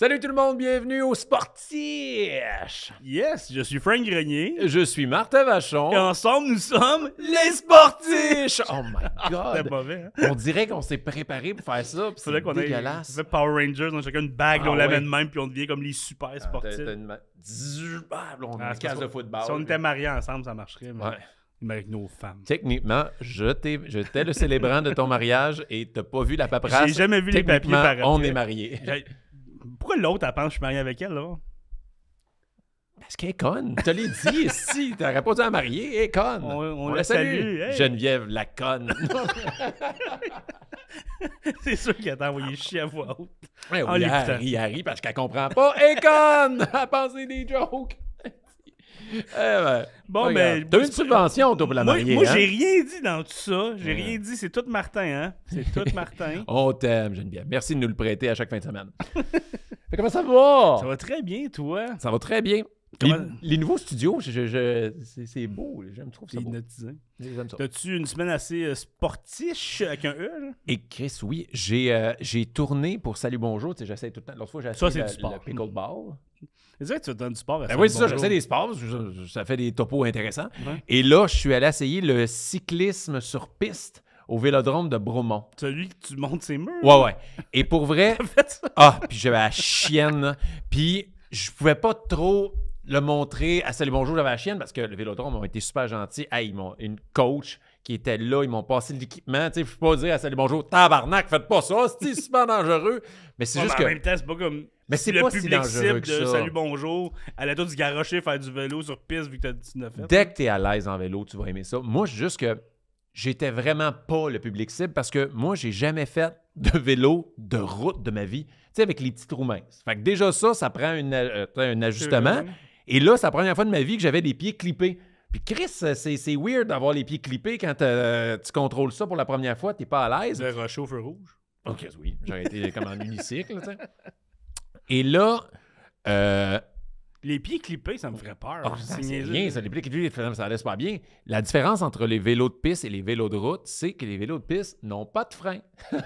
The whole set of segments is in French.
Salut tout le monde, bienvenue au Sportiche! Yes, je suis Frank Grenier. Je suis Martin Vachon. Et ensemble, nous sommes les Sportiches! Oh my ah, god! c'est mauvais, hein? On dirait qu'on s'est préparé pour faire ça, pis c'est qu'on dégueulasse. C'est on fait Power Rangers, on a chacun une bague, ah on même, puis on devient comme les super ah, sportifs. C'est une... ah, on a une casse de football. Si on était mariés ensemble, ça marcherait. Mais... avec nos femmes. Techniquement, je t'ai le célébrant de ton mariage et t'as pas vu la paperasse. J'ai jamais vu les papiers pareils. On est mariés. Pourquoi l'autre, elle pense que je suis marié avec elle, là? Parce qu'elle est conne. Je te l'ai dit, si, t'aurais pas dû la marier, elle conne. On, la salue. Geneviève, la conne. C'est sûr qu'elle t'a envoyé chier à voix haute. oui, elle rit, parce qu'elle comprend pas. Elle conne! Elle pensé des jokes. Eh bon, ben, T'as une subvention, toi, pour la mariée. Moi, hein? j'ai rien dit dans tout ça. J'ai rien dit. C'est tout Martin, hein? C'est tout Martin. On t'aime, Geneviève. Merci de nous le prêter à chaque fin de semaine. comment ça va? Ça va très bien, toi. Ça va très bien. Les, nouveaux studios, c'est beau. J'aime trop ça. hypnotisant. T'as-tu une semaine assez euh, sportiche avec un E? Et Chris, oui. Euh, j'ai tourné pour Salut Bonjour. J'essaie tout le temps. L'autre fois, j'ai essayé du le, pickleball c'est vrai que tu donnes du sport à ben Oui, c'est ça, j'essaie des sports, ça fait des topos intéressants. Et là, je suis allé essayer le cyclisme sur piste au vélodrome de Bromont. Celui que tu montes ses murs. Ouais, ouais. Et pour vrai. fait Ah, puis j'avais la chienne. puis je pouvais pas trop le montrer à Salut Bonjour, j'avais la chienne parce que le vélodrome a été super gentil. ils m'ont une coach qui était là, ils m'ont passé l'équipement. Tu sais, peux pas dire à Salut Bonjour, tabarnak, faites pas ça, c'est super dangereux. Mais c'est juste que. En même temps, c'est pas comme mais c'est le pas public cible de salut bonjour, Aller tout du garocher faire du vélo sur piste vu que t'as 19 ans. Dès que t'es à l'aise en vélo, tu vas aimer ça. Moi, juste que j'étais vraiment pas le public cible parce que moi, j'ai jamais fait de vélo de route de ma vie, tu sais, avec les petites roues minces. Fait que déjà ça, ça prend euh, euh, un ajustement. Hein. Et là, c'est la première fois de ma vie que j'avais des pieds clippés. Puis Chris, euh, c'est weird d'avoir les pieds clippés quand tu contrôles ça pour la première fois, t'es pas à l'aise. Le rocher rouge. Ok, oh, oui, j'ai été comme en unicycle, tu sais. Et là. Euh, les pieds clippés, ça me ferait peur. Ah, c'est bien, ça, les pieds clippés, ça laisse pas bien. La différence entre les vélos de piste et les vélos de route, c'est que les vélos de piste n'ont pas de frein.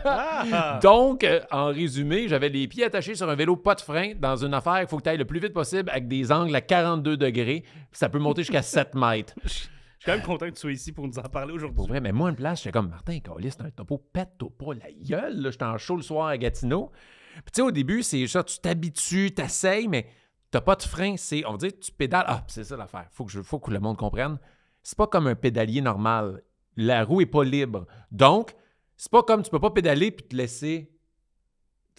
Ah! Donc, euh, en résumé, j'avais les pieds attachés sur un vélo pas de frein dans une affaire il faut que tu ailles le plus vite possible avec des angles à 42 degrés. Ça peut monter jusqu'à 7 mètres. Je suis quand même content que tu sois ici pour nous en parler aujourd'hui. Pour vrai, mais moi, une place, suis comme Martin, Calis, c'est un topo, pète-toi pas la gueule. J'étais en chaud le soir à Gatineau. Puis tu sais, au début, c'est ça, tu t'habitues, t'essayes, mais t'as pas de frein. C'est, on va dire, tu pédales. Ah, c'est ça l'affaire. Faut que, je, faut que le monde comprenne. C'est pas comme un pédalier normal. La roue est pas libre. Donc, c'est pas comme tu peux pas pédaler puis te laisser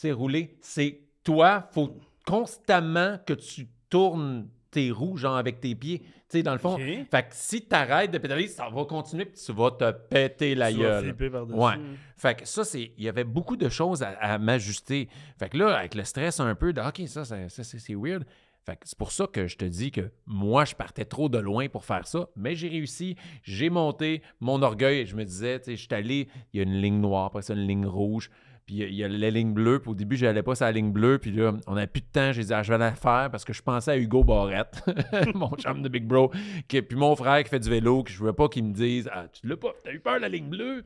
rouler. C'est toi, faut constamment que tu tournes tes roues, avec tes pieds. Tu sais, dans le fond, fait que si tu arrêtes de pédaler, ça va continuer puis tu vas te péter la tu gueule. ouais. Mm. Fait que ça, c'est. Il y avait beaucoup de choses à, m'ajuster. Fait que là, avec le stress un peu de OK, ça, c'est weird. Fait que c'est pour ça que je te dis que moi, je partais trop de loin pour faire ça, mais j'ai réussi, j'ai monté mon orgueil. Je me disais, tu sais, je suis allé, il y a une ligne noire, après ça, une ligne rouge. Puis il y a la ligne bleue. au début, je n'allais pas sur la ligne bleue. Puis là, on n'a plus de temps. J'ai dit, je vais la faire parce que je pensais à Hugo Barrette, mon chum de Big Bro. Qui, puis mon frère qui fait du vélo, que je ne voulais pas qu'il me dise, ah, tu l'as pas, tu as eu peur de la ligne bleue.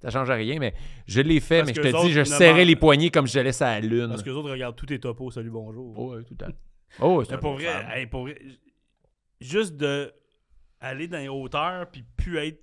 Ça change rien, mais je l'ai fait, mais je te dis, je serrais les poignets comme je laisse à la lune. Parce que les autres regardent tous tes topos, salut, bonjour. Oh, oui, tout à Oh, c'est pour, vrai, juste de aller dans les hauteurs puis plus être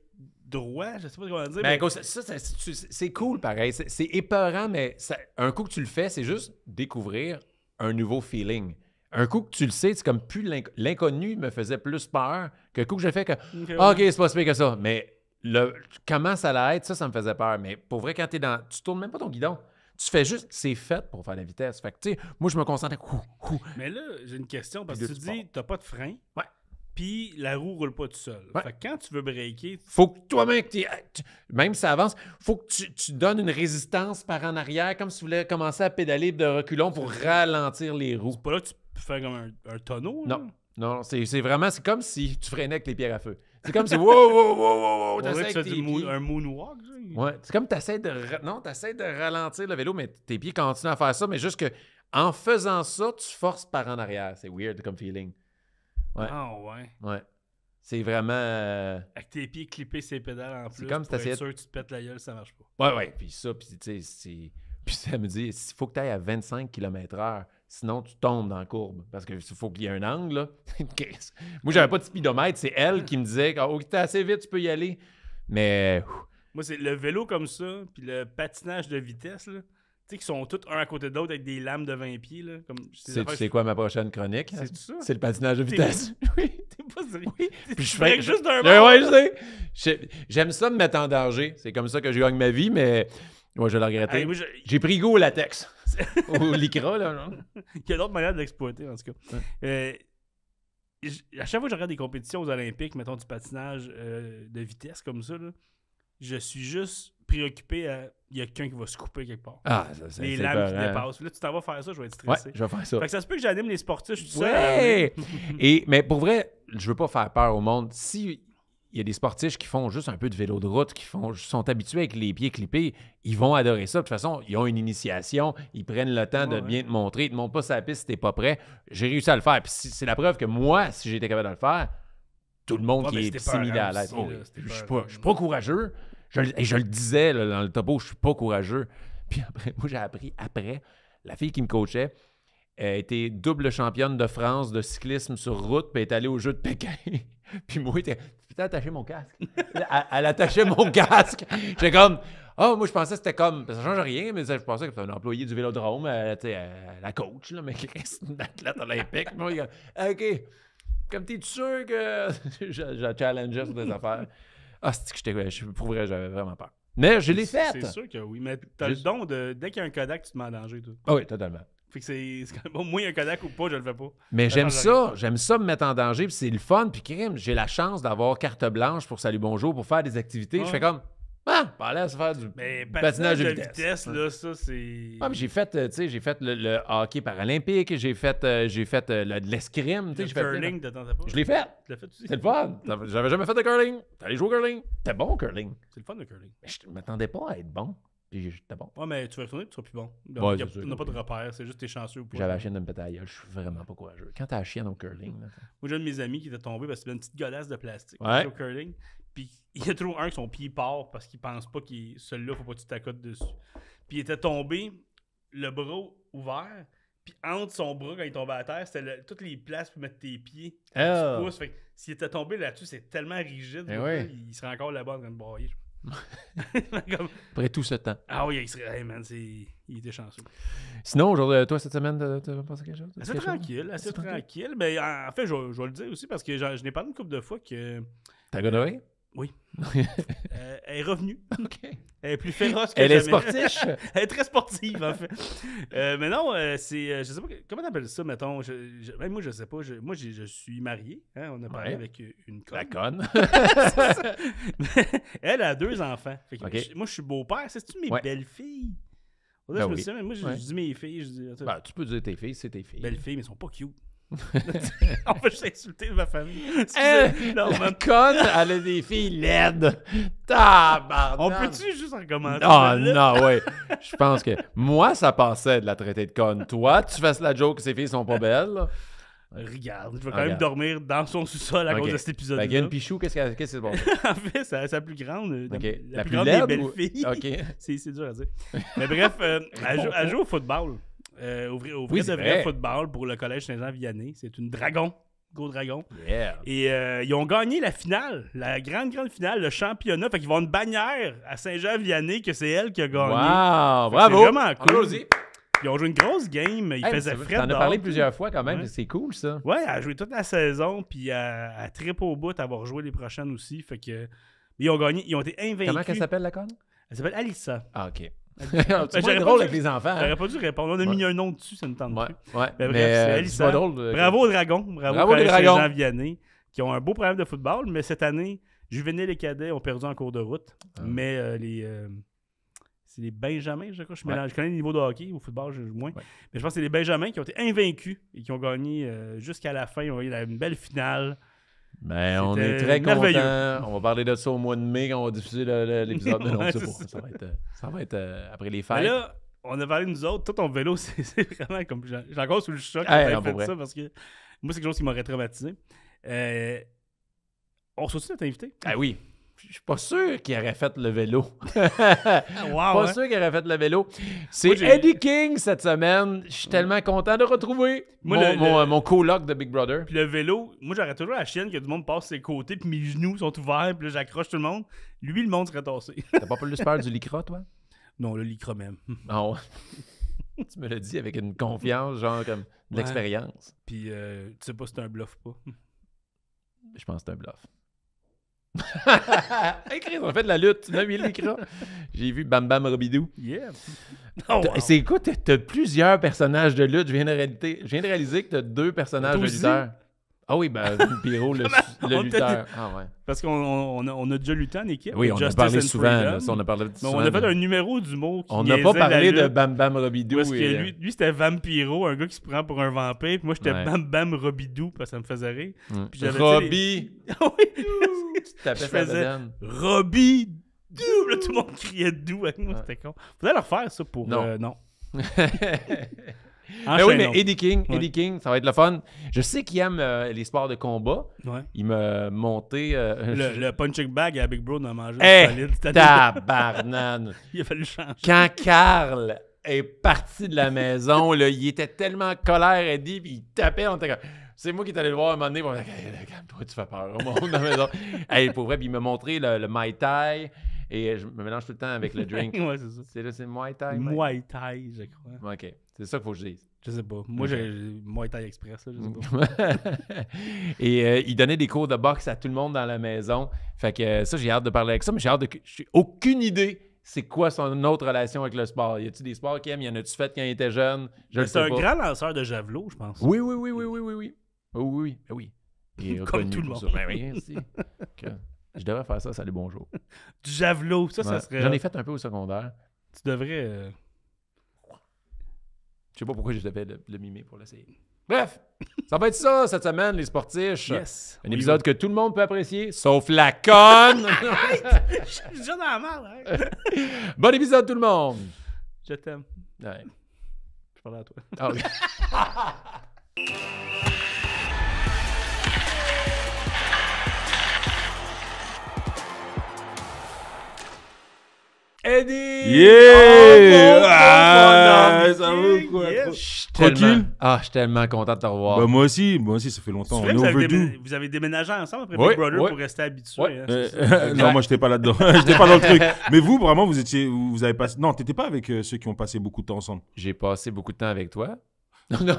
droit, je sais pas comment dire. Ben, mais, Ça, c'est cool pareil. C'est épeurant, mais un coup que tu le fais, c'est juste découvrir un nouveau feeling. Un coup que tu le sais, c'est comme plus l'inconnu me faisait plus peur que coup que j'ai fait que ah, OK, c'est pas si que ça. Mais le, comment ça allait être, ça, ça me faisait peur. Mais pour vrai, quand es dans. Tu tournes même pas ton guidon. Tu fais juste, c'est fait pour faire la vitesse. Fait que, tu sais, moi, je me concentre. À... Mais là, j'ai une question parce que tu, tu dis, t'as pas de frein. Ouais puis la roue roule pas tout seul. quand tu veux breaker. Faut que toi-même, même si ça avance, faut que tu, donnes une résistance par en arrière, comme si tu voulais commencer à pédaler de reculons pour ralentir les roues. C'est pas là que tu peux faire comme un, tonneau? Non. Non, c'est vraiment, c'est comme si tu freinais avec les pierres à feu. C'est comme si, wow, wow, wow, wow, Un moonwalk, Ouais, c'est comme t'essaies de, non, de ralentir le vélo, mais tes pieds continuent à faire ça, mais juste que, en faisant ça, tu forces par en arrière. C'est weird comme feeling. Ouais. Ah ouais. Ouais. C'est vraiment. Euh, Avec tes pieds clipper ses pédales en plus. C'est comme si sûr que tu te pètes la gueule, ça marche pas. Ouais, ouais. Puis ça, puis tu sais, Puis ça me dit, il faut que tu ailles à 25 km/h, sinon tu tombes dans la courbe. Parce qu'il faut qu'il y ait un angle, là. Moi, j'avais pas de speedomètre, c'est elle qui me disait, oh, t'es assez vite, tu peux y aller. Mais. Moi, c'est le vélo comme ça, puis le patinage de vitesse, là qui sont tous un à côté de l'autre avec des lames de 20 pieds. Là, comme, c'est, quoi ma prochaine chronique? Hein? C'est le patinage de vitesse. oui, t'es pas sérieux. Oui. Puis je fais juste un mot. je sais. J'aime ça me mettre en danger. C'est comme ça que je gagne ma vie, mais moi, je le regretter. J'ai pris goût au latex. au l'icra, là. Il y a d'autres manières de l'exploiter, en tout cas. Euh, à chaque fois que je regarde des compétitions aux Olympiques, mettons du patinage euh, de vitesse comme ça, je suis juste préoccupé il y a quelqu'un qui va se couper quelque part. Ah, ça, ça Les lames qui dépassent. Là, tu t'en vas faire ça, je vais être stressé. je vais faire ça. Fait que ça se peut que j'anime les sportifs, je Et, mais pour vrai, je veux pas faire peur au monde. Si il y a des sportifs qui font juste un peu de vélo de route, qui font, sont habitués avec les pieds clippés, ils vont adorer ça. De toute façon, ils ont une initiation, ils prennent le temps de bien te montrer, ils ne te montrent pas sa piste si t'es pas prêt. J'ai réussi à le faire. c'est la preuve que moi, si j'étais capable de le faire, tout le monde qui est similaire à oh pas Je suis pas, courageux, je, je le disais dans le topo, je suis pas courageux. Puis après, moi, j'ai appris après, la fille qui me coachait était double championne de France de cyclisme sur route, puis est allée au jeu de Pékin. puis moi, était putain, attaché mon casque. elle, attachait mon casque. J'étais comme, oh, moi, je pensais que c'était comme, ça change rien, mais je pensais que c'était un employé du vélodrome, elle euh, était euh, la coach, là, mais c'est une athlète olympique. moi, OK, comme t'es sûr que je, je challengeais sur des affaires. Ah, c'est que Je, pour vrai, j'avais vraiment peur. Mais je l'ai fait. C'est sûr que oui. Mais t'as le don de. Dès qu'il y a un Kodak, tu te mets en danger, toi. Ah oui, totalement. Fait que c'est quand même, moi, il un Kodak ou pas, je le fais pas. Mais j'aime ça. J'aime ça me mettre en danger. Puis c'est le fun. Puis crime, j'ai la chance d'avoir carte blanche pour Salut Bonjour, pour faire des activités. Je fais comme, ah, pas là, se faire du mais patinage, de vitesse. là, ça, c'est. Ah, mais j'ai fait, euh, tu sais, j'ai fait le, hockey paralympique, j'ai fait, euh, j'ai fait euh, de l'escrime, tu sais. Le curling, fait temps Je l'ai fait. fait aussi. C'est le fun. J'avais jamais fait de curling. T'allais jouer au curling. T'es bon au curling. C'est le fun, le curling. Mais je m'attendais pas à être bon. Puis j'étais bon. Ouais, mais tu vas retourner, tu seras plus bon. Donc, ouais, pas de repère, c'est juste tes chanceux ou pas. J'avais la chienne de me je suis vraiment pas courageux. Quand t'as la chienne au curling. Là, Moi, j'ai un de mes amis qui était tombé parce que c'est une petite godasse de plastique au curling il y a toujours un que son pied part parce qu'il pense pas qu'il celui-là, faut pas que tu t'accotes dessus. Puis il était tombé, le bras ouvert, puis entre son bras quand il tombait à terre, c'était toutes les places pour mettre tes pieds. Oh. Tu ah! s'il était tombé là-dessus, c'est tellement rigide, eh il serait encore là-bas en train de Après tout ce temps. Ah oui, il serait. Hey, man, c'est... il était chanceux. Sinon, aujourd'hui, euh, toi, cette semaine, tu penser à quelque chose? Assez tranquille, assez tranquille. Mais ben, en fait, je, vais le dire aussi parce que je, n'ai pas une couple de fois que. T'as gagné? Oui. Euh, elle est revenue. Elle est plus féroce que Elle est sportive. elle est très sportive, en fait. Euh, mais non, euh, c'est. je sais pas. Comment t'appelles ça, mettons je, moi, je sais pas. moi, je, suis marié. Hein. on a parlé avec une conne. La conne. elle a deux enfants. moi, je suis beau-père. C'est-tu mes belles-filles ben je me moi, je, dis mes filles. Je dis, ben, tu peux dire tes filles, c'est tes filles. Belles filles, mais elles sont pas cute on peut juste insulter ma famille. Elle, euh, non, la conne, elle a des filles laides. Tabarnak. On peut-tu juste recommencer? Ah oh, non, oui. Je pense que moi, ça passait de la traiter de conne. Toi, tu fasses la joke que ces filles sont pas belles. Regarde, je vais quand même dormir dans son sous-sol à cause de cet épisode. Il y a une pichou, qu'est-ce que c'est bon? en fait, c'est la plus grande. La, plus, grande des belles filles. c'est dur à dire. Mais bref, euh, elle, joue, au football. Euh, au vrai, au vrai de vrai. football pour le Collège Saint-Jean-Vianney. C'est une dragon. Go Dragon. Et euh, ils ont gagné la finale, la grande, grande finale, le championnat. Fait qu'ils vont une bannière à Saint-Jean-Vianney que c'est elle qui a gagné. Wow, bravo! C'est vraiment cool. Ils ont joué une grosse game. Ils faisaient frais. T'en as parlé plusieurs fois quand même. C'est cool, ça. Ouais, elle a joué toute la saison. Puis à, très au bout, à avoir joué les prochaines aussi. Fait que. Ils ont gagné. Ils ont été invaincus. Comment elle s'appelle, la conne? Elle s'appelle Alissa. Ah, OK c'est ben, drôle avec les enfants. Hein. J'aurais pas dû répondre. On a mis un nom dessus, ça ne tente plus. Ouais. Ben, euh, c'est pas drôle. Euh, Bravo aux Dragons. Bravo, aux les Dragons. qui ont un beau problème de football, mais cette année, Juvenile et Cadet ont perdu en cours de route. Ah. Mais euh, les. c'est les Benjamins, je crois. Je, mélange. je connais le niveau de hockey, au football, je joue moins. Mais je pense que c'est les Benjamins qui ont été invaincus et qui ont gagné jusqu'à la fin. Ils ont eu une belle finale. Mais ben, on est très contents. On va parler de ça au mois de mai quand on va diffuser l'épisode. de non, ça va être, euh, ça va être euh, après les fêtes. Mais là, on a parlé nous autres. Toi, ton vélo, c'est vraiment comme. J'ai encore sous le choc quand hey, fait ça parce que moi, c'est quelque chose qui m'aurait traumatisé. Euh, on reçoit-tu notre invité? Ah oui je suis pas sûr qu'il aurait fait le vélo. Ah, pas hein. sûr qu'il aurait fait le vélo. C'est Eddie King cette semaine. Je suis tellement content de retrouver mon, mon, coloc de Big Brother. Puis le vélo, moi j'aurais toujours la chienne que du monde passe ses côtés, puis mes genoux sont ouverts, puis j'accroche tout le monde. Lui, le monde serait tassé. T'as pas plus peur du lycra, toi? Non, le lycra même. Ah tu me l'as dit avec une confiance, genre comme l'expérience. Puis euh, tu sais pas si c'est un bluff ou pas. Je pense que c'est un bluff. hey en on fait de la lutte. Tu mis l'écran. J'ai vu Bam Bam Robidou. Oh, c'est quoi? T'as, plusieurs personnages de lutte. Je viens de, je viens de réaliser que t'as deux personnages de lutteurs. Ah oui, ben, Vampiro, le, le lutteur. Ah, ouais. Parce qu'on on, on a, déjà lutté en équipe. Oui, on a parlé souvent. on a parlé On a fait un numéro du mot. On n'a pas parlé de Bam Bam Robidou. Parce que euh. lui, lui c'était Vampiro, un gars qui se prend pour un vampire. Puis moi, j'étais Bam Bam Robidou, parce que ça me faisait rire. Mm. Puis ah oui! tu je faisais Robidou! tout le monde criait doux avec moi, c'était con. Faudrait leur faire ça pour... Non. Euh, non. mais oui, mais Eddie King, Eddie King, ça va être le fun. Je sais qu'il aime euh, les sports de combat. Il m'a monté. Euh, le, punching bag à Big Bro dans mangé hey, Tabarnane. il a fallu changer. Quand Carl est parti de la maison, là, il était tellement en colère, Eddie, puis il tapait. On était c'est moi qui t'allais allé le voir un moment donné. Bon, calme-toi, tu fais peur au monde. hey, pour vrai, puis il m'a montré le, le Mai Tai, et euh, je me mélange tout le temps avec le drink. ouais, c'est ça. C'est, le Muay Thai. Muay Thai, je crois. OK. C'est ça qu'il faut que je dise. Je sais pas. Moi, okay. j'ai Muay Thai Express, je sais pas. Et euh, il donnait des cours de boxe à tout le monde dans la maison. Fait que euh, ça, j'ai hâte de parler avec ça, mais j'ai hâte de. J'ai aucune idée c'est quoi son autre relation avec le sport? Y a t il des sports qu'il aime? Y en a-tu fait quand il était jeune? Je c'est un grand lanceur de javelot, je pense. Oui, oui, oui, oui, oui, oui. Oui, oui, oui. oui. Et Comme tout le monde. Je devrais faire ça, salut, bonjour. du javelot, ça, ça serait. J'en ai fait un peu au secondaire. Tu devrais. Euh, je sais pas pourquoi je devais le, le mimer pour l'essayer. Bref, ça va être ça cette semaine, les sportiches. Yes. Un épisode que tout le monde peut apprécier, sauf la conne. Je suis déjà dans la merde. Hein. bon épisode, tout le monde. Je t'aime. Ouais. Je parle à toi. Ah, Eddie Yeah! Oh, ah, ça quoi? Tranquille? Ah, je suis tellement content de te revoir. Bah, moi aussi, moi aussi, ça fait longtemps. vous, avez déménagé ensemble après Big Brother pour rester habitué. Hein, euh, euh, non, moi, j'étais pas là-dedans. j'étais pas dans le truc. Mais vous, vraiment, vous étiez, vous avez passé. Non, t'étais pas avec euh, ceux qui ont passé beaucoup de temps ensemble. J'ai passé beaucoup de temps avec toi. Non, non,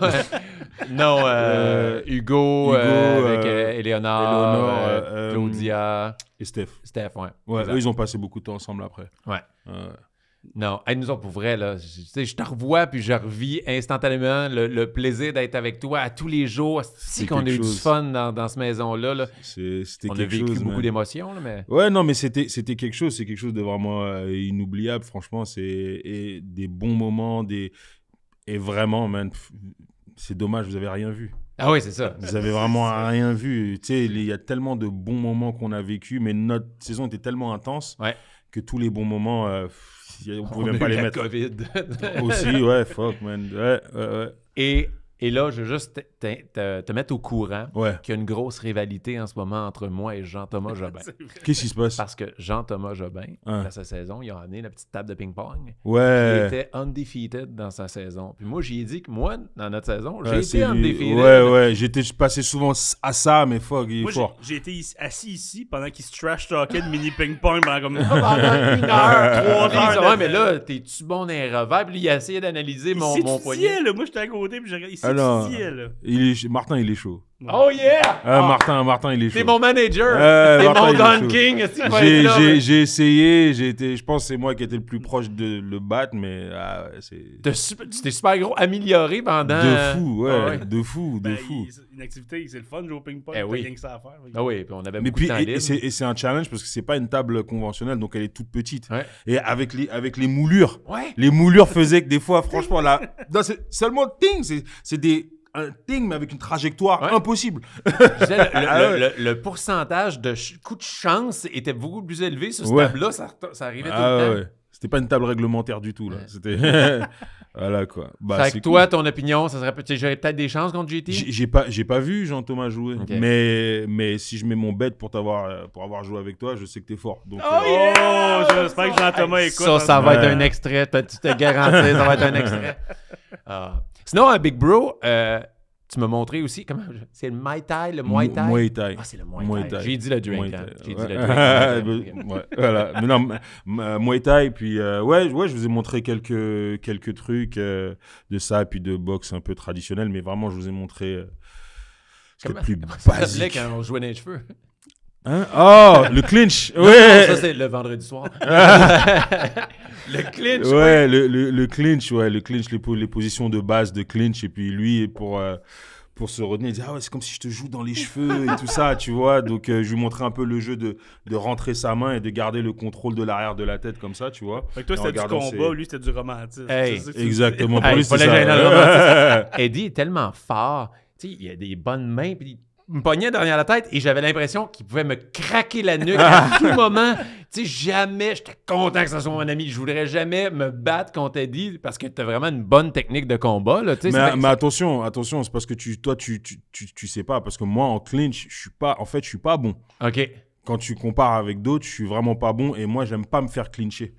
non Hugo, avec Eleonore, Claudia. Et Steph. Steph, ouais. Ouais, eux, ils ont passé beaucoup de temps ensemble après. Ouais. Euh. Non, elles nous ont pour vrai, là, je, je te revois puis je revis instantanément le, plaisir d'être avec toi à tous les jours. Si qu'on a eu du fun dans, dans cette maison-là. Là. C'était On a vécu beaucoup d'émotions. Mais... Ouais, non, mais c'était, c'était quelque chose. C'est quelque chose de vraiment euh, inoubliable, franchement. C'est des bons moments, des, et vraiment, man, c'est dommage, vous avez rien vu. Ah oui, c'est ça. Vous avez vraiment rien vu. Tu sais, il y a tellement de bons moments qu'on a vécu, mais notre saison était tellement intense que tous les bons moments, on euh, on pouvait même pas les mettre. Covid. Aussi, ouais, fuck, man. Ouais, ouais, ouais. Et et là, je veux juste te, mettre au courant qu'il y a une grosse rivalité en ce moment entre moi et Jean-Thomas Jobin. Qu'est-ce qui se passe? Parce que Jean-Thomas Jobin, hein. dans sa saison, il a amené la petite table de ping-pong. Ouais. Il était undefeated dans sa saison. Puis moi, j'ai dit que moi, dans notre saison, j'ai ah, été undefeated. Ouais, ouais. J'étais passé souvent à ça, mais fuck, il est fort. J'ai été assis ici pendant qu'il se trash talkait de mini ping-pong pendant comme. Ah, une heure, trois heures. Ouais, mais là, t'es-tu bon dans les revers? Puis il a essayé d'analyser mon, mon poignet. Là, moi, j'étais à côté, puis j'ai ah Martin, il est chaud. Oh yeah! Euh, ah. Martin, Martin, il est chaud. T'es mon manager! Euh, T'es mon Don King! J'ai essayé, j'ai été, je pense c'est moi qui étais le plus proche de le battre, mais ah, c'est... Tu t'es super gros amélioré pendant... De fou, ouais, ah, de fou, de ben, fou. Il, une activité, c'est le fun, jouer au ping-pong, eh rien que ça à faire. Ah oui, puis on avait de c'est un challenge parce que c'est pas une table conventionnelle, donc elle est toute petite. Et avec les, avec les moulures, les moulures faisaient que des fois, franchement, là... Non, seulement, ting, c'est des un thing, mais avec une trajectoire impossible. Ah le, pourcentage de coup de chance était beaucoup plus élevé sur cette table-là. Ça, arrivait tout ah le C'était pas une table réglementaire du tout. Là. C'était. voilà quoi. Bah, c'est toi, ton opinion, ça serait j'aurais peut-être des chances contre JT J'ai pas, j'ai pas vu Jean-Thomas jouer. Mais, mais si je mets mon bet pour, avoir, euh, pour avoir joué avec toi, je sais que t'es fort. Donc, oh, euh... oh j'espère que Jean-Thomas écoute. Ça, ça hein. va être un extrait. Tu te garantis, ça va être un extrait. Ah. Sinon, un Big Bro, euh, tu m'as montré aussi comment c'est le Muay Thai, le Muay Thai. Ah, c'est le Muay, Thai. J'ai dit le drink. Hein. J'ai dit le drink. ouais, voilà. Mais non, euh, Muay Thai puis euh, ouais, ouais, je vous ai montré quelques quelques trucs euh, de ça puis de boxe un peu traditionnel, mais vraiment je vous ai montré euh, c'était plus basique. quand on jouait les cheveux. Oh, le clinch! Ouais. ça, c'est le vendredi soir. le clinch! Ouais, Le, le, clinch, ouais, le clinch, les, les, positions de base de clinch. Et puis lui, pour, euh, pour se retenir, il dit Ah ouais, c'est comme si je te joue dans les cheveux et tout ça, tu vois. Donc, euh, je lui montrais un peu le jeu de, de rentrer sa main et de garder le contrôle de l'arrière de la tête, comme ça, tu vois. Fait que toi, c'était du combat, lui, c'était du romantisme. Hey. Exactement. pour lui, c'est Eddie est tellement fort. Tu sais, il a des bonnes mains, puis me pognait derrière la tête et j'avais l'impression qu'il pouvait me craquer la nuque à tout moment. Tu sais, jamais, j'étais content que ce soit mon ami. Je voudrais jamais me battre quand contre dit parce que t'as vraiment une bonne technique de combat. mais, attention, attention, c'est parce que tu, toi, tu tu, sais pas. Parce que moi, en clinch, je suis pas, en fait, je suis pas bon. OK quand tu compares avec d'autres, je suis vraiment pas bon et moi, j'aime pas me faire clincher.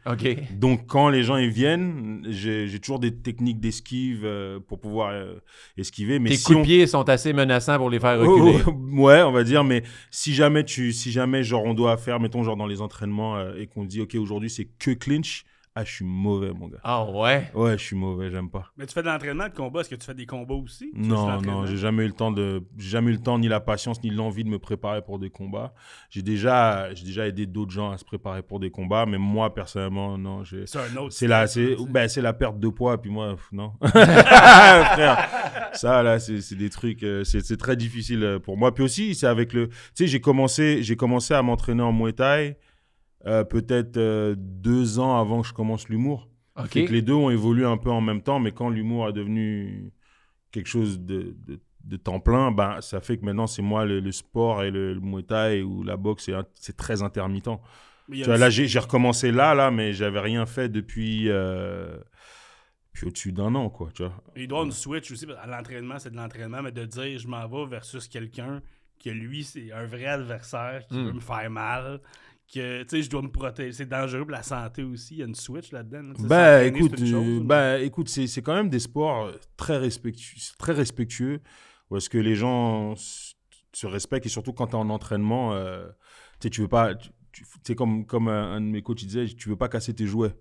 Donc, quand les gens ils viennent, j'ai toujours des techniques d'esquive euh, pour pouvoir euh, esquiver. Mais Tes coups de pied sont assez menaçants pour les faire oh, oh, reculer. ouais, on va dire, mais si jamais, tu, si jamais genre, on doit faire, mettons, genre dans les entraînements euh, et qu'on dit, OK, aujourd'hui, c'est que clinch, ah, je suis mauvais, mon gars. Ah ouais? Ouais, je suis mauvais, j'aime pas. Mais tu fais de l'entraînement de combat, est-ce que tu fais des combats aussi? Non, non, j'ai jamais eu le temps de. jamais eu le temps, ni la patience, ni l'envie de me préparer pour des combats. J'ai déjà, j'ai déjà aidé d'autres gens à se préparer pour des combats, mais moi, personnellement, non. C'est C'est la, ben, c'est, la perte de poids, puis moi, non. ça, là, c'est, des trucs. Euh, c'est, très difficile euh, pour moi. Puis aussi, c'est avec le. Tu sais, j'ai commencé, j'ai commencé à m'entraîner en Muay Thai. Euh, peut-être euh, deux ans avant que je commence l'humour. les deux ont évolué un peu en même temps, mais quand l'humour est devenu quelque chose de, de, temps plein, ben ça fait que maintenant, c'est moi, le, sport et le, Muay Thai ou la boxe, c'est très intermittent. Tu là, j'ai recommencé là, là, mais j'avais rien fait depuis, euh, au-dessus d'un an, quoi, tu vois. Il doit switch aussi, l'entraînement, c'est de l'entraînement, mais de dire « je m'en vais versus quelqu'un » que lui, c'est un vrai adversaire qui peut hmm. veut me faire mal que tu sais je dois me protéger c'est dangereux pour la santé aussi il y a une switch là-dedans ben, écoute, euh, ben, écoute c'est c'est quand même des sports euh, très respectueux très respectueux où est-ce que les gens se respectent et surtout quand tu es en entraînement euh, tu sais tu veux pas tu, sais comme comme un, de mes coachs disait tu veux pas casser tes jouets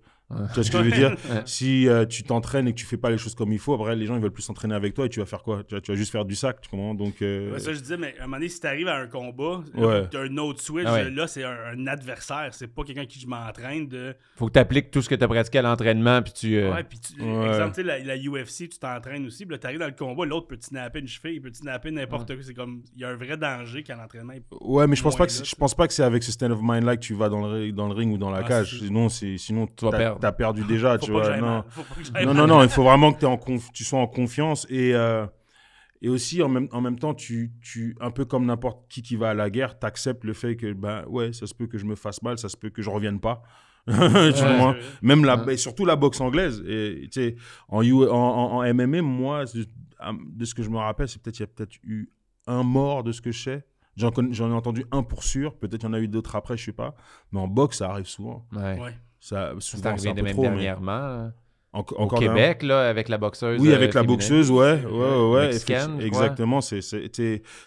tu vois ce que je veux dire Si euh, tu t'entraînes et que tu fais pas les choses comme il faut, après les gens ils veulent plus s'entraîner avec toi et tu vas faire quoi tu vas, tu vas, juste faire du sac, tu comprends Donc euh, ça je disais mais à un moment donné si tu arrives à un combat, tu as un autre switch, ah là c'est un, adversaire, c'est pas quelqu'un qui m'entraîne de Faut que tu appliques tout ce que tu as pratiqué à l'entraînement puis tu euh, tu exemple la, UFC, tu t'entraînes aussi, tu arrives dans le combat, l'autre peut te snapper une cheville, il peut te snapper n'importe quoi, c'est comme il y a un vrai danger qu'à l'entraînement. Ouais, mais je pense pense pas que c'est avec ce stand of mind là que tu vas dans le dans le ring ou dans la ah, cage, sinon sinon tu vas perdre t'as tu as perdu déjà. tu vois, non. non. non, il faut vraiment que tu sois en confiance. Et, euh, et aussi, en même, en même temps, tu, tu, un peu comme n'importe qui qui va à la guerre, tu acceptes le fait que, ben ouais, ça se peut que je me fasse mal, ça se peut que je revienne pas. Même la, et surtout la boxe anglaise. Et, en, U... en, en, en MMA, moi, de ce que je me rappelle, c'est peut-être qu'il y a peut-être eu un mort de ce que je sais. J'en ai entendu un pour sûr. Peut-être qu'il y en a eu d'autres après, je sais pas. Mais en boxe, ça arrive souvent. ouais. Ça, c'est arrivé de même hein. dernièrement. Hein. au Québec, là, avec la boxeuse. Oui, euh, avec la boxeuse, ouais, ouais, ouais. exactement. C'est,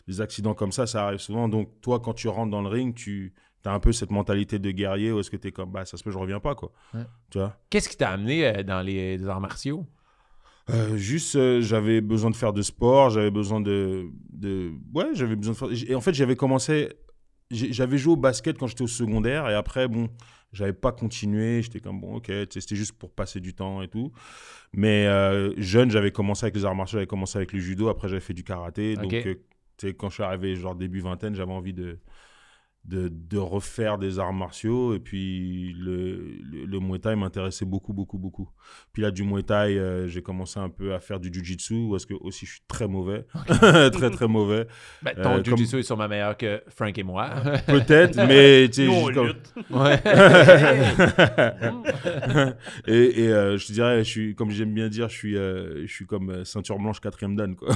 des accidents comme ça, ça arrive souvent. Donc, toi, quand tu rentres dans le ring, tu as un peu cette mentalité de guerrier où est-ce que tu es comme, bah, ça se peut, je reviens pas, quoi. Tu vois Qu'est-ce qui t'a amené euh, dans euh, les, arts martiaux juste, j'avais besoin de faire de sport, j'avais besoin de, de... Ouais, j'avais besoin de faire... en fait, j'avais commencé... J'avais joué au basket quand j'étais au secondaire, et après, bon, j'avais pas continué, j'étais comme bon, ok, c'était juste pour passer du temps et tout. Mais euh, jeune, j'avais commencé avec les arts martiaux, j'avais commencé avec le judo, après j'avais fait du karaté. Donc, euh, quand je suis arrivé, genre début vingtaine, j'avais envie de, de, refaire des arts martiaux. Et puis, le, le, Muay Thai m'intéressait beaucoup, beaucoup, beaucoup. Puis là, du Muay Thai, euh, j'ai commencé un peu à faire du Jiu-Jitsu, parce que aussi, je suis très mauvais. très, très mauvais. Ben, ton euh, Jiu-Jitsu, est ils ma meilleure que Frank et moi. Peut-être, mais... tu comme... et, et euh, je te dirais, je suis, comme j'aime bien dire, je suis, je suis comme ceinture blanche quatrième dan, quoi.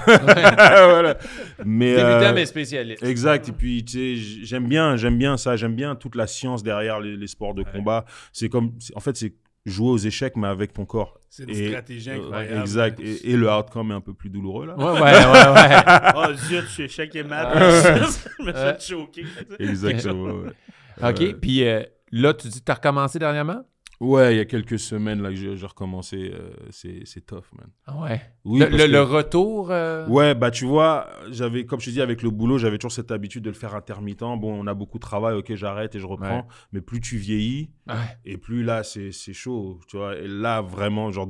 Mais, Débutant, mais spécialiste. Exact. Et puis, tu sais, j'aime bien j'aime bien ça, j'aime bien toute la science derrière les, sports de combat. C'est comme, en fait, c'est jouer aux échecs mais avec ton corps. C'est une euh, exact. Et, le outcome est un peu plus douloureux là. Ouais, ouais, ouais. ouais. oh zut, je suis échec et mat. Ah, je me suis choqué. Exactement. OK. Euh, puis euh, là, tu dis que tu as recommencé dernièrement? Ouais, il y a quelques semaines là que j'ai recommencé. Euh, c'est tough, man. Ah ouais. Oui, le, retour. Euh, ouais, bah tu vois, j'avais, comme je te dis, avec le boulot, j'avais toujours cette habitude de le faire intermittent. Bon, on a beaucoup de travail, ok, j'arrête et je reprends. Mais plus tu vieillis, et plus là, c'est chaud, tu vois. Et là, vraiment, genre,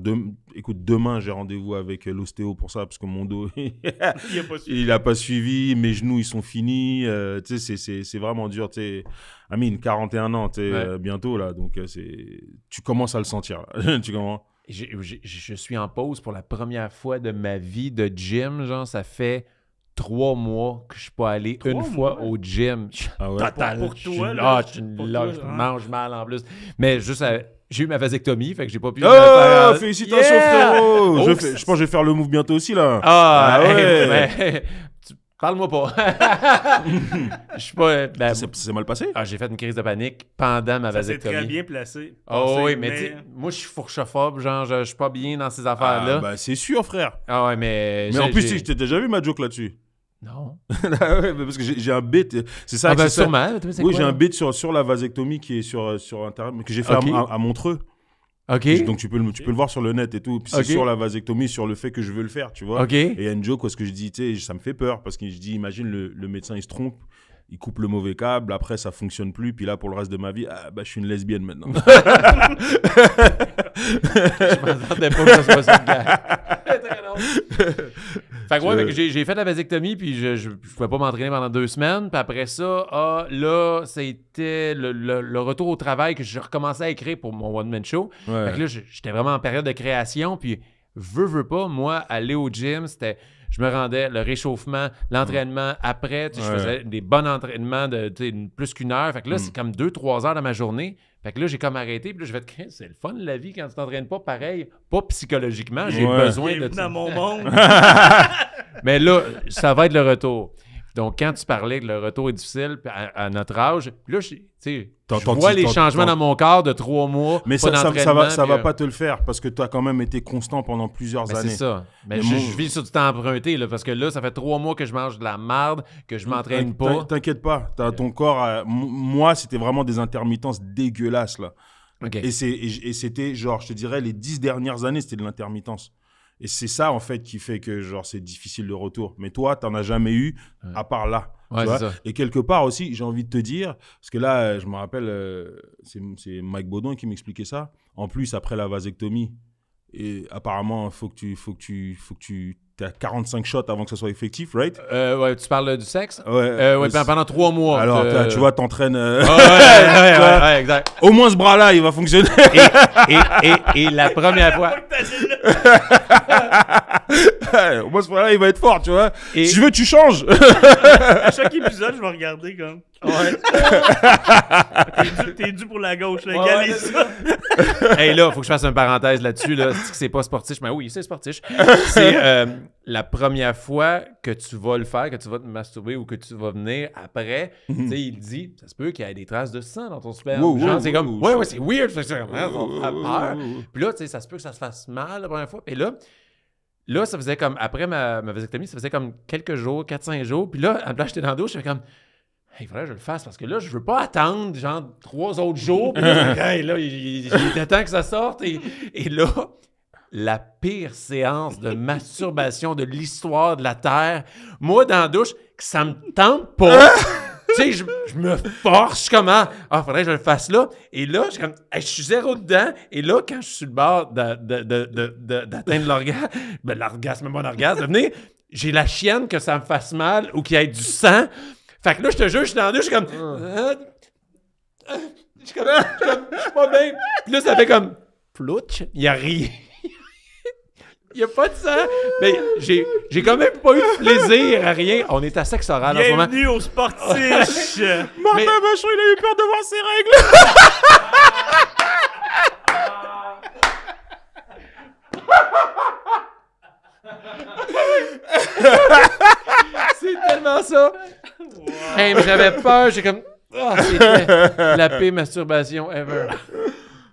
écoute, demain, j'ai rendez-vous avec euh, l'ostéo pour ça, parce que mon dos, il n'a pas, suivi. pas suivi, mes genoux, ils sont finis. tu sais, c'est vraiment dur, tu sais. Amine, 41 ans, tu es euh, bientôt là, donc euh, c'est, tu commences à le sentir. tu commences. Je, suis en pause pour la première fois de ma vie de gym. Genre, ça fait trois mois que je suis pas une fois au gym. Ah ouais. Total. Pour, je mange mal en plus. Mais juste, euh, j'ai eu ma vasectomie, fait que j'ai pas pu. Ah, félicitations, frérot! je, pense que je vais faire le move bientôt aussi, là. Ah, ah ouais! ouais. Parle-moi pas. je suis pas. Euh, ben, c'est mal passé? Ah, j'ai fait une crise de panique pendant ma ça vasectomie. C'est très bien placé. Oh oui, mais, moi, je suis fourchophobe. Genre, je, suis pas bien dans ces affaires-là. Ah, ben, c'est sûr, frère. Ah ouais, mais. Mais en plus, je t'ai déjà vu ma joke là-dessus. Non. Ah parce que j'ai un bit. C'est ça. Ah ben, Oui, j'ai un bit sur, sur la vasectomie qui est sur, euh, sur Internet, mais que j'ai fait à Montreux. Donc tu peux, le, tu peux le voir sur le net et tout. c'est sur la vasectomie, sur le fait que je veux le faire, tu vois. Et il quoi ce que je dis, ça me fait peur parce que je dis, imagine le, médecin il se trompe, il coupe le mauvais câble, après ça fonctionne plus, puis là pour le reste de ma vie, ah, bah je suis une lesbienne maintenant. je pas que ça Fait que j'ai fait la vasectomie, puis je, je, pouvais pas m'entraîner pendant deux semaines. Puis après ça, ah, là, c'était le, retour au travail que je recommençais à écrire pour mon one-man show. là, j'étais vraiment en période de création, puis veux, veux pas, moi, aller au gym, c'était je me rendais le réchauffement, l'entraînement après. Je faisais des bons entraînements de plus qu'une heure. Fait là, hmm. c'est comme deux, trois heures de ma journée fait que là, j'ai comme arrêté, puis là, je vais te c'est le fun la vie quand tu t'entraînes pas pareil, pas psychologiquement, j'ai besoin de. dans mon monde. Mais là, ça va être le retour. Donc, quand tu parlais que le retour est difficile à, notre âge, là, je, vois les changements dans mon corps de trois mois. Mais ça, ça, va, euh, pas te le faire parce que tu as quand même été constant pendant plusieurs ben, années. C'est ça. Ben, Mais, je, vis sur du temps emprunté là, parce que là, ça fait trois mois que je mange de la marde, que je m'entraîne pas. T'inquiète pas, ton corps. moi, c'était vraiment des intermittences dégueulasses là. Et c'était genre, je te dirais, les dix dernières années, c'était de l'intermittence. Et c'est ça, en fait, qui fait que, genre, c'est difficile le retour. Mais toi, t'en as jamais eu, à part là. Ouais, et quelque part aussi, j'ai envie de te dire, parce que là, je me rappelle, euh, c'est Mike Baudon qui m'expliquait ça. En plus, après la vasectomie, et apparemment, faut que tu, faut que tu, faut que tu as 45 shots avant que ce soit effectif, right? Euh, ouais, tu parles du sexe? Ouais. Euh, pendant trois mois. Alors, tu vois, t'entraînes. ouais, ouais, ouais, exact. Au moins, ce bras-là, il va fonctionner. et, et, et, et la première fois. Moi, ce problème, là il va être fort, tu vois. Et... Si tu veux, tu changes. à chaque épisode, je vais regarder comme. Ouais. T'es dû, pour la gauche, là. ça. hey, là, faut que je fasse une parenthèse là-dessus, là. C'est pas sportif. Mais oui, c'est sportif. C'est. Euh, la première fois que tu vas le faire, que tu vas te masturber ou que tu vas venir après, mhm. tu sais, il dit ça se peut qu'il y ait des traces de sang dans ton sperme. Genre, c'est comme ouais, ouais, c'est weird, c'est peur. Puis là, tu sais, ça se peut que ça se fasse mal la première fois. Et là, là, ça faisait comme après ma, vasectomie, ça faisait comme quelques jours, 4-5 jours. Puis là, à place j'étais dans la douche, je fais comme il faudrait que je le fasse parce que là, je veux pas attendre genre trois autres jours. Puis là, il, était temps que ça sorte. et là, la pire séance de masturbation de l'histoire de la Terre. Moi, dans la douche, ça me tente pas. Hein? tu sais, je, me force, comment? Ah, faudrait que je le fasse là. Et là, je, comme « je suis zéro dedans. Et là, quand je suis sur le bord d'atteindre l'orgasme, ben, l'orgasme, mon orgasme, venez, j'ai la chienne que ça me fasse mal ou qu'il y ait du sang. Fait que là, je te jure, je suis dans la ah. euh, euh, je suis comme. je suis comme. Je suis pas bien. Puis là, ça fait comme. Plouch, il y a rien n'y a pas de sang. Mais j'ai, quand même pas eu de plaisir à rien. On est à sexe oral en ce moment. Bienvenue au sportiche. Martin Mais- Vachon, il a eu peur de voir ses règles. C'est tellement ça. Hey, mais j'avais peur. J'ai comme. Ah, c'était la paix, masturbation ever.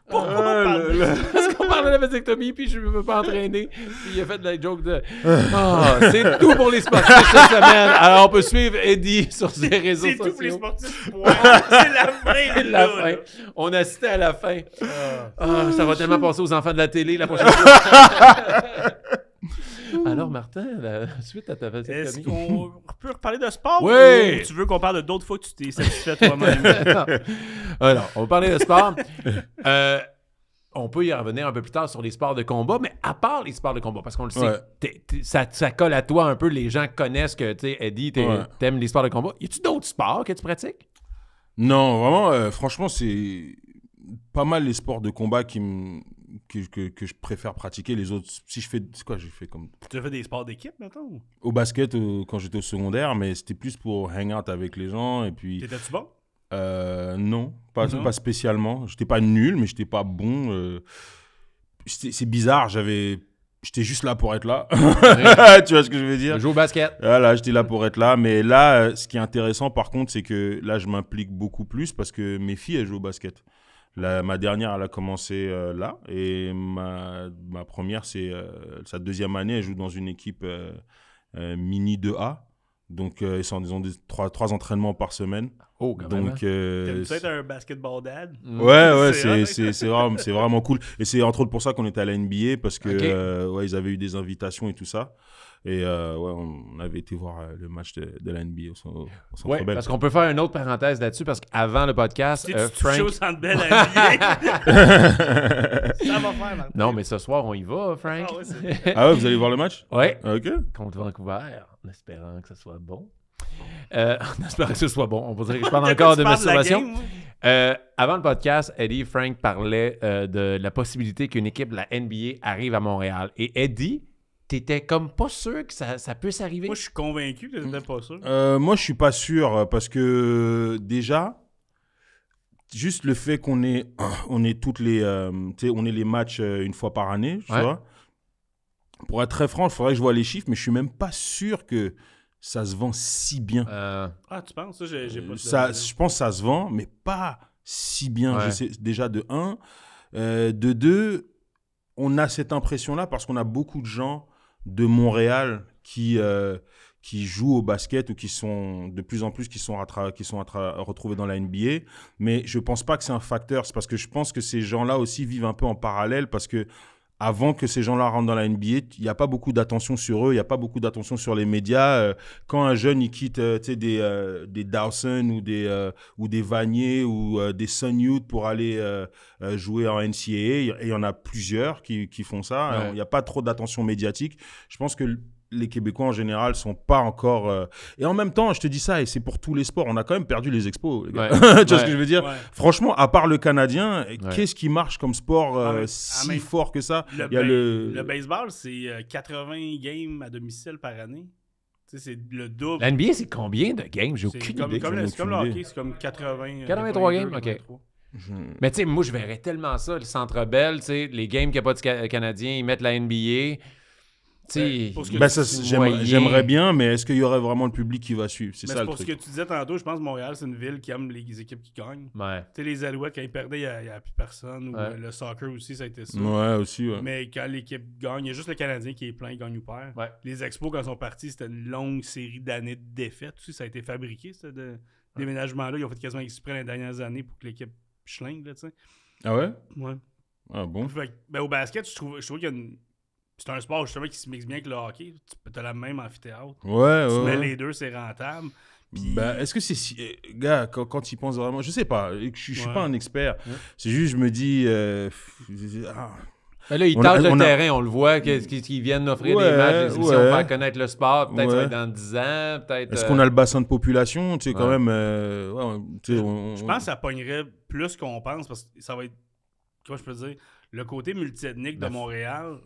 Pourquoi on ah, parle de de la vasectomie, puis je ne veux pas entraîner. Puis il a fait de la joke de. Ah. Ah, c'est tout pour les sportifs cette semaine. Alors, on peut suivre Eddie sur ses réseaux sociaux. C'est tout pour les sportifs. c'est la fin. c'est la fin. On assistait à la fin. Ah. ça va oh, tellement passer aux enfants de la télé la prochaine fois. Alors, Martin, suite à ta vasectomie. Est-ce qu'on peut reparler de sport oui! ou tu veux qu'on parle d'autres fois que tu t'es satisfait toi-même? Alors, on va parler de sport. euh, on peut y revenir un peu plus tard sur les sports de combat, mais à part les sports de combat, parce qu'on le sait, ça, colle à toi un peu, les gens connaissent que, tu sais, Eddie, t'aimes les sports de combat. Y a il d'autres sports que tu pratiques? Non, vraiment, euh, franchement, c'est pas mal les sports de combat qui que, je préfère pratiquer. Les autres, si je fais. quoi, j'ai fait comme. Tu as fait des sports d'équipe, maintenant Au basket, euh, quand j'étais au secondaire, mais c'était plus pour hang out avec les gens. Et puis. T'étais-tu bon euh, non, pas, pas spécialement. J'étais pas nul, mais j'étais pas bon. Euh. c'est bizarre, j'avais. J'étais juste là pour être là. tu vois ce que je veux dire Je joue au basket. Voilà, j'étais là pour être là. Mais là, euh, ce qui est intéressant, par contre, c'est que là, je m'implique beaucoup plus parce que mes filles, elles jouent au basket. ma dernière, elle a commencé là. Et ma, première, c'est sa deuxième année. Elle joue dans une équipe mini 2A. Donc, ils, ont trois entraînements par semaine. Oh, Donc, hein. euh, être un basketball dad. Ouais, ouais, c'est vraiment, vraiment, cool. Et c'est entre autres pour ça qu'on était à la NBA parce que euh, ouais, ils avaient eu des invitations et tout ça. Et euh, ouais, on avait été voir le match de, de la NBA au, Centre Parce qu'on peut faire une autre parenthèse là-dessus, parce qu'avant le podcast, euh, Frank... au Centre ça va Non, mais ce soir, on y va, Frank. Ah ouais, ah ouais vous allez voir le match? Ouais. Ah, OK. Contre Vancouver, en espérant que ce soit bon. Euh, on espère que ce soit bon. On je parle encore de masturbation. Euh, avant le podcast, Eddie Frank parlait euh, de la possibilité qu'une équipe de la NBA arrive à Montréal. Et Eddie, t'étais comme pas sûr que ça, puisse arriver. Moi, je suis convaincu que t'étais pas sûr. moi, je suis pas sûr parce que déjà, juste le fait qu'on ait, on ait toutes les, on ait les matchs une fois par année, tu vois. Pour être très franc, il faudrait que je vois les chiffres, mais je suis même pas sûr que ça se vend si bien. Euh, ah, tu penses? Ça, j'ai, pas euh, ça, je pense que ça se vend, mais pas si bien. Je sais, déjà, de un. Euh, de deux, on a cette impression-là parce qu'on a beaucoup de gens de Montréal qui, qui jouent au basket ou qui sont de plus en plus qui sont, qui sont retrouvés dans la NBA. Mais je ne pense pas que c'est un facteur. C'est parce que je pense que ces gens-là aussi vivent un peu en parallèle parce que avant que ces gens-là rentrent dans la NBA, il n'y a pas beaucoup d'attention sur eux, il n'y a pas beaucoup d'attention sur les médias. Euh, quand un jeune, il quitte euh, des, euh, des Dawson ou des, euh, ou des Vanier ou des Sun pour aller jouer en NCAA, et il y en a plusieurs qui, qui font ça, il n'y a pas trop d'attention médiatique. Je pense que les Québécois en général sont pas encore. Euh, et en même temps, je te dis ça, et c'est pour tous les sports, on a quand même perdu les expos. tu vois ce que je veux dire Franchement, à part le Canadien, qu'est-ce qui marche comme sport euh, ah, ah, si fort que ça le, Il y a le... le baseball, c'est 80 euh, games à domicile par année. C'est le double. L'NBA, c'est combien de games J'ai aucune comme, idée. C'est comme, le hockey, c'est comme 80. 83 games, ok. Mais tu sais, moi, je verrais tellement ça. Le Centre Bell, les games qu'il n'y a pas de Canadiens, ils mettent la NBA. Ben, j'aimerais bien, mais est-ce qu'il y aurait vraiment le public qui va suivre C'est pour ce que tu disais tantôt, je pense que Montréal, c'est une ville qui aime les équipes qui gagnent. les Alouettes, quand ils perdaient, il n'y a, plus personne. Ou euh, Le soccer aussi, ça a été ça. Ouais, aussi. Mais quand l'équipe gagne, il y a juste le Canadien qui est plein, il gagne ou perd. Les Expos, quand ils sont partis, c'était une longue série d'années de défaites. ça a été fabriqué, ce déménagement-là. Ils ont fait quasiment exprès les dernières années pour que l'équipe schlingue. ah ouais? Ouais. Ah bon? ben, au basket, je trouve, je trouve qu'il y a une c'est un sport justement qui se mixe bien avec le hockey. Tu as la même amphithéâtre. Ouais, tu mets les deux, c'est rentable. Ben, est-ce que c'est si... Euh, gars quand, tu ils pensent vraiment, je sais pas, je, ne suis pas un expert. C'est juste je me dis euh, ah. ben là, ils tâchent le terrain, on le voit, qu'ils viennent offrir des matchs, Si on va connaître le sport, peut-être ça va être dans 10 ans, peut-être... Est-ce qu'on a euh, le bassin de population, tu sais, quand même... je, pense que ça pognerait plus qu'on pense, parce que ça va être, comment je peux dire, le côté multiethnique de ben, Montréal,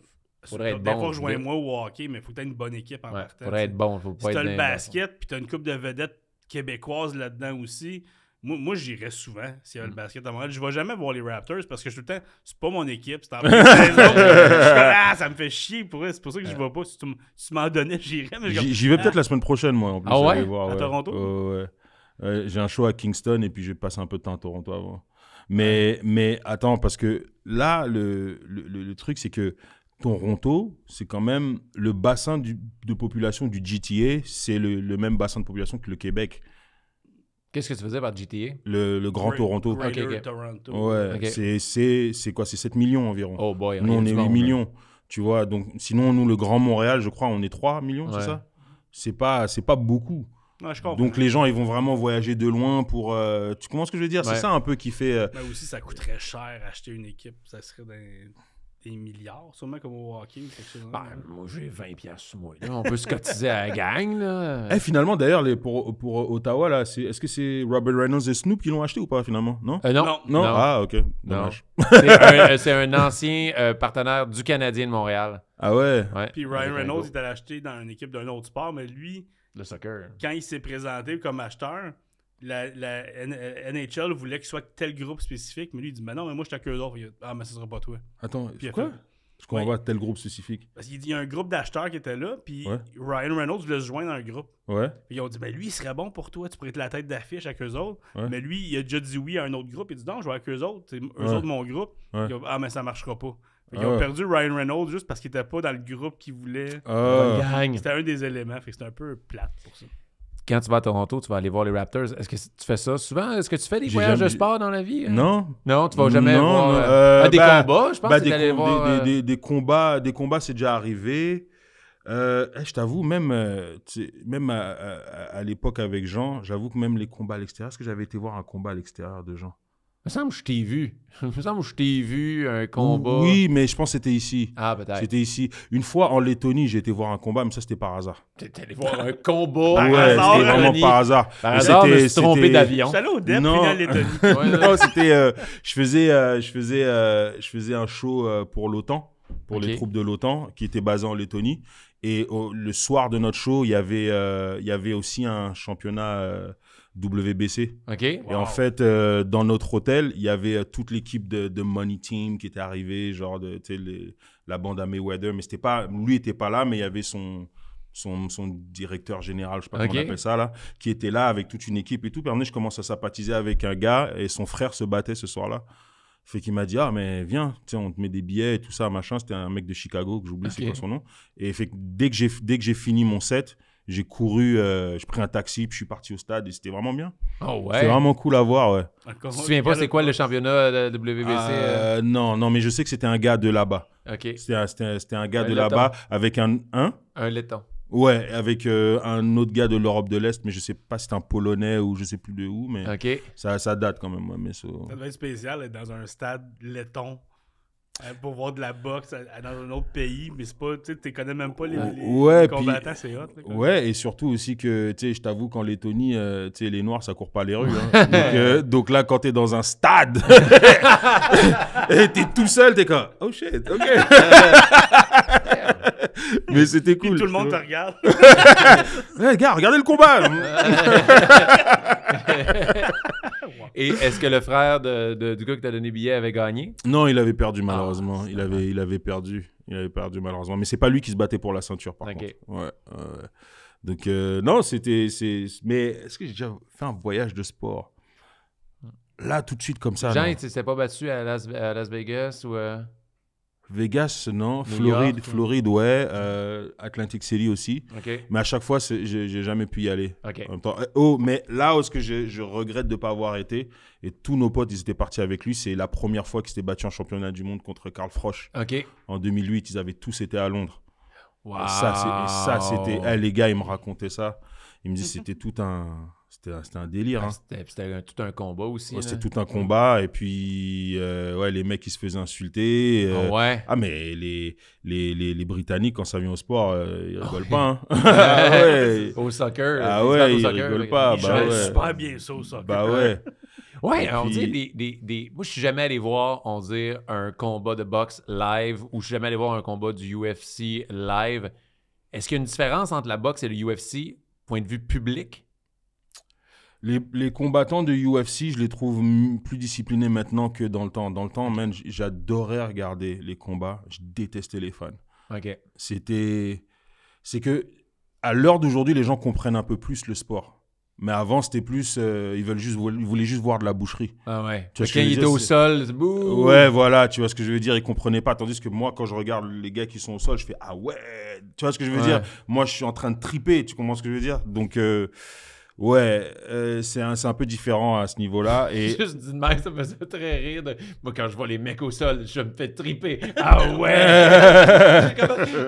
Faudrait être ben, bon. rejoins-moi au hockey, mais faut que tu une bonne équipe en être bon. si tu as le basket, puis tu as une coupe de vedettes québécoises là-dedans aussi. Moi, moi j'irais souvent s'il y a le hmm. basket à Montréal. Je ne vais jamais voir les Raptors parce que je tout le temps, c'est pas mon équipe, c'est en saison. Ah, ça me fait chier pour C'est pour ça que je ne vais pas. Si tu m'en donnais, j'irais. J'y vais ah. peut-être la semaine prochaine, moi. En plus, ah ouais? à Toronto? Euh, j'ai un show à Kingston et puis je passer un peu de temps à Toronto avant. Mais, mais attends, parce que là, le, le truc, c'est que Toronto, c'est quand même le bassin de population du GTA, c'est le, même bassin de population que le Québec. Qu'est-ce que tu faisais par GTA Le, Grand Toronto. Toronto. Ouais, c'est quoi C'est 7 millions environ. Oh boy, nous, on est 8 millions. Tu vois, donc sinon, nous, le Grand Montréal, je crois, on est 3 millions, c'est ça C'est pas, pas beaucoup. je donc les gens, ils vont vraiment voyager de loin pour. Euh, tu comprends ce que je veux dire C'est ça un peu qui fait. Mais euh, aussi, ben ça coûterait cher acheter une équipe. Ça serait dans des milliards, sûrement comme au hockey Ben, hein. moi, j'ai 20 piastres sur moi. Là. On peut se cotiser à la gang. Là. Hey, eh, finalement, d'ailleurs, pour, pour euh, Ottawa, là, est-ce que c'est Robert Reynolds et Snoop qui l'ont acheté ou pas, finalement? Non? Euh, non. Ah, OK. Dommage. Euh, c'est un, ancien partenaire du Canadien de Montréal. Ah ouais? Puis Ryan Reynolds, il l'a acheté dans une équipe d'un autre sport, mais lui... Le soccer. Quand il s'est présenté comme acheteur la, la NHL euh, voulait qu'il soit tel groupe spécifique, mais lui, il dit Mais ben non, mais moi, je suis à d'or. Ah, mais ce sera pas toi. Attends, pourquoi quoi Je qu'on va tel groupe spécifique. Parce qu'il y a un groupe d'acheteurs qui était là, puis Ryan Reynolds voulait se joindre à un groupe. Ouais. ils ont dit Mais ben lui, il serait bon pour toi, tu pourrais être la tête d'affiche avec eux autres. Mais lui, il a déjà dit oui à un autre groupe. Il dit Non, je vais avec eux autres. C'est eux autres, mon groupe. ah, mais ça marchera pas. Ils ah ont perdu Ryan Reynolds juste parce qu'il était pas dans le groupe qu'ils voulaient. Ah. C'était un des éléments. Fait que c'était un peu plate pour ça quand tu vas à Toronto, tu vas aller voir les Raptors. Est-ce que tu fais ça souvent? Est-ce que tu fais des voyages de sport dans la vie? Hein? Non. Non, tu vas jamais voir euh, euh, ah, des ben, combats, je pense. que ben, tu des, com voir, euh. des, combats, des combats, c'est déjà arrivé. je t'avoue, même, même à l'époque avec Jean, j'avoue que même les combats à l'extérieur, est-ce que j'avais été voir un combat à l'extérieur de Jean? me semble que je t'ai vu. Il me semble que je t'ai vu un combat. Oui, mais je pense que c'était ici. Ah, peut-être. C'était ici. Une fois en Lettonie, j'ai été voir un combat, mais ça, c'était par hasard. T'étais allé voir un combat par hasard. C'était vraiment par hasard. Par hasard, C'était trompé d'avion. J'allais au DEP, non. Lettonie. ouais, non, c'était. Euh, je, faisais, euh, je, faisais, euh, je faisais un show pour l'OTAN, pour les troupes de l'OTAN, qui étaient basées en Lettonie. Et le soir de notre show, il y avait, il y avait aussi un championnat WBC. ok. Et en fait, euh, dans notre hôtel, il y avait euh, toute l'équipe de, Money Team qui était arrivée, genre de, sais, la bande à Mayweather. Mais c'était pas, lui n'était pas là, mais il y avait son, son, son, directeur général, je sais pas comment on appelle ça là, qui était là avec toute une équipe et tout. Puis je commence à sympathiser avec un gars et son frère se battait ce soir-là. Fait qu'il m'a dit ah mais viens, on te met des billets et tout ça machin. C'était un mec de Chicago que j'oublie c'est quoi son nom. Et fait que dès que j'ai dès que j'ai fini mon set, j'ai couru, euh, j'ai je pris un taxi, puis je suis parti au stade et c'était vraiment bien. Oh C'était vraiment cool à voir, ouais. Ah, tu te souviens pas c'est quoi le championnat euh, de WBC ah, euh? Non, non, mais je sais que c'était un gars de là-bas. Ok. C'était un, gars de là-bas avec un. Un, laiton. Ouais, avec un autre gars de l'Europe de l'Est, mais je sais pas si c'est un Polonais ou je sais plus de où, mais ça, ça date quand même. mais ça... ça doit être spécial d'être dans un stade laiton euh, pour voir de la boxe dans un autre pays, mais c'est pas, tu sais, connais même pas les, ouais, combattants, ouais, et surtout aussi que, tu sais, je t'avoue, qu'en Lettonie, euh, tu sais, les Noirs, ça court pas les rues. Hein. Euh, donc, là, quand t'es dans un stade, et t'es tout seul, t'es comme, oh shit, ok. mais c'était cool. tout le monde te regarde. Eh, regardez le combat! Et est-ce que le frère de, de, du gars qui t'a donné billet avait gagné? Non, il avait perdu malheureusement. Ah, il, avait, il avait perdu. Il avait perdu malheureusement. Mais c'est pas lui qui se battait pour la ceinture par contre. donc euh, non, c'était... Mais est-ce que j'ai déjà fait un voyage de sport? Là, tout de suite, comme ça. Jean, il s'est pas battu à Las, Vegas ou... Euh? Vegas, non. Floride, Floride, ouais. Euh, Atlantic City aussi. Mais à chaque fois, je j'ai jamais pu y aller. Euh, oh, mais là où ce que je, regrette de ne pas avoir été, et tous nos potes, ils étaient partis avec lui, c'est la première fois qu'ils s'étaient battus en championnat du monde contre Karl Frosch. En 2008, ils avaient tous été à Londres. Wow. Et ça, c'était... Eh, les gars, ils me racontaient ça. Ils me disaient c'était tout un c'était un, un délire. Ah, hein. C'était tout un combat aussi. c'était hein. tout un combat. Et puis, euh, ouais, les mecs, ils se faisaient insulter. Ah, euh, ah mais les, les, les, Britanniques, quand ça vient au sport, euh, ils ils ah, rigolent pas. Hein. au soccer. Ah ouais, ils ne rigolent pas. Ils bah super bien ça au soccer. Bah ouais. Ouais, on dit des, des, Moi, je suis jamais allé voir, on dit, un combat de boxe live ou je suis jamais allé voir un combat du UFC live. Est-ce qu'il y a une différence entre la boxe et le UFC, point de vue public? les, combattants de UFC, je les trouve plus disciplinés maintenant que dans le temps. Dans le temps, j'adorais regarder les combats. Je détestais les fans. C'était. C'est que, à l'heure d'aujourd'hui, les gens comprennent un peu plus le sport. Mais avant, c'était plus. Euh, ils, veulent juste, voulaient juste voir de la boucherie. Ah ouais. Tu vois il était au sol. Ouais, voilà, tu vois ce que je veux dire. Ils comprenaient pas. Tandis que moi, quand je regarde les gars qui sont au sol, je fais Ah ouais. Tu vois ce que je veux dire Moi, je suis en train de triper. Tu comprends ce que je veux dire Donc. Euh, Ouais, euh, c'est un, peu différent à ce niveau-là. Et... Juste dit de ça me fait très rire. De... Moi, quand je vois les mecs au sol, je me fais triper. Ah ouais! là,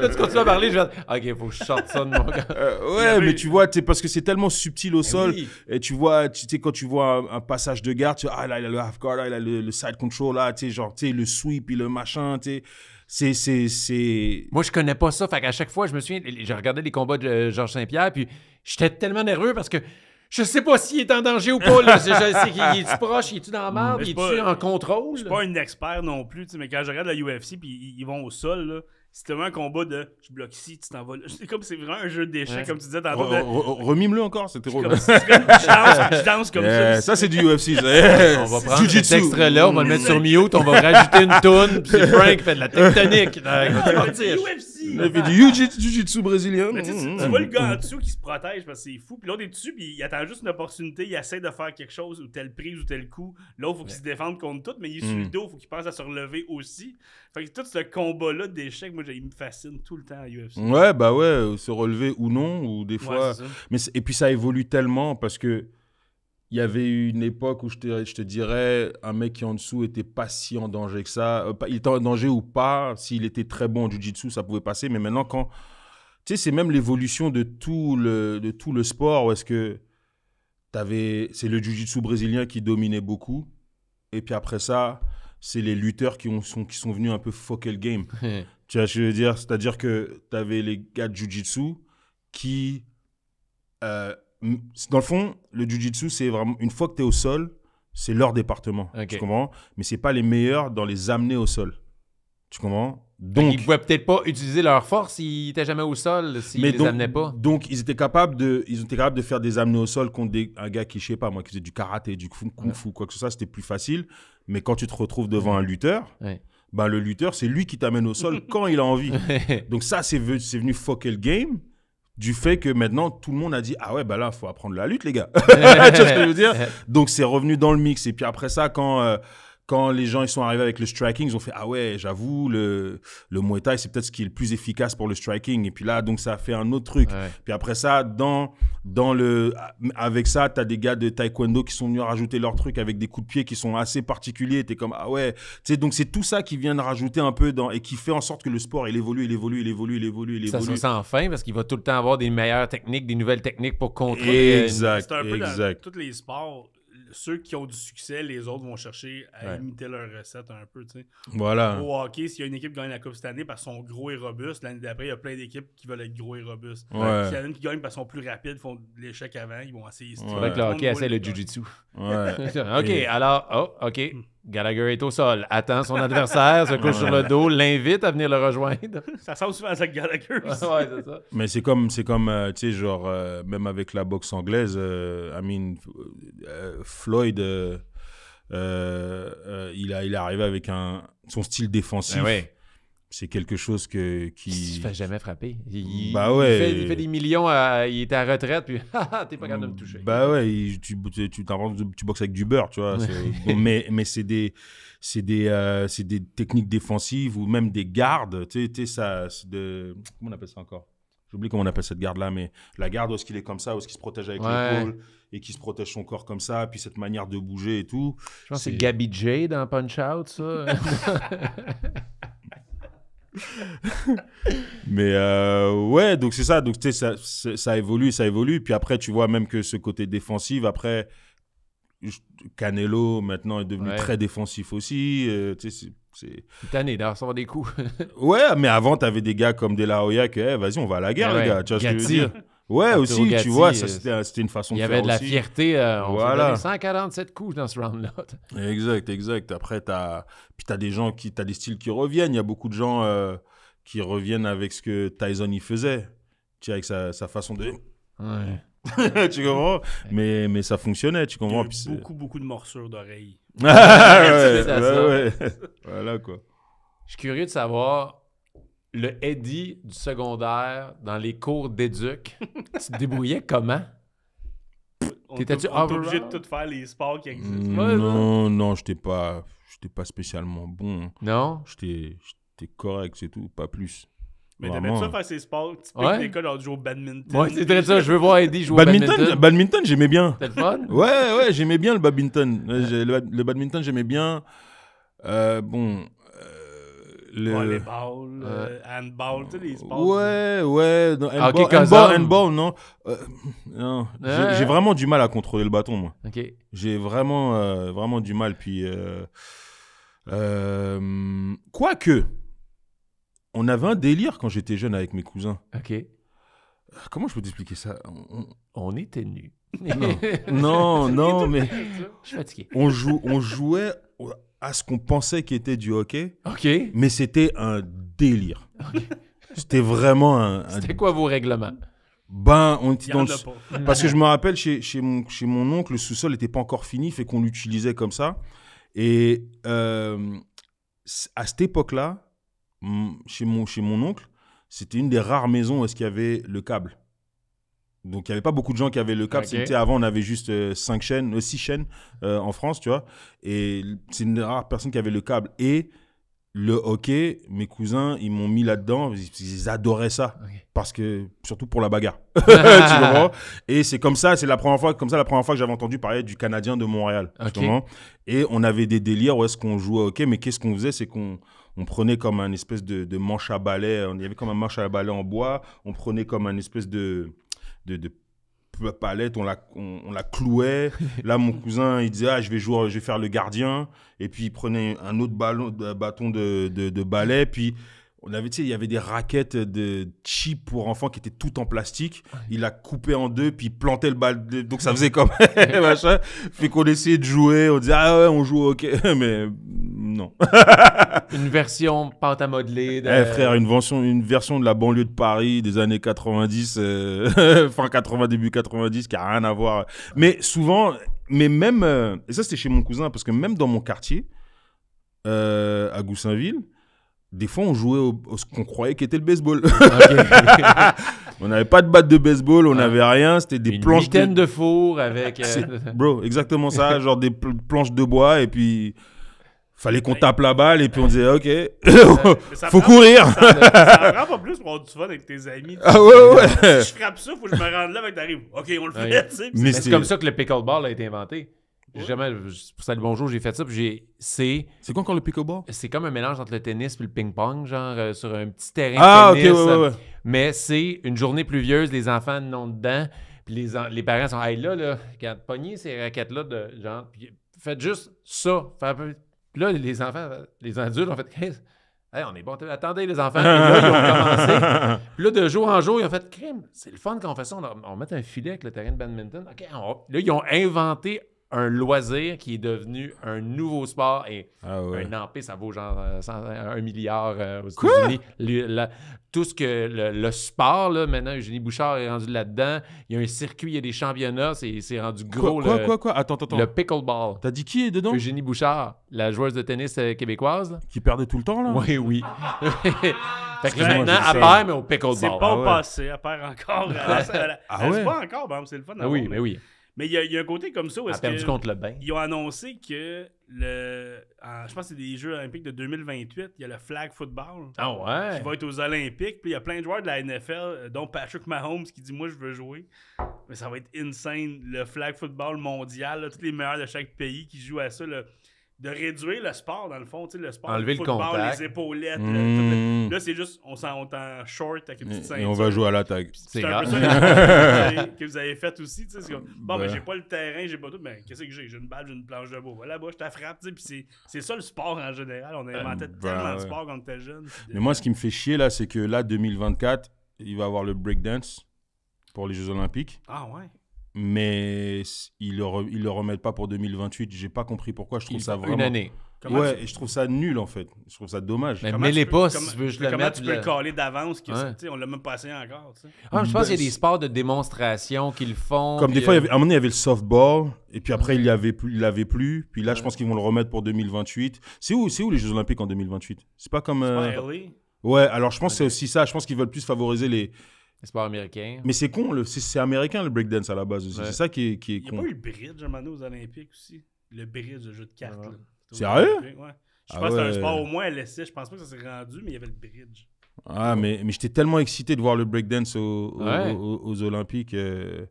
tu continues à parler, je vais Ok, faut que je sorte ça de mon gars. Euh, ouais, mais tu vois, parce que c'est tellement subtil au eh sol. Et tu vois, tu sais, quand tu vois un, passage de garde, tu vois, ah là, il a le half guard, là, il a le, side control, là, tu sais, genre, tu sais, le sweep, et le machin, tu sais. C'est, Moi, je connais pas ça. Fait qu'à chaque fois, je me souviens, je regardais les combats de euh, Georges Saint-Pierre, puis j'étais tellement nerveux parce que je sais pas s'il est en danger ou pas. Là. Je, qu'il est proche, il est-tu dans la merde, il est en contrôle. Je suis pas un expert non plus, mais quand je regarde la UFC, puis ils vont au sol, là, c'est vraiment un combat de je bloque ici, tu t'en vas là. C'est comme c'est vraiment un jeu d'échecs, comme tu disais Remime-le encore, c'était trop Comme, je, danse, comme ça. Ça, c'est du UFC. Ça. on va prendre cet extrait-là, on va le mettre sur mute, on va rajouter une toune, puis c'est Frank fait de la tectonique. UFC. du jiu-jitsu brésilien. tu, vois le gars en dessous qui se protège parce que c'est fou, puis l'autre est dessus, puis il attend juste une opportunité, il essaie de faire quelque chose, ou telle prise, ou tel coup. L'autre, faut qu'il se défende contre tout, mais il est sur mm. le dos, faut qu'il pense à se relever aussi. Fait que tout ce combat-là d'échecs, il me fascine tout le temps à UFC. Ouais, bah ouais, euh, se relever ou non, ou des fois. mais et puis ça évolue tellement parce que il y avait une époque où je te, je te, dirais, un mec qui en dessous était pas si en danger que ça. Euh, il était en danger ou pas, s'il était très bon en jiu-jitsu, ça pouvait passer. Mais maintenant, quand. Tu sais, c'est même l'évolution de, tout le, de tout le sport où est-ce que. T'avais, c'est le jiu-jitsu brésilien qui dominait beaucoup. Et puis après ça, c'est les lutteurs qui, ont, sont, qui sont venus un peu fucker le game. tu vois je veux dire C'est-à-dire que tu avais les gars de Jiu-Jitsu qui. Euh, dans le fond, le Jiu-Jitsu, c'est vraiment. Une fois que tu es au sol, c'est leur département. Tu comprends Mais c'est pas les meilleurs dans les amener au sol. Tu comprends? Donc, ils pouvaient peut-être pas utiliser leur force, s'ils n'étaient jamais au sol s'ils ne les amenaient pas. Donc, ils étaient capables de, ils capables de faire des amenés au sol contre un gars qui, je sais pas moi, qui faisait du karaté, du kung, fu, quoi que ce soit, c'était plus facile. Mais quand tu te retrouves devant un lutteur, bah, le lutteur, c'est lui qui t'amène au sol quand il a envie. donc, ça, c'est venu fucker le game du fait que maintenant tout le monde a dit ah ouais bah là faut apprendre la lutte les gars tu vois ce que je veux dire donc c'est revenu dans le mix et puis après ça quand euh, quand les gens ils sont arrivés avec le striking, ils ont fait ah ouais, j'avoue le le Muay Thai c'est peut-être ce qui est le plus efficace pour le striking et puis là donc ça a fait un autre truc. Puis après ça dans dans le avec ça, tu as des gars de taekwondo qui sont venus rajouter leur truc avec des coups de pied qui sont assez particuliers, tu es comme ah ouais, tu sais donc c'est tout ça qui vient de rajouter un peu dans et qui fait en sorte que le sport il évolue, il évolue, il évolue, il évolue, il évolue. Ça sans fin parce qu'il va tout le temps avoir des meilleures techniques, des nouvelles techniques pour contrer euh, Exact, exact. Dans tous les sports ceux qui ont du succès, les autres vont chercher à imiter leur recette un peu. T'sais. Voilà. Au hockey, s'il y a une équipe qui gagne la Coupe cette année parce qu'ils sont gros et robustes, l'année d'après, il y a plein d'équipes qui veulent être gros et robustes. S'il y en a une qui gagne parce qu'ils sont plus rapides, font l'échec avant, ils vont essayer. C'est vrai que le hockey essaie le jujitsu. ok, alors, oh, ok. Hmm. Gallagher est au sol, attend son adversaire, se couche sur le dos, l'invite à venir le rejoindre. Ça sent souvent à Gallagher. Mais c'est comme, c'est comme euh, tu sais, genre, euh, même avec la boxe anglaise, euh, I mean, Floyd, il, a, il est arrivé avec un, son style défensif. Ben c'est quelque chose que, qui. Il se fait jamais frapper. Il, bah ouais. il, fait, des millions, il est à retraite, puis ah, ah, t'es pas capable de me toucher. Bah ouais, tu, tu, boxes avec du beurre, tu vois. mais mais c'est des, des, euh, des techniques défensives ou même des gardes. Tu sais, ça. De, comment on appelle ça encore J'oublie comment on appelle cette garde-là, mais la garde où est-ce qu'il est comme ça, où est-ce qu'il se protège avec l'épaule et qui se protège son corps comme ça, puis cette manière de bouger et tout. Je pense que c'est Gabby Jade dans Punch Out, ça. mais euh, ouais, donc c'est ça. Donc tu sais, ça, ça, évolue, ça évolue. Puis après, tu vois même que ce côté défensif, après, Canelo maintenant est devenu très défensif aussi. Euh, tu sais, c'est. Tanné, d'en des coups. ouais, mais avant, t'avais des gars comme De La Hoya que, eh, vas-y, on va à la guerre, ah les gars. Tu vois ce que je veux dire Ouais, aussi, tu vois, euh, euh, c'était une façon de faire. Il y avait de la fierté. Euh, on voilà. 147 coups dans ce round-là. Exact, exact. Après, tu as, as, des gens qui. des styles qui reviennent. Il y a beaucoup de gens qui reviennent avec ce que Tyson y faisait. Tu sais, avec sa, façon de. Ouais. tu comprends mais, mais ça fonctionnait, tu comprends beaucoup, beaucoup de morsures d'oreilles. ouais, ouais, voilà quoi. Je suis curieux de savoir le Eddie du secondaire dans les cours d'éduc, tu te débrouillais comment? T'étais-tu obligé de tout faire les sports qui existent? Mm, non, non, j'étais pas, j'étais pas spécialement bon. Non? J'étais, j'étais correct, c'est tout, pas plus. Mais même ça faire ces sports Tu ouais. d'école, genre du au badminton? Ouais, très ça, je veux voir Eddie jouer badminton, au badminton. Badminton, j'aimais bien. C'était fun? ouais, ouais, j'aimais bien le badminton. Euh, le, badminton, j'aimais bien. Euh, bon, le... Volleyball, euh, euh, handball, les sports. Ouais, ouais. Non, ah, handball, handball, handball, non. Euh, non. J'ai vraiment du mal à contrôler le bâton, moi. J'ai vraiment, vraiment du mal. Puis, quoique, on avait un délire quand j'étais jeune avec mes cousins. Ok. Comment je peux t'expliquer ça on... était nus. non, non, mais. Je suis On, jou... on jouait à ce qu'on pensait qui était du hockey. OK. Mais c'était un délire. C'était vraiment un. C'était quoi vos règlements? Ben, on était Parce que je me rappelle, chez, mon, chez mon oncle, le sous-sol n'était pas encore fini, fait qu'on l'utilisait comme ça. Et euh, à cette époque-là, chez mon, chez mon oncle, c'était une des rares maisons où est-ce qu'il y avait le câble. Donc il n'y avait pas beaucoup de gens qui avaient le câble. C'était avant, on avait juste euh, cinq chaînes, 6 euh, chaînes euh, en France, tu vois. Et c'est une rare personne qui avait le câble. Et le hockey, mes cousins, ils m'ont mis là-dedans. Ils, adoraient ça. Parce que, surtout pour la bagarre. tu Et c'est comme ça, c'est la première fois, comme ça, la première fois que j'avais entendu parler du Canadien de Montréal. Et on avait des délires où est-ce qu'on jouait au hockey, mais qu'est-ce qu'on faisait C'est qu'on on prenait comme un espèce de, de, manche à balai. Il y avait comme un manche à balai en bois. On prenait comme un espèce de de, de palette, on la, on, la clouait. Là, mon cousin, il disait, ah, je vais jouer, je vais faire le gardien. Et puis, il prenait un autre ballon, de bâton de, de, de, balai. Puis, on avait, tu sais, il y avait des raquettes de cheap pour enfants qui étaient toutes en plastique. Il la coupait en deux, puis il plantait le bal. Donc, ça faisait comme machin. Fait qu'on essayait de jouer. On disait, ah ouais, on joue, ok. Mais une version pâte à modeler. Eh, frère, une version, une version de la banlieue de Paris des années 90, euh, fin 80, début 90, qui a rien à voir. Mais souvent, mais même, euh, et ça c'était chez mon cousin, parce que même dans mon quartier, euh, à Goussainville, des fois, on jouait au, ce qu'on croyait qu'était le baseball. on n'avait pas de batte de baseball, on ah. n'avait rien. C'était des planches. Une de... de four avec. Bro, exactement ça. genre des planches de bois et puis Fallait qu'on ben, tape la balle et puis on ben, disait OK, ben, faut courir. Ça, ça, pas plus pour avoir du fun avec tes amis. Ah ouais, ouais. Si je frappe ça, faut que je me rende là avec t'arrives. OK, on le fait. Mais c'est comme ça que le pickleball a été inventé. J'ai Jamais, pour ça le bonjour, j'ai fait ça. j'ai, c'est, c'est quoi encore le pickleball? C'est comme un mélange entre le tennis et le ping-pong, genre euh, sur un petit terrain ah, de tennis. mais c'est une journée pluvieuse, les enfants n'ont dedans. Puis les, les parents sont, hey là, là, regarde, pognez ces raquettes-là de genre. Puis faites juste ça. Faites un puis là, les enfants, les adultes ont fait hey, on est bon, attendez les enfants. là, ils ont commencé. Puis là, de jour en jour, ils ont fait crime. C'est le fun quand on fait ça. On, met un filet avec le terrain de badminton. OK, là, ils ont inventé un loisir qui est devenu un nouveau sport et ah un empire, ça vaut genre euh, un milliard euh, aux États-Unis. Tout ce que le, sport, là, maintenant, Eugénie Bouchard est rendu là-dedans. Il y a un circuit, il y a des championnats, c'est rendu gros. Quoi, le, quoi, quoi, Attends, attends. Le pickleball. T'as dit qui est dedans Eugénie Bouchard, la joueuse de tennis euh, québécoise. Qui perdait tout le temps, là Oui, oui. Fait que maintenant, à part, mais au pickleball. C'est pas ah passé, à part encore. ah, elle, encore elle, encore, c'est le fun. Ah oui, mais oui. Mais il y, a, un côté comme ça où Ils ont annoncé que le. je pense que c'est des Jeux Olympiques de 2028, il y a le flag football. Ah qui va être aux Olympiques. Puis il y a plein de joueurs de la NFL, euh, dont Patrick Mahomes, qui dit Moi, je veux jouer. Mais ça va être insane. Le flag football mondial, tous les meilleurs de chaque pays qui jouent à ça de réduire le sport, dans le fond, tu sais, le sport, Enlever le, football, euh, le les hmm. épaulettes. là, c'est juste, on s'entend short avec une petite ceinture. Et on va jouer à l'attaque. C'est un peu ça que vous avez fait aussi, tu sais. Bon, mais j'ai pas le terrain, j'ai pas tout, mais ben, qu'est-ce que j'ai? J'ai une balle, j'ai une planche de bois. là je t'affrappe, tu sais, puis c'est ça le sport en général. On inventé ben, tellement de sport quand t'es jeune. Mais moi, ce qui me fait chier, là, c'est que là, 2024, il va y avoir le breakdance pour les Jeux Olympiques. Ah ouais? mais ils le, le remettent pas pour 2028. J'ai pas compris pourquoi. Je trouve ça vraiment. Une année. ouais, et je trouve ça nul en fait. Je trouve ça dommage. Mais mets-les pas si tu veux. Je comment tu peux le caler d'avance que On l'a même pas essayé encore. Ah, je pense qu'il y a ben, des sports de démonstration qu'ils font. Comme des fois, euh, avait, à un moment il y avait le softball, et puis après, il l'avait plus, il avait plus. Puis là, je pense qu'ils vont le remettre pour 2028. C'est où, où les Jeux Olympiques en 2028 C'est pas comme. Euh, ouais, alors je pense que c'est aussi ça. Je pense qu'ils veulent plus favoriser les les sports américain. Mais c'est con, c'est, américain le breakdance à la base C'est ça qui est, qui est con. Il n'y a pas eu le bridge un moment donné aux Olympiques aussi. Le bridge, le jeu de cartes. Ouais. Ah. Sérieux? ouais. Je pense ouais. que c'est un ah sport au moins laissé. Je pense pas que ça s'est rendu, mais il y avait le bridge. Ah, mais, mais j'étais tellement excité de voir le breakdance aux, aux, Olympiques. Euh,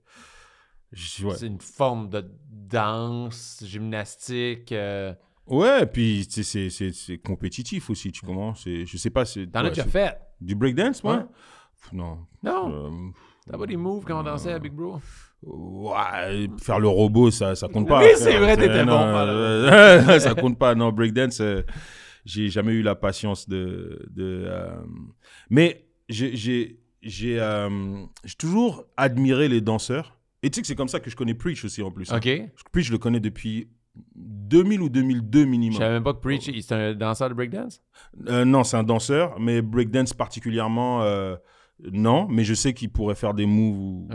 c'est une forme de danse, gymnastique. Euh. Ouais, puis c'est, compétitif aussi, tu commences Je sais pas. T'en as déjà fait? Du breakdance, moi? Non, non. Euh, T'as pas des moves quand on dansait à Big Bro? Ouais, faire le robot, ça, ça compte pas. Oui, c'est vrai, t'étais bon. Euh, ça compte pas. Non, breakdance, euh, j'ai jamais eu la patience de. mais j'ai toujours admiré les danseurs. Et tu sais que c'est comme ça que je connais Preach aussi en plus. Hein. OK. Puis Preach, je le connais depuis 2000 ou 2002 minimum. Je savais même pas que Preach, c'est un danseur de breakdance Non, c'est un danseur, mais breakdance particulièrement non, mais je sais qu'il pourrait faire des moves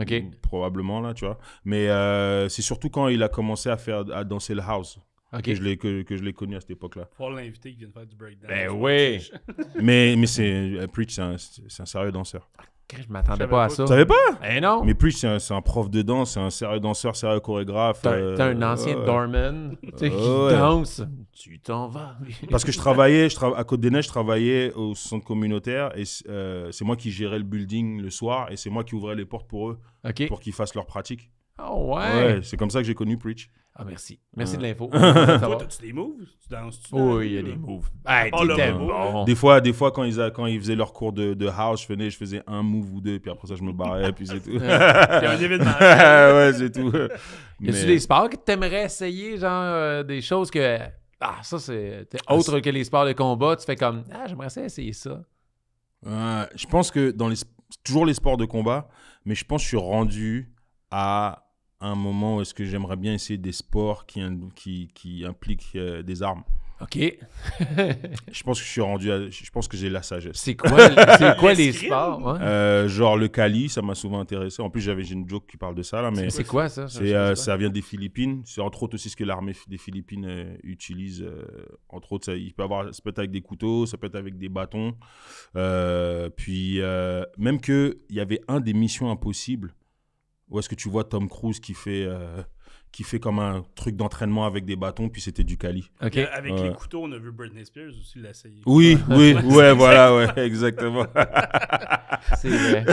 probablement là, tu vois. Mais euh, c'est surtout quand il a commencé à faire à danser le house. Que, je l'ai, que, je l'ai connu à cette époque-là. Pour qui vient faire du breakdown. Ben oui! mais mais c'est, euh, Preach, c'est un, sérieux danseur. Je m'attendais pas à ça. Tu savais pas? Eh non! Mais plus, c'est un, prof de danse, c'est un sérieux danseur, sérieux chorégraphe. T'es euh, un ancien doorman qui danse. Tu t'en vas. Parce que je travaillais, je à Côte-des-Neiges, je travaillais au centre communautaire et euh, c'est moi qui gérais le building le soir et c'est moi qui ouvrais les portes pour eux pour qu'ils fassent leur pratique. oh, ouais? c'est comme ça que j'ai connu Preach. Ah, merci. Merci de l'info. Toi, t'as-tu des moves? Tu danses-tu? Oh, il y a des moves. Ah, Des fois, des fois quand, ils quand ils faisaient leur cours de, de house, je venais, je faisais un move ou deux, puis après ça, je me barrais, puis c'est tout. Puis un événement. ouais, c'est tout. Mais a-tu des sports que t'aimerais essayer, genre euh, des choses que. Ah, ça, c'est. Ah, autre que les sports de combat, tu fais comme. Ah, j'aimerais essayer ça. je pense que dans les, toujours les sports de combat, mais je pense que je suis rendu à un moment où est-ce que j'aimerais bien essayer des sports qui, qui, impliquent euh, des armes. Ok. je pense que je suis rendu Je pense que j'ai la sagesse. C'est quoi, quoi les sports euh, Genre le Cali, ça m'a souvent intéressé. En plus, j'avais une joke qui parle de ça. là. Mais c'est quoi ça c'est, Ça euh, vient des Philippines. C'est entre autres aussi ce que l'armée des Philippines utilise. entre autres, il peut avoir, ça peut être avec des couteaux, ça peut être avec des bâtons. puis, même qu'il y avait un des missions impossibles ou est-ce que tu vois Tom Cruise qui fait, euh, qui fait comme un truc d'entraînement avec des bâtons, puis c'était du Cali. Avec les couteaux, on a vu Britney Spears aussi l'essayer. Oui, oui, ouais, voilà, ouais, exactement. c'est vrai.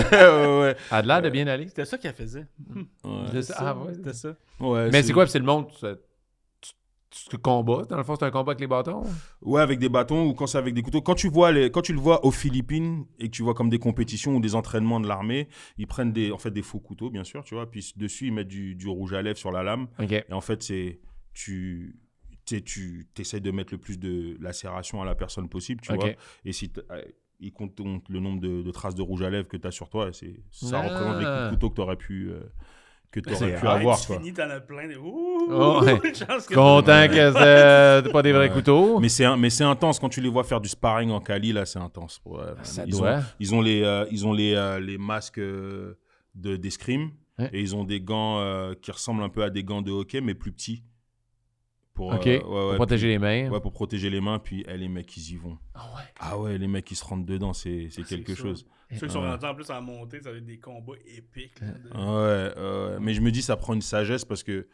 ouais. Elle a l'air de bien aller. C'était ça qu'elle faisait. Ouais. Ah, ouais. C'était ça. mais c'est quoi? C'est le monde tu combats, dans le fond, c'est un combat avec les bâtons? Ouais, avec des bâtons ou quand c'est avec des couteaux. Quand tu, vois les, quand tu le vois aux Philippines et que tu vois comme des compétitions ou des entraînements de l'armée, ils prennent des, en fait des faux couteaux, bien sûr, tu vois, puis dessus, ils mettent du, du rouge à lèvres sur la lame. Et en fait, c'est tu tu essaies de mettre le plus de lacération à la personne possible, tu Et si ils comptent le nombre de, traces de rouge à lèvres que tu as sur toi, c'est ça ah. représente les couteaux que tu aurais pu... Euh, que tu aurais pu avoir. Tu finis, t'en as plein. Oh, que Content que c'est pas des vrais couteaux. Mais c'est, mais c'est intense. Quand tu les vois faire du sparring en Cali, là, c'est intense. Ah, ils, Ont, les, euh, ils ont les, euh, les masques euh, de, d'escrime et ils ont des gants qui ressemblent un peu à des gants de hockey, mais plus petits. Pour, euh, protéger les mains. Ouais, pour protéger les mains. Puis les mecs, ils y vont. Ah ouais. Ah ouais, les mecs, ils se rentrent dedans, c'est quelque chose. Ceux qui sont en plus à monter, ça va être des combats épiques. Ouais, mais je me dis, ça prend une sagesse parce que,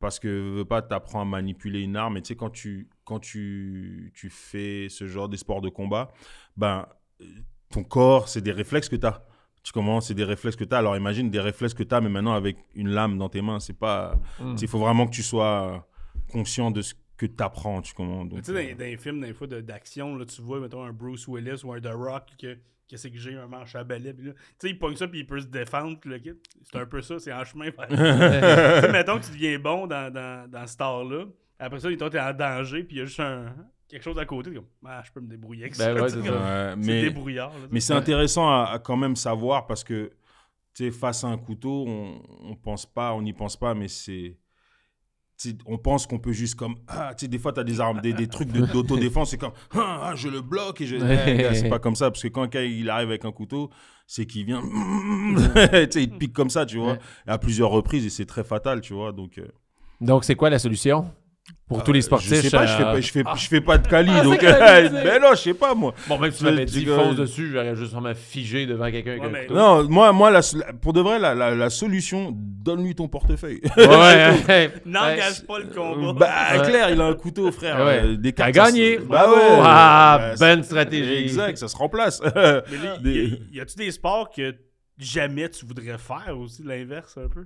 parce que veux pas, t'apprends à manipuler une arme. Et tu sais, quand, tu, quand tu, fais ce genre de de combat, ben, euh, ton corps, c'est des réflexes que t'as tu commences, c'est des réflexes que tu as. Alors imagine des réflexes que tu as, mais maintenant avec une lame dans tes mains, c'est pas. Il hmm. faut vraiment que tu sois conscient de ce que tu apprends, tu sais, dans, euh, dans, les films, fois, d'action, tu vois, mettons, un Bruce Willis ou un The Rock, que, qu'est-ce que j'ai, un manche à balai, tu sais, il pogne ça, puis il peut se défendre, C'est un peu ça, c'est en chemin. mettons que tu deviens bon dans, dans, dans là après ça, toi, t'es en danger, puis il y a juste quelque chose à côté, comme, ah, je peux me débrouiller c'est débrouillard. mais c'est intéressant à, quand même savoir, parce que, tu face à un couteau, on, on pense pas, on n'y pense pas, mais c'est on pense qu'on peut juste comme ah, tu des fois tu as des armes des, des trucs d'autodéfense c'est comme ah, ah, je le bloque et je eh, c'est pas comme ça parce que quand il arrive avec un couteau c'est qu'il vient tu sais il pique comme ça tu vois à plusieurs reprises et c'est très fatal tu vois donc euh. donc c'est quoi la solution pour tous les euh, sportifs. Je sais pas, je fais pas, ah. fais, pas de ah, quali, donc. mais non, je sais pas, moi. Bon, même si tu m'avais dit fonce dessus, j'aurais juste vraiment figé devant quelqu'un avec Non, moi, moi pour de vrai, la, solution, donne-lui ton portefeuille. Ouais, N'engage pas le combat. Bah, clair, il a un couteau, frère. Euh, des T'as gagné. Bah ouais. Ah, bah, bonne stratégie. Exact, ça se remplace. mais y a-tu des sports que jamais tu voudrais faire aussi, l'inverse un peu?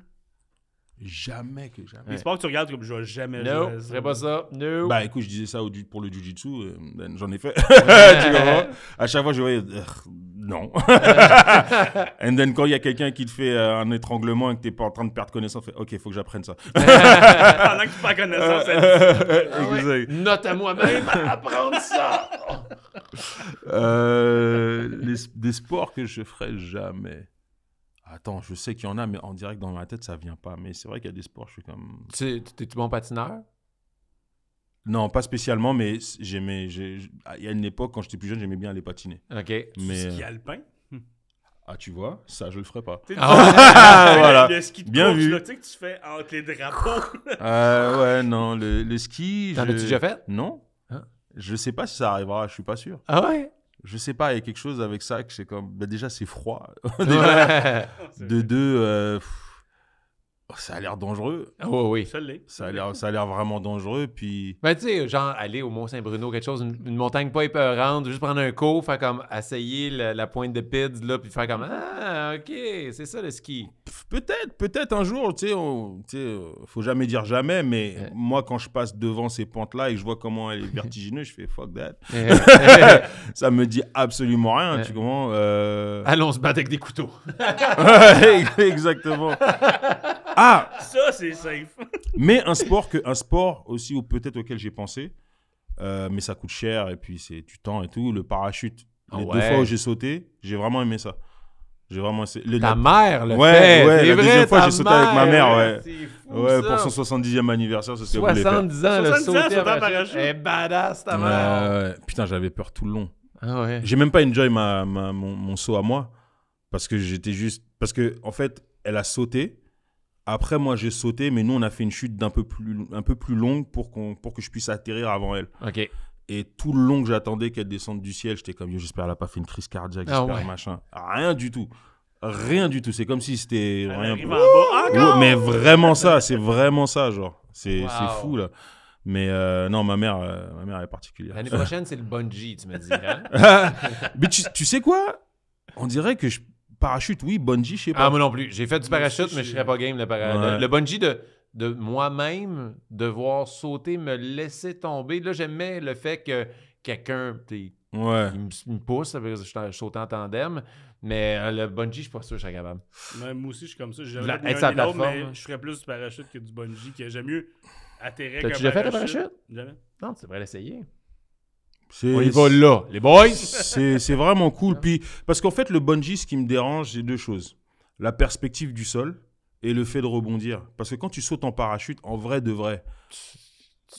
Jamais que jamais. C'est pas que tu regardes comme je vois jamais. Non, nope, ce serait pas ça. Non. Bah écoute, je disais ça pour le jujitsu, jitsu euh, ben, j'en ai fait. À chaque fois, je voyais, euh, non. Et then quand il y a quelqu'un qui te fait euh, un étranglement et que t'es pas en train de perdre connaissance, fait, ok, faut que j'apprenne ça. Pendant que tu perds connaissance, ah note à moi-même, apprendre ça. des sports que je ferais jamais. Attends, je sais qu'il y en a, mais en direct dans ma tête, ça vient pas. Mais c'est vrai qu'il y a des sports, je suis comme. Tu es bon patineur Non, pas spécialement, mais j'aimais. Il y a une époque, quand j'étais plus jeune, j'aimais bien aller patiner. Ok. Mais... Ski euh, alpin ah, tu vois, ça, je le ferai pas. Ah, voilà. Le ski de tu sais que tu fais entre les drapeaux. Euh, ouais, non, le, ski. T'en je... déjà fait? Non. Je hein? Je sais pas si ça arrivera, je suis pas sûr. Ah ouais? je sais pas, il y a quelque chose avec ça que c'est comme. Bah déjà, c'est froid. de deux, euh, Oh, ça a l'air dangereux. Oh, oui, Ça l'est. Ça a l'air, vraiment dangereux. Puis. Ben, tu sais, genre, aller au Mont-Saint-Bruno, quelque chose, une, montagne pas épeurante, juste prendre un coup, faire comme, essayer la, pointe de PIDS, là, puis faire comme, ah, OK, c'est ça le ski. Peut-être, peut-être un jour, tu sais, tu euh, faut jamais dire jamais, mais moi, quand je passe devant ces pentes-là et que je vois comment elle est vertigineuse, je fais fuck that. ça me dit absolument rien, tu comprends? Euh. Allons se battre avec des couteaux. Exactement. Ah! Ça, c'est safe. mais un sport, que, un sport aussi, ou peut-être auquel j'ai pensé, euh, mais ça coûte cher et puis c'est du temps et tout, le parachute. Ah Les deux fois où j'ai sauté, j'ai vraiment aimé ça. J'ai vraiment ta la... mère le ouais, fait. Ouais, la deuxième fois, j'ai sauté avec ma mère. Ouais, ouais pour son 70e anniversaire, c'est ce que 70 ans, le sauté en parachute. badass, ta mère. putain, j'avais peur tout le long. Ah j'ai même pas enjoy ma, mon, mon, saut à moi parce que j'étais juste parce que en fait, elle a sauté après, moi, j'ai sauté, mais nous, on a fait une chute d'un peu plus, un peu plus longue pour, qu'on, pour que je puisse atterrir avant elle. Ok. Et tout le long que j'attendais qu'elle descende du ciel, j'étais comme, j'espère qu'elle n'a pas fait une crise cardiaque, ah machin. Rien du tout. Rien du tout. C'est comme si c'était rien. mais vraiment ça, c'est vraiment ça, genre. C'est fou, là. Mais euh, non, ma mère, euh, ma mère est particulière. L'année prochaine, c'est le bungee, tu m'as dit. Hein. mais tu, sais quoi On dirait que je, Parachute, oui. Bungee, je sais pas. Ah, moi non plus. J'ai fait du parachute, mais je serais pas game. Le, parachute le bungee de, de moi-même, devoir sauter, me laisser tomber. Là, j'aimais le fait que quelqu'un ouais. me, pousse pousse, je, saute en tandem. Mais euh, le bungee, je suis pas sûr que je serais capable. moi aussi, je suis comme ça. Hein. je ferais plus du parachute que du bungee. Que j'aime mieux atterrir tu T'as déjà fait le parachute? Jamais. Non, tu devrais l'essayer les boys. C'est vraiment cool. Puis, parce qu'en fait, le bungee, ce qui me dérange, c'est deux choses. La perspective du sol et le fait de rebondir. Parce que quand tu sautes en parachute, en vrai de vrai,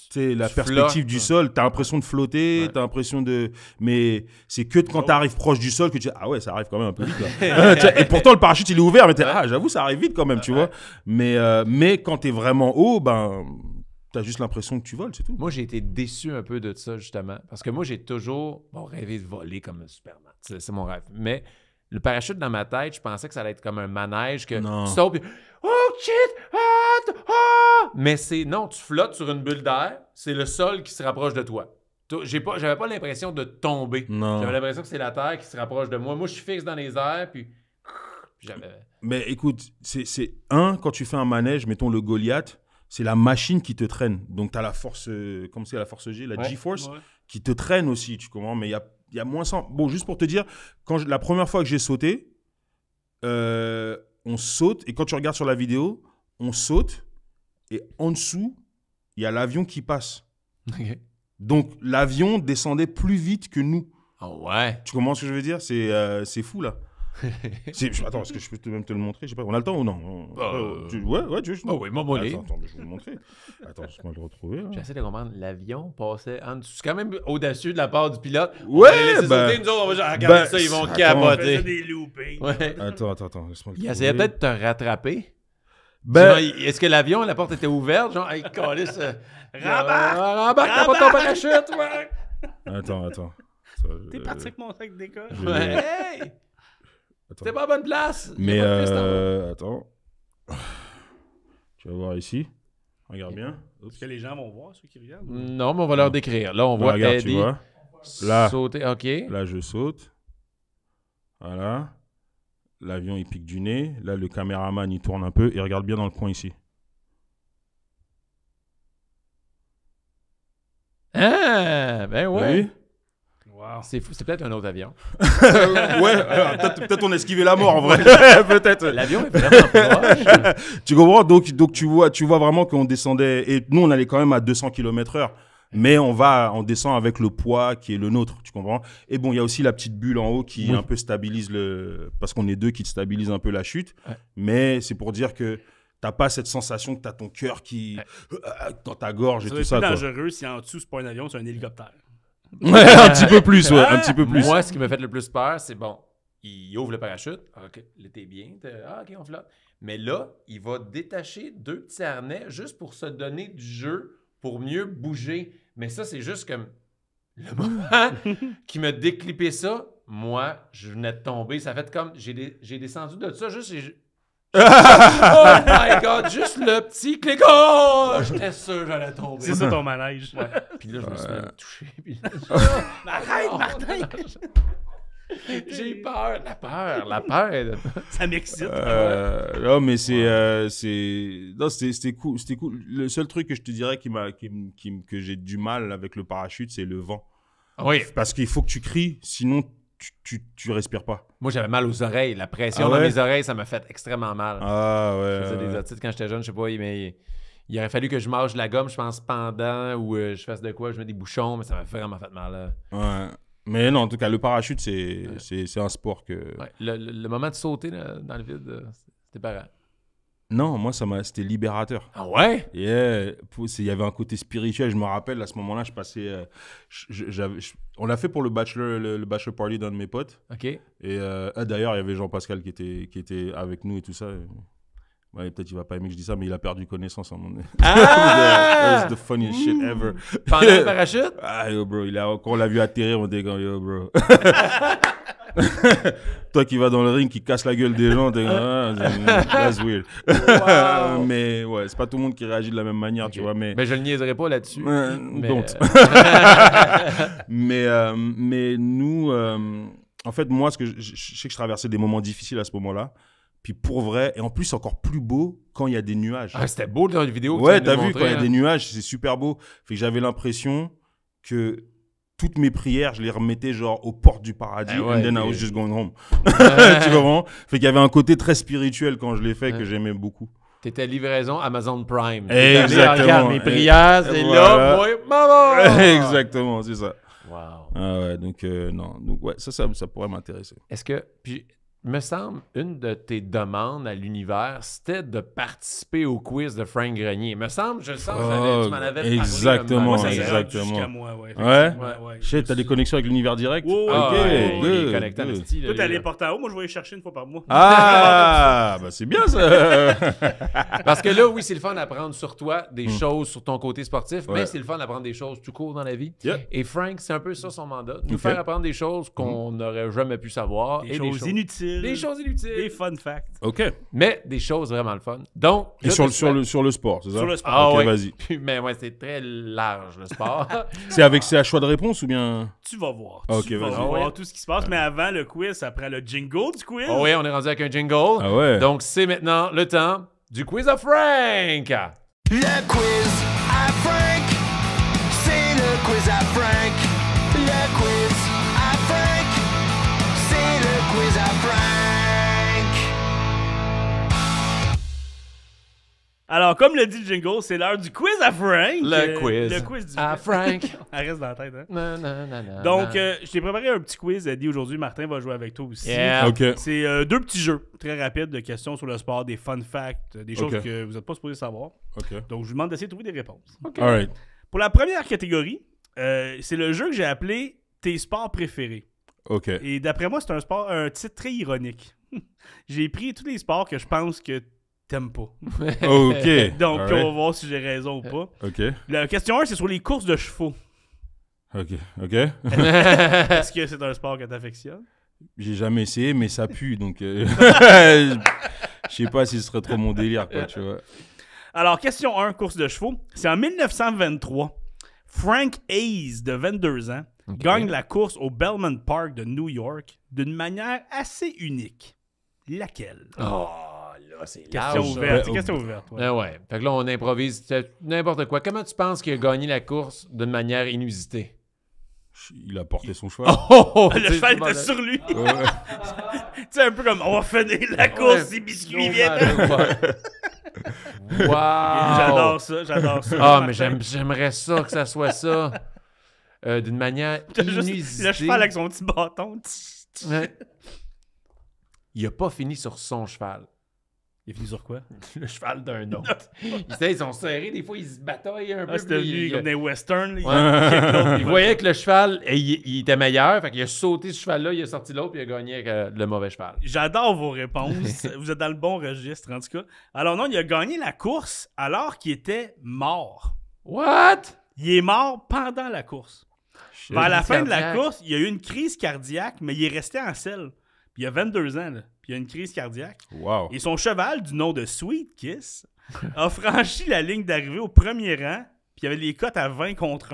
c'est la perspective du sol, tu as l'impression de flotter, tu as l'impression de. Mais c'est que quand tu arrives proche du sol que tu dis Ah ouais, ça arrive quand même un peu vite. Euh, et pourtant, le parachute, il est ouvert, mais Ah, j'avoue, ça arrive vite quand même, tu vois. Mais, euh, mais quand tu es vraiment haut, ben tu juste l'impression que tu voles, c'est tout. Moi, j'ai été déçu un peu de ça, justement, parce que moi, j'ai toujours bon, rêvé de voler comme un Superman. C'est mon rêve. Mais le parachute dans ma tête, je pensais que ça allait être comme un manège que non. tu sautes, oh shit, ah, ah! mais c'est non, tu flottes sur une bulle d'air, c'est le sol qui se rapproche de toi. J'ai pas, j'avais pas l'impression de tomber. J'avais l'impression que c'est la terre qui se rapproche de moi. Moi, je suis fixe dans les airs, puis. jamais mais écoute, c'est un quand tu fais un manège, mettons le Goliath c'est la machine qui te traîne. Donc, tu as la force, euh, comme c'est la force G, la G-Force, qui te traîne aussi, tu comprends Mais il y a, y a, moins 100. Bon, juste pour te dire, quand la première fois que j'ai sauté, euh, on saute, et quand tu regardes sur la vidéo, on saute, et en dessous, il y a l'avion qui passe. Donc, l'avion descendait plus vite que nous. Ah ouais Tu comprends ce que je veux dire C'est euh, c'est fou, là. attends, est-ce que je peux même te le montrer pas, On a le temps ou non bah, euh, tu... Ouais, ouais, tu... Oh, oui, maman attends, je vais le montrer. attends, je vais le retrouver. J'essaie de comprendre. L'avion passait en dessous. C'est quand même audacieux de la part du pilote. Ouais c'est ben... nous autres, on va regarder ben, ça, ils vont caboter Ça Des ouais. Attends, attends, attends. Laisse-moi Il essayait peut-être de te rattraper. Ben... Est-ce que l'avion, la porte était ouverte Genre, il calisse. ce Rabat Rabat, t'as pas ton parachute, ouais. Attends, attends. T'es euh, parti sac sac d'école. Ouais c'est pas à bonne place. Mais hein. euh, attends. Tu vas voir ici. Regarde bien. Est-ce que les gens vont voir, ceux qui regardent? Non, mais on va leur décrire. Là, on bah, voit regarde, tu vois. Là, sauter. OK. Là, je saute. Voilà. L'avion, il pique du nez. Là, le caméraman, il tourne un peu. Il regarde bien dans le coin ici. Ah! Ben ouais. C'est peut-être un autre avion. ouais, euh, peut-être on esquivait la mort en vrai. peut-être. L'avion est peut Tu comprends donc, tu, vois, tu vois vraiment qu'on descendait. Et nous, on allait quand même à 200 km/h mais on va on descend avec le poids qui est le nôtre tu comprends et bon il y a aussi la petite bulle en haut qui un peu stabilise le parce qu'on est deux qui stabilise un peu la chute mais c'est pour dire que t'as pas cette sensation que tu as ton cœur qui euh, dans ta gorge et tout ça. C'est dangereux si en dessous c'est pas un avion, c'est un hélicoptère. un petit peu plus, ouais, un petit peu plus. Moi, ce qui me fait le plus peur, c'est bon, il ouvre le parachute. Ah, OK, là, bien. Ah, OK, on flotte. Mais là, il va détacher deux petits harnais juste pour se donner du jeu, pour mieux bouger. Mais ça, c'est juste comme le moment qui m'a déclippé ça. Moi, je venais de tomber. Ça fait comme. J'ai, descendu de ça. Juste, oh my god, juste le petit clic. Oh, j'étais sûr que j'allais tomber. C'est ça ton manège. Ouais. Puis là, je me suis même touché. Puis arrête, oh Martin! J'ai peur, la peur, la peur. Ça m'excite. Euh, non, mais c'est, euh, c'est, non, c'était, cool, cool. Le seul truc que je te dirais qui m'a, qui, qui, que j'ai du mal avec le parachute, c'est le vent. Oui. Parce qu'il faut que tu cries, sinon tu, tu, respires pas. Moi, j'avais mal aux oreilles. La pression ah dans mes oreilles, ça m'a fait extrêmement mal. Ah ouais. Je faisais des otites quand j'étais jeune, je sais pas, mais il aurait fallu que je mange de la gomme, je pense, pendant, ou euh, je fasse de quoi, je mets des bouchons, mais ça m'a vraiment fait mal. Ouais. Mais non, en tout cas, le parachute, c'est un sport que. Le, moment de sauter dans le vide, euh, c'était pas non, moi, ça m'a, c'était libérateur. Ah ouais Il y avait un côté spirituel. Je me rappelle, à ce moment-là, je passais. Euh, on l'a fait pour le bachelor, le, bachelor party d'un de mes potes. Ok. Et euh, ah, d'ailleurs, il y avait Jean-Pascal qui était, qui était avec nous et tout ça peut-être il va pas aimer que je dise ça, mais il a perdu connaissance en mon. Ah! the funniest shit hmm. ever. Pendant parachute? Ah, yo, bro. Il quand on l'a vu atterrir, on était yo, bro. Toi qui vas dans le ring, qui casse la gueule des gens, t'es ah, that's weird. mais ouais, c'est pas tout le monde qui réagit de la même manière, tu vois. Mais... je le niaiserai pas là-dessus. mais... Euh. Euh, mais, nous, euh, en fait, moi, ce que je sais que je traversais des moments difficiles à ce moment-là. Puis pour vrai, et en plus encore plus beau quand il y a des nuages. Ah, c'était beau dans une vidéo. ouais, t'as vu, quand il y a des hein. nuages, c'est super beau. Fait que j'avais l'impression que toutes mes prières, je les remettais genre aux portes du paradis, eh and then I was just going home. tu Fait qu'il y avait un côté très spirituel quand je l'ai fait que j'aimais beaucoup. T'étais livraison Amazon Prime. Exactement. mes prières, et là, moi, maman. Exactement, c'est ça. Wow. Ah ouais, donc euh, non, donc ouais, ça, ça, ça pourrait m'intéresser. Est-ce que puis me semble, une de tes demandes à l'univers, c'était de participer au quiz de Frank Grenier. Me semble, je sens, tu oh, m'en avais exactement, parlé. Moi, exactement, moi, ouais. ouais, t'as des connexions avec l'univers direct? ok. Ouais, t'as haut, moi, je vais chercher une fois par mois. Ah, bah c'est bien ça! Parce que là, oui, c'est le fun d'apprendre sur toi des hmm. choses, sur ton côté sportif, mais c'est le fun d'apprendre des choses tout court dans la vie. Et Frank, c'est un peu ça son mandat, nous faire apprendre des choses hmm. qu'on n'aurait jamais pu savoir. et des choses inutiles des choses inutiles. Des fun facts. OK. Mais des choses vraiment le fun. Donc. Et sur, le, sur, le, sport, c'est ça? Sur le sport. Ah OK, vas-y. Mais ouais, c'est très large, le sport. c'est avec ses choix de réponse ou bien. Tu vas voir. Ah, OK, tu vas voir ah tout ce qui se passe. Mais avant le quiz, après le jingle du quiz. oui, on est rendu avec un jingle. Ah ouais. Donc, c'est maintenant le temps du quiz of Frank. Le quiz Alors, comme le dit jingle, c'est l'heure du quiz à Frank. Le euh, quiz. Le quiz du à Frank. Elle reste dans la tête, Non, hein. non, non, non. Donc, euh, je t'ai préparé un petit quiz, dit aujourd'hui. Martin va jouer avec toi aussi. C'est euh, deux petits jeux très rapides de questions sur le sport, des fun facts, des choses que vous n'êtes pas supposé savoir. Donc, je vous demande d'essayer de trouver des réponses. All right. Pour la première catégorie, c'est le jeu que j'ai appelé Tes sports préférés. OK. Et d'après moi, c'est un sport, un titre très ironique. j'ai pris tous les sports que je pense que Tempo. OK. Donc, on va voir si j'ai raison ou pas. OK. La question 1, c'est sur les courses de chevaux. OK. OK. Est-ce que c'est un sport que t'affectionnes? J'ai jamais essayé, mais ça pue, donc euh, je sais pas si ce serait trop mon délire, quoi, tu vois. Alors, question 1, course de chevaux. C'est en 1923, Frank Hayes, de 22 ans, gagne la course au Bellman Park de New York d'une manière assez unique. Laquelle? Oh c'est une Question ouverte. C'est question ouverte. Ouais. Ben ouais. Fait que là, on improvise n'importe quoi. Comment tu penses qu'il a gagné la course d'une manière inusitée? Il a porté son oh, oh, oh, cheval. le cheval était sur lui. Ouais. c'est un peu comme on va finir la course, Si biscuits viennent. wow. J'adore ça, j'adore ça. Ah, mais j'aimerais ça que ça soit ça. Euh, d'une manière inusitée. le cheval avec son petit bâton. Il a pas fini sur son cheval. Il est sur quoi? Le cheval d'un autre. ils, ils sont serrés, des fois ils se bataillent un ah, peu. C'était lui, comme il voyait que le cheval eh, il, était meilleur, fait qu'il a sauté ce cheval-là, il a sorti l'autre, puis il a gagné avec euh, le mauvais cheval. J'adore vos réponses. Vous êtes dans le bon registre, en tout cas. Alors non, il a gagné la course alors qu'il était mort. What? Il est mort pendant la course. À la fin de la course, il a eu une crise cardiaque, mais il est resté en selle. il a 22 ans, là puis il a une crise cardiaque. Wow. Et son cheval, du nom de Sweet Kiss, a franchi la ligne d'arrivée au premier rang, puis il avait les cotes à 20 contre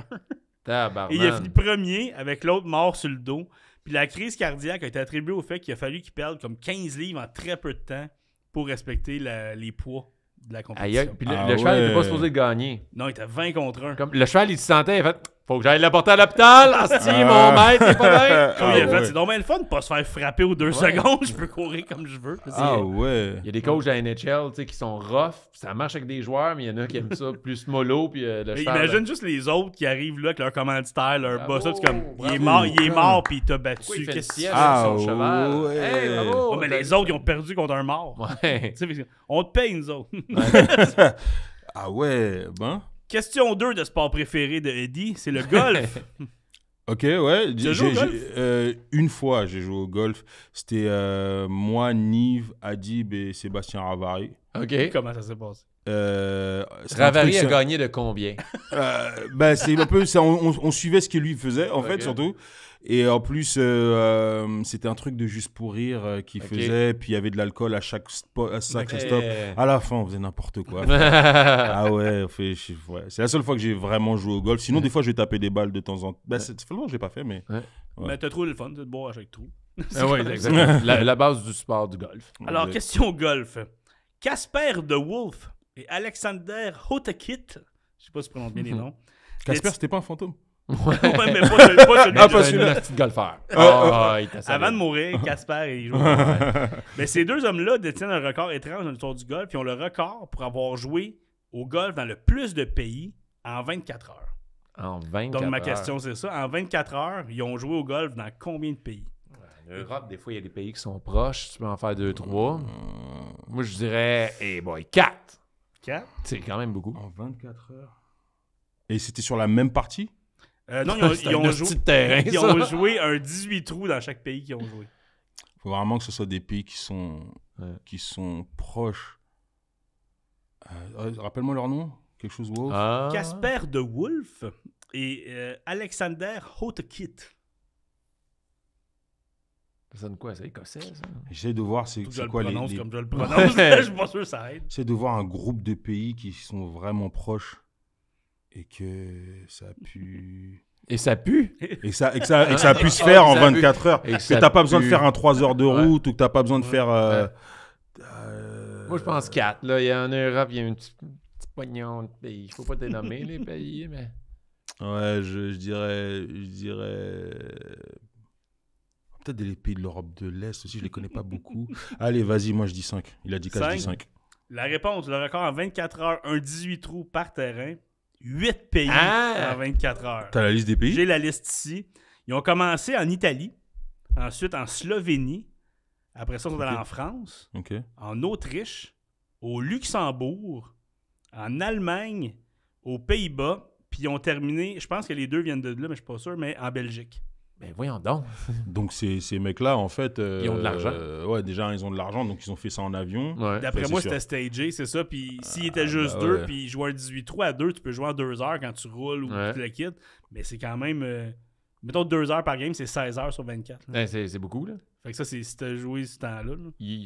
1. il a fini premier avec l'autre mort sur le dos. Puis la crise cardiaque a été attribuée au fait qu'il a fallu qu'il perde comme 15 livres en très peu de temps pour respecter les poids de la compétition. Aïe, puis le, ah cheval n'était pas supposé gagner. Non, il était 20 contre 1. Comme, le cheval, il se sentait, en fait faut que j'aille l'apporter à l'hôpital. Asti, ah, ah. mon maître, c'est pas bien. Ah, ah C'est le fun de pas se faire frapper aux deux secondes. Je peux courir comme je veux. Ah ouais. Il y a des coachs à NHL qui sont rough. Ça marche avec des joueurs, mais il y en a qui aiment ça plus mollo. Puis euh, imagine euh, juste les autres qui arrivent là avec leur commanditaire, leur boss. C'est comme, il est mort, il est mort, puis il t'a battu. Qu'est-ce qu'il y a sur son cheval? mais les autres, ils ont perdu contre un mort. on te paye, nous autres. ah ouais, bon. Question 2 de sport préféré de Eddie, c'est le golf. ok, ouais. Tu joué au golf? Euh, une fois, j'ai joué au golf. C'était euh, moi, Nive, Adib et Sébastien Ravary. Ok. Comment ça se passe? Euh, Ravari a gagné de combien? Euh, ben, c'est un peu. On, on, suivait ce qu'il lui faisait, en fait, surtout. Et en plus, euh, euh, c'était un truc de juste pour rire euh, qui faisait. Puis il y avait de l'alcool à chaque, stop. À la fin, on faisait n'importe quoi. ah ouais, c'est la seule fois que j'ai vraiment joué au golf. Sinon, des fois, je tapé des balles de temps en temps. Bah, c'est je l'ai pas fait, mais. Mais t'as trouvé le fun, de boire à chaque trou. Ah oui, exactement. La, base du sport du golf. Alors, question golf. Casper de Wolf et Alexander Hotakit. je sais pas si je prononce bien les mhm. noms. Casper, c'était pas un fantôme Ouais. pas, Avant de mourir, Casper, il joue. mais ces deux hommes-là détiennent un record étrange dans tour du golf. Ils ont le record pour avoir joué au golf dans le plus de pays en 24 heures. En 24 Donc, ma question, c'est ça. En 24 heures, ils ont joué au golf dans combien de pays? Europe des fois, il y a des pays qui sont proches. Tu peux en faire deux, trois. Mm. Moi, je dirais, eh boy, quatre. Quatre? C'est quand même beaucoup. En 24 heures. Et c'était sur la même partie? Euh, non, ils ont, joué un 18 trous dans chaque pays qu'ils ont joué. Il faut vraiment que ce soit des pays qui sont, qui sont proches. Euh, euh, rappelle-moi leur nom. Quelque chose Wolf. Ah. Casper de Wolf et Alexander Hotkit. Ça sonne quoi? C'est écossais, ça? J'essaie de voir c'est quoi les... comme je le prononce. je suis sûr que ça aide. J'essaie de voir un groupe de pays qui sont vraiment proches et que ça a pu. Et ça pue. Et ça, et que ça, a pu se faire en 24 heures. Et que, tu t'as pas besoin de faire un 3 heures de route ou que tu n'as pas besoin de faire. Euh, moi, je pense 4. Là. Il y a en Europe, il y a une petite, de pays. Il faut pas dénommer les pays, mais. Ouais, je, dirais. Je dirais. Peut-être les pays de l'Europe de l'Est aussi, je les connais pas beaucoup. Allez, vas-y, moi je dis 5. Il a dit 4, je dis 5. La réponse, le record en 24 heures, un 18 trous par terrain 8 pays ah! en 24 heures. T'as la liste des pays? J'ai la liste ici. Ils ont commencé en Italie, ensuite en Slovénie, après ça, ils sont allés en France, en Autriche, au Luxembourg, en Allemagne, aux Pays-Bas, puis ils ont terminé, je pense que les deux viennent de là, mais je suis pas sûr, mais en Belgique mais ben, voyons donc. donc ces, mecs-là, en fait... Euh, ils ont de l'argent. ouais, déjà, ils ont de l'argent, donc ils ont fait ça en avion. Ben, D'après moi, c'était stagé, c'est ça. Puis ah, s'il était ben juste deux, puis jouer un 18-3 à deux, tu peux jouer en deux heures quand tu roules ou tu te le quittes. Mais c'est quand même... Euh, mettons deux heures par game, c'est 16 heures sur 24. c'est beaucoup, là. Fait que ça, c'est si t'as joué ce temps-là.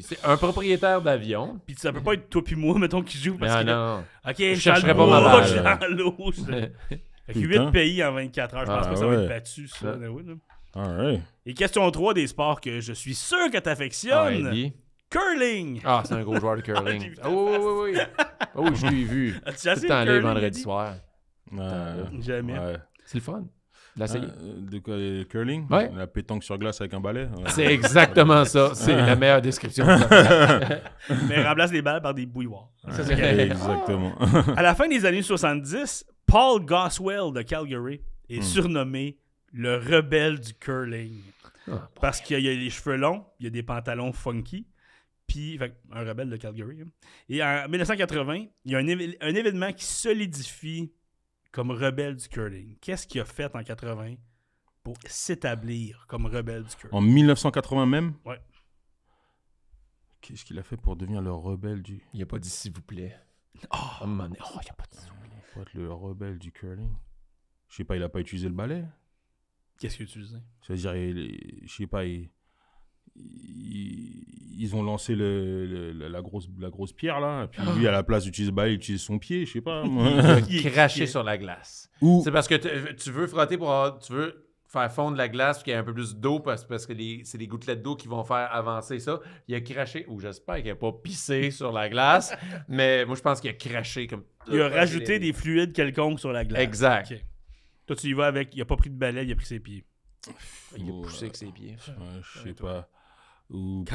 C'est un propriétaire d'avion. Puis ça peut pas être toi puis moi, mettons, qui joue. Parce ah que, non. Ok, je suis pas ma balle. Fait 8 pays en 24 heures. Je pense ah, que ça va être battu, ça. Et question 3 des sports que je suis sûr que t'affectionnes. curling! Ah, c'est un gros joueur de ah, curling. ah, oui, oui, oui. Oh, je l'ai vu. tu t'en vendredi soir. Jamais. C'est le fun. la euh, de quoi, euh, curling? La pétanque sur glace avec un balai? C'est exactement ça. C'est la meilleure description. Mais remplace les balles par des bouilloires. Exactement. à la fin des années 70, Paul Goswell de Calgary est hmm. surnommé le rebelle du curling. Ah, parce qu'il a, les cheveux longs, il a des pantalons funky, puis un rebelle de Calgary. Hein. Et en 1980, il y a un, événement qui solidifie comme rebelle du curling. Qu'est-ce qu'il a fait en 80 pour s'établir comme rebelle du curling En 1980 même Ouais. Qu'est-ce qu'il a fait pour devenir le rebelle du. Il a pas dit s'il vous plaît. Oh, oh pas dit s'il être le rebelle du curling. Je sais pas, il a pas utilisé le balai. Qu'est-ce qu'il utilisait? C'est-à-dire, je sais pas, ils ont lancé le, la, grosse, la grosse pierre, là. Et puis lui, à la place d'utiliser le balai, il utilise son pied, je sais pas. il a craché sur la glace. C'est parce que tu veux frotter pour avoir, tu veux faire fondre la glace, qu'il y a un peu plus d'eau, parce, que c'est les gouttelettes d'eau qui vont faire avancer ça. Il a craché, ou j'espère qu'il n'a pas pissé sur la glace, mais moi, je pense qu'il a craché comme. Il a rajouté des fluides quelconques sur la glace. Exact. Toi, tu y vas avec, il n'a pas pris de balai, il a pris ses pieds. Il a poussé avec ses pieds. je sais pas ou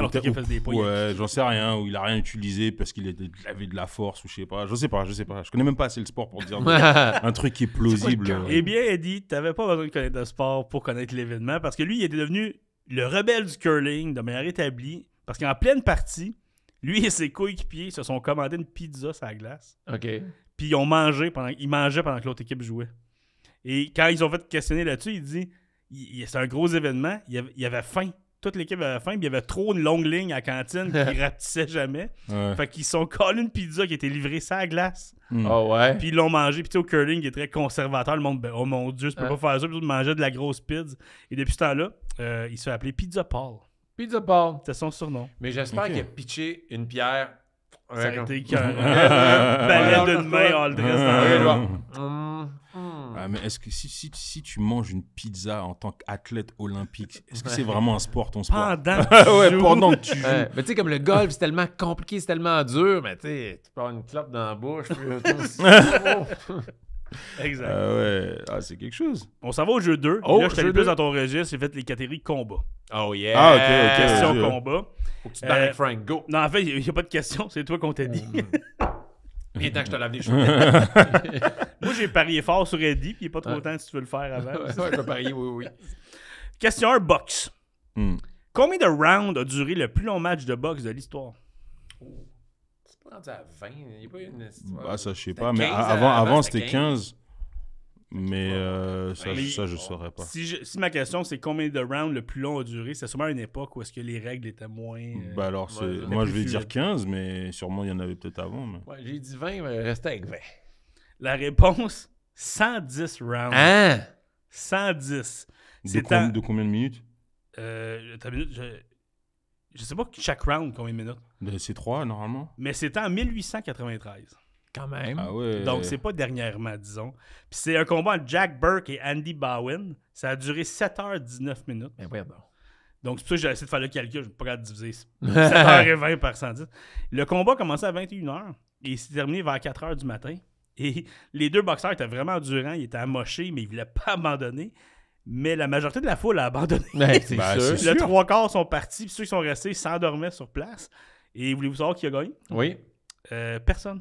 des Ouais, j'en sais rien, ou il a rien utilisé parce qu'il avait de la force ou je sais pas, je sais pas, je sais pas. Je connais même pas assez le sport pour dire un truc qui est plausible. eh bien, Eddie, t'avais pas besoin de connaître le sport pour connaître l'événement parce que lui, il était devenu le rebelle du curling de manière établie parce qu'en pleine partie, lui et ses coéquipiers se sont commandé une pizza sur la glace. OK. Puis ils ont mangé pendant ils mangeaient pendant que l'autre équipe jouait. Et quand ils ont fait questionner là-dessus, il dit c'est un gros événement, il y il avait faim toute l'équipe à faim fin, puis il y avait trop de longues lignes à cantine qui rapetissaient jamais. Fait qu'ils sont collés une pizza qui était livrée sans glace. Hmm. Ah Oh ouais. Puis ils l'ont mangé. Puis tu au curling, qui est très conservateur, le monde, ben, oh mon Dieu, je peux pas faire ça. Puis ils manger de la grosse pizza. Et depuis ce temps-là, ils euh, il se sont appelés Pizza Paul. Pizza Paul. c'est son surnom. Mais j'espère qu'il a pitché une pierre. Ça a été Balai d'une main, le ah, ah, mais est-ce que si, si, tu manges une pizza en tant qu'athlète olympique, est-ce que c'est vraiment un sport ton sport Pendant que tu pendant tu Mais tu sais, comme le golf, c'est tellement compliqué, c'est tellement dur, mais tu sais, tu prends une clope dans la bouche. exact. Ah ouais. Ah, c'est quelque chose. On s'en va au jeu 2. Oh, là, je t'allais plus dans ton registre, j'ai fait les catégories combat. Oh yeah! Ah, ok, Question combat. Faut que tu te euh, Frank, go! Non, en fait, il n'y a, pas de question, c'est toi qu'on t'a dit. Mm. Viens tant que je te lave les cheveux. Moi, j'ai parié fort sur Eddie, puis il a pas trop de temps si tu veux le faire avant. je peux parier, oui, oui. Question 1, boxe. Hmm. Combien de rounds a duré le plus long match de boxe de l'histoire? Oh. C'est pas rendu à 20. Il n'y a pas eu une histoire. Bah, ça, je sais pas, mais avant, avant c'était 15. Euh, mais ça, je ne saurais pas. Si, ma question, c'est combien de rounds le plus long a duré, c'est sûrement une époque où est-ce que les règles étaient moins... bah alors, c'est, moi, je vais dire 15, mais sûrement, il y en avait peut-être avant. Ouais, j'ai dit 20, mais restez avec 20. La réponse, 110 rounds. Hein? 110. De, de combien de minutes? Euh, je... je sais pas chaque round combien de minutes. Ben, c'est 3, normalement. Mais c'était en 1893 même. Ah donc, c'est pas dernièrement, disons. Puis c'est un combat entre Jack Burke et Andy Bowen. Ça a duré 7h19 minutes. Ben, donc, c'est pour ça que j'ai essayé de faire le calcul. Je ne peux pas diviser 7h20 par 110. Le combat a commencé à 21h et s'est terminé vers 4h du matin. Et les deux boxeurs étaient vraiment durants. Ils étaient amochés, mais ils ne voulaient pas abandonner. Mais la majorité de la foule a abandonné. Ben, c'est sûr. Le trois quarts sont partis, puis ceux qui sont restés s'endormaient sur place. Et voulez-vous savoir qui a gagné? Oui. Euh, personne.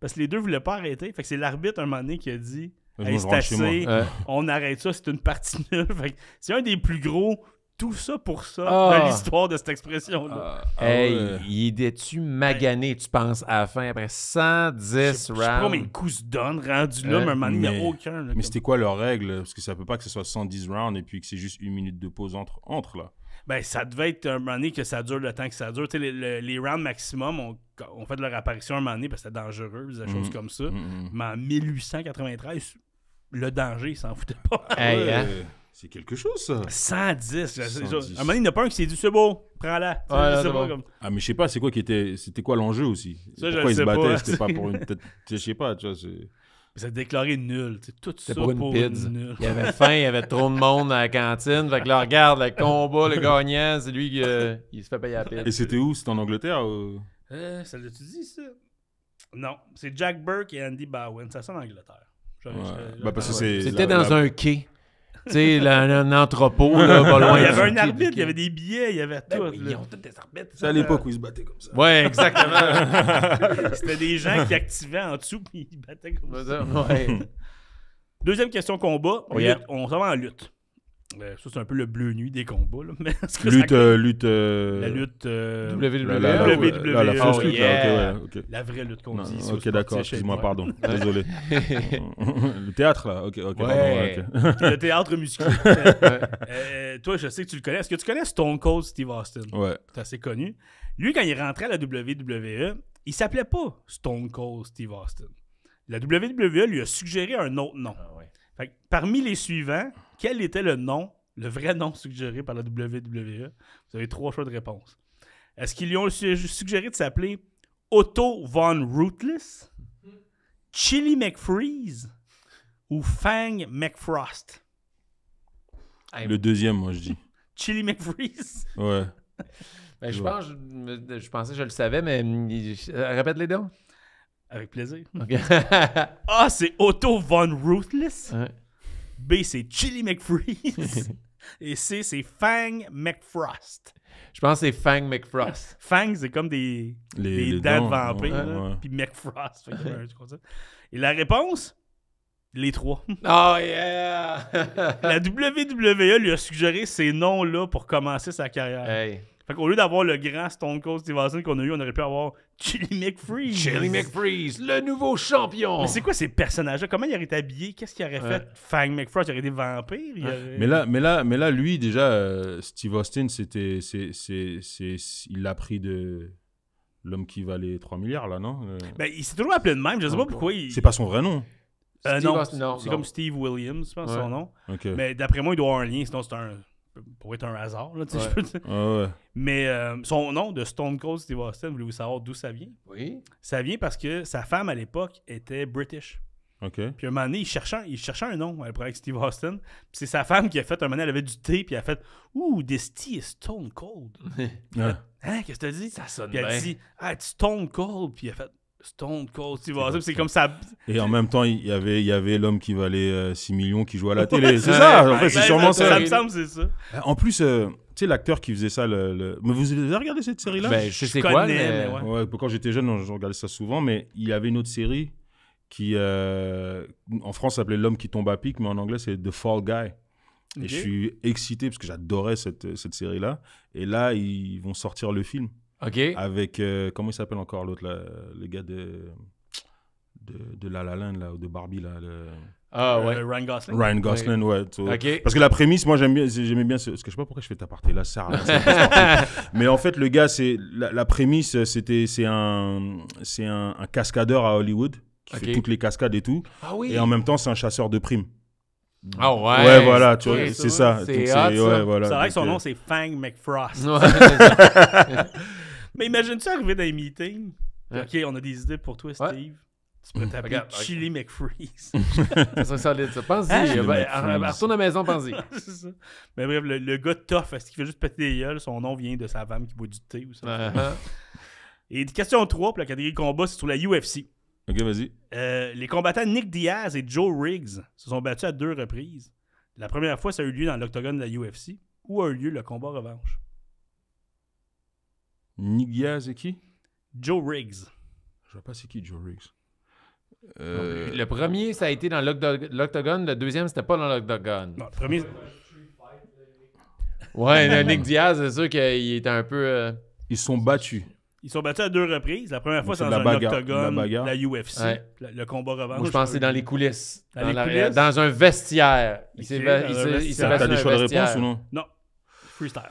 Parce que les deux voulaient pas arrêter. Fait que c'est l'arbitre un moment donné qui a dit hey, c'est assez, on arrête ça, c'est une partie nulle. c'est un des plus gros tout ça pour ça ah. dans l'histoire de cette expression-là. Ah, ah hey, il était-tu magané, tu penses, à la fin, après 110 rounds? Je sais pas, mais le coup se donne, rendu là, mais un moment, il n'y a aucun. mais c'était quoi leur règle? Parce que ça peut pas que ce soit 110 rounds et puis que c'est juste une minute de pause entre, entre là ben, ça devait être un moment donné que ça dure le temps que ça dure. Les, les, les, rounds maximum ont, ont, fait leur apparition un moment donné parce que c'était dangereux, des choses mhm. comme ça. Mhm. Mais en 1893, le danger, il s'en foutait pas. Hein? Euh, c'est quelque chose, ça. 110. un moment, il n'y a pas un qui s'est dit c'est beau, prends-la. Ah, comme... mais je sais pas, c'est quoi qui était. C'était quoi l'enjeu aussi Pourquoi ils se battaient C'était pour une. Je sais pas, tu vois. C'est déclaré nul. C'est tout ça pour, nul. Il avait faim, il y avait trop de monde à la cantine. Fait que là, regarde, le combat, le gagnant, c'est lui qui euh, il se fait payer la pizza. Et c'était où? C'était en Angleterre? Ou... Euh, ça las tu dit, ça? Non, c'est Jack Burke et Andy Bowen. Ça, c'est en Angleterre. Ben, parce que ah c'était dans un quai tu sais, un, entrepôt, là, pas loin. Il y avait un arbitre, il y avait des billets, il y avait ben tout. Ils ont tous des arbitres. C'est à l'époque où ils se battaient comme ça. Ouais, exactement. C'était des gens qui activaient en dessous, puis ils battaient comme ça. Deuxième question combat, oh, on, se va en lutte. Euh, ça, c'est un peu le bleu nuit des combats. Mais lutte, euh, lutte euh, La lutte. E, la, WWE. la lutte, La vraie lutte qu'on dit. Ok, d'accord. Excuse-moi, pardon. Désolé. le théâtre, là. Ok, ok. le théâtre musical. toi, je sais que tu le connais. Est-ce que tu connais Stone Cold Steve Austin Ouais. C'est assez connu. Lui, quand il rentrait à la WWE, il s'appelait pas Stone Cold Steve Austin. La WWE lui a suggéré un autre nom. Ah parmi les suivants, quel était le nom, le vrai nom suggéré par la WWE? Vous avez trois choix de réponse. Est-ce qu'ils lui ont suggéré de s'appeler Otto Von Ruthless, Chili McFreeze ou Fang McFrost? Le deuxième, moi, je dis. Chili McFreeze? Ouais. Ben, je, pense, pensais que je le savais, mais euh, répète les noms. Avec plaisir. ah, c'est Otto Von Ruthless? Ouais. B, c'est Chili McFreeze. Et C, c'est Fang McFrost. Je pense que c'est Fang McFrost. Fang, c'est comme des, des dents, de vampire. Puis McFrost. Et la réponse Les trois. Oh yeah La WWE lui a suggéré ces noms-là pour commencer sa carrière. Au lieu d'avoir le grand Stone Cold Steve Austin qu'on a eu, on aurait pu avoir Chili McFreeze. Chili McFreeze, le nouveau champion. Mais c'est quoi ces personnages-là? Comment il aurait été habillé? Qu'est-ce qu'il aurait fait? Fang McFrost, il aurait été vampire. Mais, là, mais, là, mais là, lui, déjà, euh, Steve Austin, c'était, c'est, c'est, il l'a pris de l'homme qui valait 3 milliards, là, non? Euh. Ben, il s'est toujours appelé de même. Je ne sais pas pourquoi. Il... C'est pas son vrai nom. Euh, non, c'est comme Steve Williams, je pense, son nom. Mais d'après moi, il doit avoir un lien, sinon c'est un pourrait être un hasard, Mais son nom de Stone Cold Steve Austin, voulez-vous savoir d'où ça vient? Oui. Ça vient parce que sa femme à l'époque était British. OK. Puis un moment donné, il cherchait, il cherchait un nom Elle avec Steve Austin. Puis c'est sa femme qui a fait, un moment donné, elle avait du thé, puis elle a fait Ouh, this tea is stone cold. Hein, qu'est-ce que t'as dit Ça sonne puis bien. Elle a dit Ah, it's stone cold. Puis elle a fait Stone Cold Steve Austin, c'est comme ça. Et en même temps, il y avait, y avait l'homme qui valait 6 euh, millions qui jouait à la télé. c'est ça, en fait, c'est sûrement ça. Ça me semble, c'est ça. Euh, en plus, euh, tu sais, l'acteur qui faisait ça, le, Mais vous avez regardé cette série-là ben, Je sais connais, Quand j'étais jeune, je regardais ça souvent, mais il y avait une autre série qui, en France, s'appelait L'homme qui tombe à pic, mais en anglais, c'est The Fall Guy. Et je suis excité parce que j'adorais cette série-là. Et là, ils vont sortir le film. OK. Avec, euh, comment il s'appelle encore l'autre, le gars de, de, La La Land, là, ou de Barbie, là. Le... Ah, Ryan Gosling. Ryan Gosling, ouais. Parce que la prémisse, moi j'aime bien, j'aimais bien ce, que je sais pas pourquoi je fais ta partie là, ça. Mais en fait, le gars, c'est la, prémisse, c'était c'est un c'est un, cascadeur à Hollywood qui fait toutes les cascades et tout. Ah et en même temps, c'est un chasseur de primes. Ah ouais. Ouais, voilà, tu vois, c'est ça. C'est ouais, vrai que son nom, euh, c'est Fang McFrost. Ouais, mais imagine-tu arriver dans les meetings? Ok, on a des idées pour toi, Steve. Tu peux t'appeler Chili McFreeze. ça serait solide, ça. Pense-y. Euh, ben, ben, retourne à la maison, pense-y. Mais bref, le, gars tough, est-ce qu'il fait juste péter les gueules? Son nom vient de sa femme qui boit du thé ou ça. Et question 3 pour la catégorie combat, c'est sur la UFC. Ok, vas-y. Euh, les combattants Nick Diaz et Joe Riggs se sont battus à deux reprises. La première fois, ça a eu lieu dans l'octogone de la UFC, où a eu lieu le combat revanche. Nick Diaz et qui Joe Riggs. Je vois pas c'est qui Joe Riggs. Euh, le premier, ça a été dans l'Octogone. Le deuxième, c'était pas dans l'Octogone. le premier. Ouais, Nick Diaz, c'est sûr qu'il était un peu. Ils euh, Ils sont battus. Ils sont battus à deux reprises. La première fois, c'est dans la la, UFC, le, combat revanche. je pense que c'est dans les coulisses. Dans, dans un vestiaire. Il s'est battu. T'as des choix de réponse ou non? Non. Freestyle.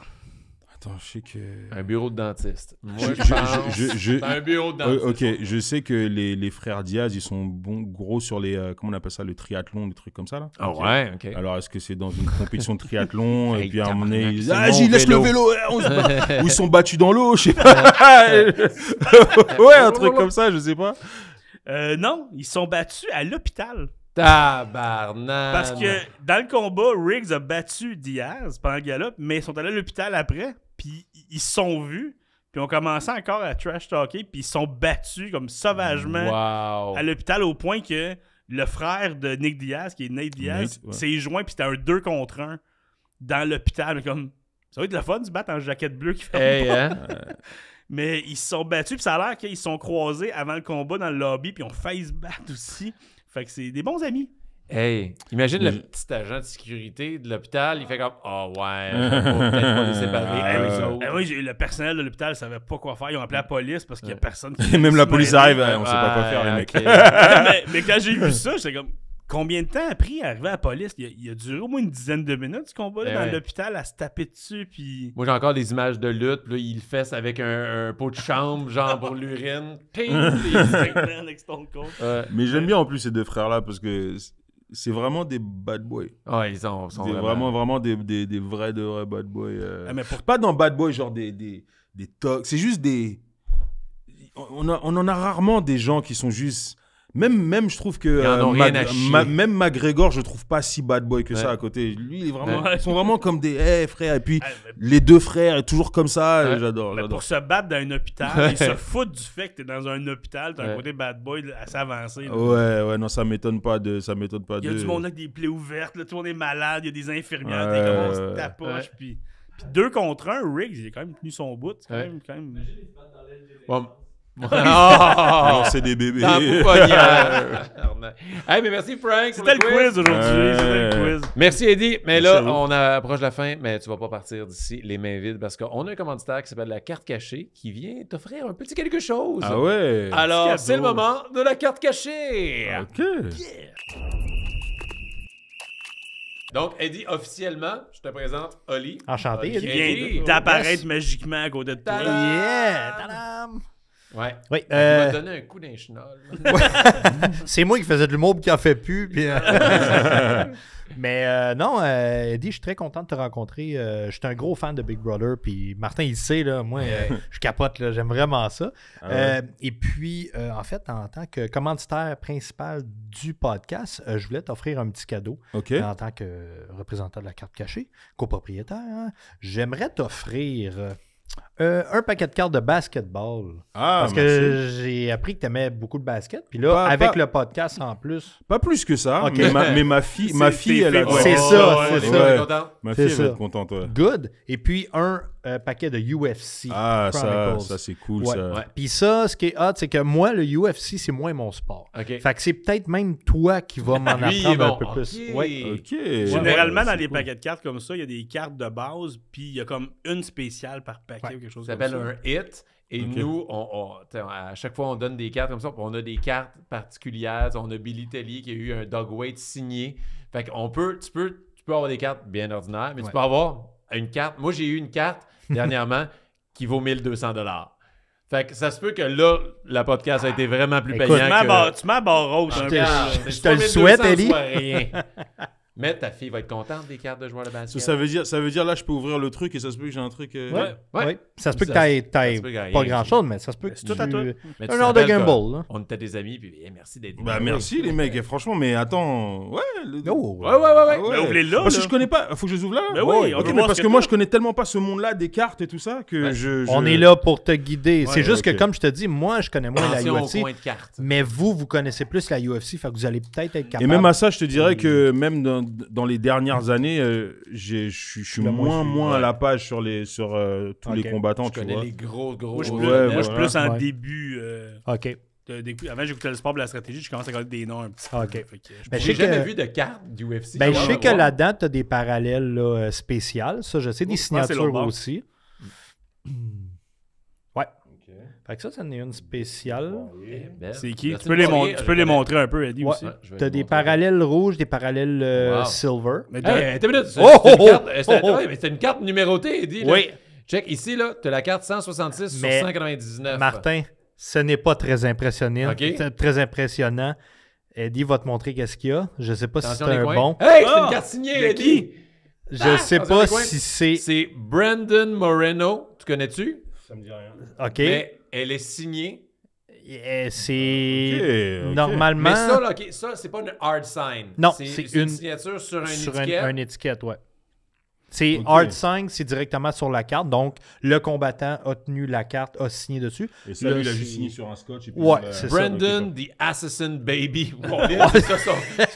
Attends, je sais que. Un bureau de dentiste. Moi, je, un bureau de euh, dentiste. ok, je sais que les, les, frères Diaz, ils sont bons, gros sur les. Euh, comment on appelle ça Le triathlon, des trucs comme ça, là. Ah ouais, ok. Alors, est-ce que c'est dans une compétition de triathlon Et puis à un ils Ah, laisse le vélo eh, Ou ils sont battus dans l'eau, je sais pas. ouais, un truc comme ça, je sais pas. Euh, non, ils sont battus à l'hôpital. Tabarnak! Parce que dans le combat, Riggs a battu Diaz pendant le galop, mais ils sont allés à l'hôpital après. Puis ils se sont vus. Puis ont commencé encore à trash talker. Puis ils sont battus comme sauvagement à l'hôpital au point que le frère de Nick Diaz, qui est Nate Diaz, s'est joint. Puis c'était un 2 contre 1 dans l'hôpital. Comme ça va être la fun de se battre en jaquette bleue qui fait hein? Mais ils se sont battus, puis ça a l'air qu'ils se sont croisés avant le combat dans le lobby, puis on face bat aussi. Fait que c'est des bons amis. Hey, imagine le, petit agent de sécurité de l'hôpital, il fait comme Ah oh, ouais, peut-être pas les séparer. Ah, eh le personnel de l'hôpital savait pas quoi faire. Ils ont appelé la police parce qu'il y a personne qui. Même la police arrive, hein, on sait pas quoi faire, les ah, mecs. mais, quand j'ai vu ça, j'étais comme Combien de temps a pris à arriver à la police? Il a, a duré au moins une dizaine de minutes ce combat eh dans l'hôpital à se taper dessus. Puis... Moi, j'ai encore des images de lutte. il fesse avec un, pot de chambre, genre pour l'urine. Mais j'aime bien en plus ces deux frères-là parce que c'est vraiment des bad boys. Ah, ils sont, vraiment... vraiment, vraiment des, des, vrais de vrais bad boys. Euh. Ah, mais pour... Pas dans bad boys, genre des, des, des C'est juste des. On, on en a rarement des gens qui sont juste même, même, je trouve que euh, même McGregor, je trouve pas si bad boy que ça à côté. Lui, ils sont vraiment comme des hey, eh, frères. Et puis ah, les deux frères, toujours comme ça. Euh, j'adore. Pour se battre dans un hôpital, ils se foutent du fait que tu es dans un hôpital, tu t'as un côté bad boy à s'avancer. Ouais, ouais, non, ça m'étonne pas de, ça m'étonne pas. Il y a du monde avec des plaies ouvertes, là, tout le monde est malade, il y a des infirmières, qui commencent on se puis. deux contre un, Riggs, il a quand même tenu son bout. C'est quand, même. Quand même non, ah, ah, c'est des bébés. Dans hey, mais merci, Frank. C'était le quiz, aujourd'hui. le quiz. Merci, Eddie. Mais là, on approche la fin, mais tu vas pas partir d'ici les mains vides parce qu'on a un commanditaire qui s'appelle la carte cachée qui vient t'offrir un petit quelque chose. Ah ouais. Alors, c'est le moment de la carte cachée. OK. Donc, Eddie, officiellement, je te présente Oli. Enchanté, Oli. Qui vient d'apparaître magiquement à côté de toi. Yeah! Ouais. Oui. Ben, m'a euh, donné un coup d'un C'est moi qui faisais de l'humour qui en fait plus. Euh, mais euh, non, Eddie, je suis très content de te rencontrer. je suis un gros fan de Big Brother. Puis Martin, il sait, là, moi, je capote, j'aime vraiment ça. Ah et puis, en fait, en tant que commanditaire principal du podcast, je voulais t'offrir un petit cadeau. En tant que représentant de la carte cachée, copropriétaire, hein. j'aimerais t'offrir euh, un paquet de cartes de basketball. Ah, parce que j'ai appris que tu aimais beaucoup le basket. Puis là, avec le podcast en plus. Pas plus que ça, mais, ma, fille, ma fille elle C'est ça, c'est ça. Ma fille, elle contente. Good. Et puis un euh, paquet de UFC. Ah, ça, c'est cool. Puis ça, ce qui est hot, c'est que moi, le UFC, c'est moins mon sport. Fait que c'est peut-être même toi qui vas m'en apprendre un peu plus. Généralement, dans les paquets de cartes comme ça, il y a des cartes de base, puis il y a comme une spéciale par paquet s'appelle un hit. Et nous, on, à chaque fois, on donne des cartes comme ça. On a des cartes particulières. On a Billy Telly qui a eu un dog weight signé. Fait qu'on peut, tu peux, tu peux avoir des cartes bien ordinaires, mais tu peux avoir une carte. Moi, j'ai eu une carte dernièrement qui vaut 1200 dollars. Fait que ça se peut que là, la podcast a été vraiment plus payante Tu m'as que... Ah, Je te le souhaite, Ellie. Mais ta fille va être contente des cartes de joueurs de basket. Ça, veut dire, ça veut dire là, je peux ouvrir le truc et ça se peut que j'ai un truc. Euh, ouais. Ouais. Ça se peut que t'ailles pas grand chose, mais ça se peut que. C'est tout à toi. Un genre de gamble. On était des amis, puis eh, merci d'être bah, Merci les mecs, et franchement, mais attends. Ouais, le... ouais, ouais, ouais. ouais. Ah mais ouvrez-le. Parce que je connais pas. Faut que je les ouvre là. Mais oui, parce que moi, je connais tellement pas ce monde-là des cartes et tout ça que je. On est là pour te guider. C'est juste que, comme je te dis, moi, je connais moins la UFC. Mais vous, vous connaissez plus la UFC, fait vous allez peut-être être capable. Et même à ça, je te dirais mm. que même dans dans les dernières années, je suis- moins, à la page sur, les, sur euh, tous les combattants, Je tu connais vois. les gros, gros. Moi, je plus, moi, je suis en début. Euh, OK. avant, j'écoutais le sport de la stratégie, je commence à connaître des noms un petit peu. Ok. J'ai ben, jamais vu de carte du UFC. Ben, je sais que là-dedans, tu as des parallèles spéciaux. Euh, spéciales. Ça, je sais, des signatures aussi. Mm. Fait que ça, ça en est une spéciale. Eh ben, c'est qui Tu peux, les, montrer un peu, Eddie aussi. Tu T'as des parallèles rouges, des parallèles euh, silver. Mais t'as- une c'est- une carte- numérotée, Eddie. Oui. Check, ici, là, as la carte 166 sur 199. Martin, ce n'est pas très impressionnant. C'est Très impressionnant. Eddie va te montrer qu'est-ce qu'il y a. Je ne sais pas si c'est un bon. Hey, c'est ah! une carte signée, Eddie! Je ne ah! sais pas si c'est. C'est Brandon Moreno. Tu connais-tu? Ça me dit rien. OK. Mais elle est signée. Euh, c'est normalement. Mais ça, là, ok, ça, c'est pas une hard sign. Non, c'est une, signature sur un sur une étiquette. un- une étiquette, ouais. C'est hard sign », c'est directement sur la carte. Donc, le combattant a tenu la carte, a signé dessus. Et ça, Là, lui, il a juste signé sur un scotch. Et Ouais, ça. Brandon, the Assassin Baby. Wow, c'est ça,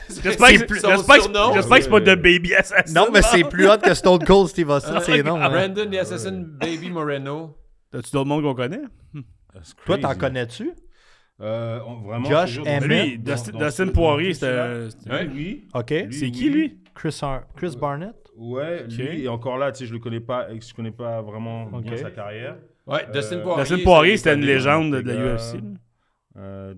J'espère que c'est pas de Baby Assassin. Non, mais c'est plus hot que Stone Cold Steve Austin, c'est non. Hein. Brandon, the ah, Assassin Baby Moreno. T'as-tu d'autres mondes qu'on connaît? Hum. Toi, t'en connais-tu? Euh, Josh Emmett. Lui, Dustin, Poirier, c'était. lui. OK. C'est qui, lui? Chris, Chris Barnett. Ouais, lui, encore là, tu sais, je le connais pas, je connais pas vraiment bien sa carrière. Ouais, Dustin euh, Poirier. Dustin Poirier, c'était une légende de, la UFC. Euh,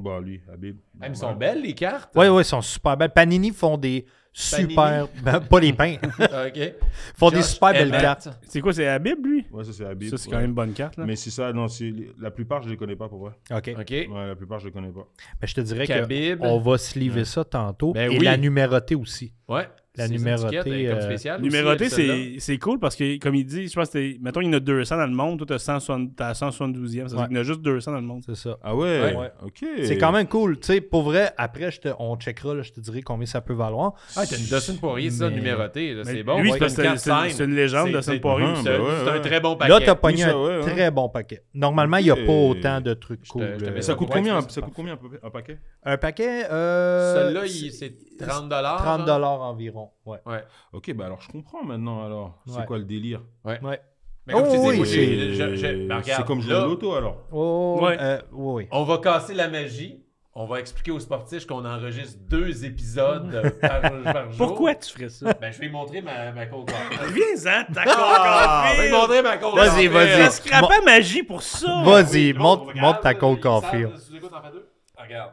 bah, lui, Habib. Elles ah, ils sont belles, les cartes. Ouais, ouais, ils sont super belles. Panini font des super. Ben, pas les pains. Ah, OK. font des super belles cartes. C'est quoi, c'est Bible lui Ouais, ça, c'est Habib. Ça, c'est quand même une bonne carte. Là. Mais c'est ça, non, la plupart, je les connais pas pour vrai. OK. OK. la plupart, je les connais pas. Ben, je te dirais qu'on va se livrer ça tantôt. Ben et la numéroter aussi. Ouais. La numérotée. Euh, spéciale numérotée, c'est, cool parce que, comme il dit, je pense que mettons, il y en a 200 dans le monde, toi, as 172e. Ça dire qu'il y en a juste 200 dans le monde. C'est ça. Ah ouais? OK. C'est quand même cool. Tu sais, pour vrai, après, je te, on checkera, je te dirai combien ça peut valoir. Ah, t'as une Dustin Poirier, c'est ça, numérotée. c'est bon. Oui, parce une, c'est, une légende, Dustin Poirier. C'est un très bon paquet. Là, t'as pogné un très bon paquet. Normalement, il n'y a pas autant de trucs cool. Euh, ça coûte combien un paquet? Un paquet? Euh, Celui-là, c'est 30 dollars. 30 environ, ouais. OK, ben alors je comprends maintenant, alors. C'est quoi le délire? Ouais. Mais comme tu oh, oui, c'est ben, comme jouer l'ai l'auto, alors. Oh, oh, euh, on va casser la magie. On va expliquer aux sportifs qu'on enregistre deux épisodes par, jour. Pourquoi tu ferais ça? Ben, je vais montrer ma, ma viens hein ta ah, Je vais montrer ma Vas-y, vas-y. pas magie pour ça. Vas-y, oui, montre, ta coke en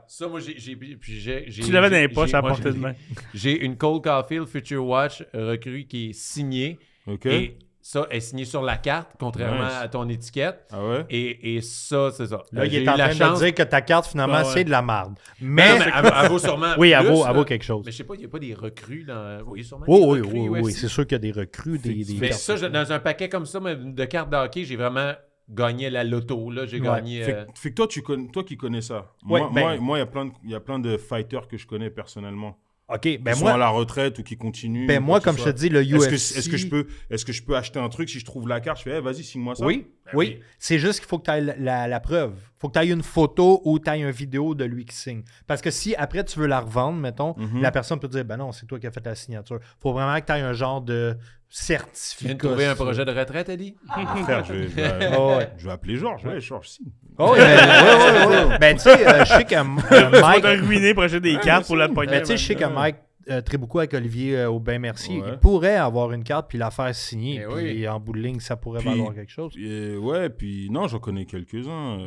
ça, moi, j'ai. tu l'avais dans les poches à portée de main. J'ai une Cole Caulfield Future Watch recrue qui est signée. OK. Et ça est signé sur la carte, contrairement à ton étiquette. Ah ouais? et, et, ça, c'est ça. Là, euh, il est en train de dire que ta carte, finalement, c'est de la merde. Mais. elle, vaut sûrement. Oui, elle vaut, quelque chose. Mais je sais pas, il n'y a pas des recrues dans. Oui, sûrement. oui, oui, oui, C'est sûr qu'il y a des recrues. Des, mais ça, dans un paquet comme ça de cartes d'Hockey, j'ai vraiment gagné la loto. Là, j'ai gagné. Euh, fait, que toi, tu connais, toi qui connais ça. Ben moi, il y a plein de, y a plein de fighters que je connais personnellement. OK, ben moi, à la retraite ou qui continuent. Ben moi, comme je te dis, le UFC. Est-ce que, je peux, est-ce que je peux acheter un truc si je trouve la carte Je fais, vas-y, signe-moi ça. Ben oui, oui. C'est juste qu'il faut que tu ailles la, preuve. Il faut que tu aies une photo ou tu aies une vidéo de lui qui signe. Parce que si après tu veux la revendre, mettons, mhm. la personne peut te dire, ben non, c'est toi qui as fait la signature. faut vraiment que tu aies un genre de, Certifié. Tu viens de trouver un projet de retraite, Ali? Ah, je vais, euh, je vais appeler Georges. Ouais, Georges, si. Oh, ben, ouais, Ben, tu sais, euh, je sais que Mike... Tu vas ruiner le projet des cartes pour la poignée. Ben, tu sais, je sais que Mike euh, très beaucoup avec Olivier euh, Aubin Mercier. Il pourrait avoir une carte puis la faire signer. Et eh puis en bout de ligne, ça pourrait valoir quelque chose. Euh, ouais, puis non, j'en connais quelques-uns.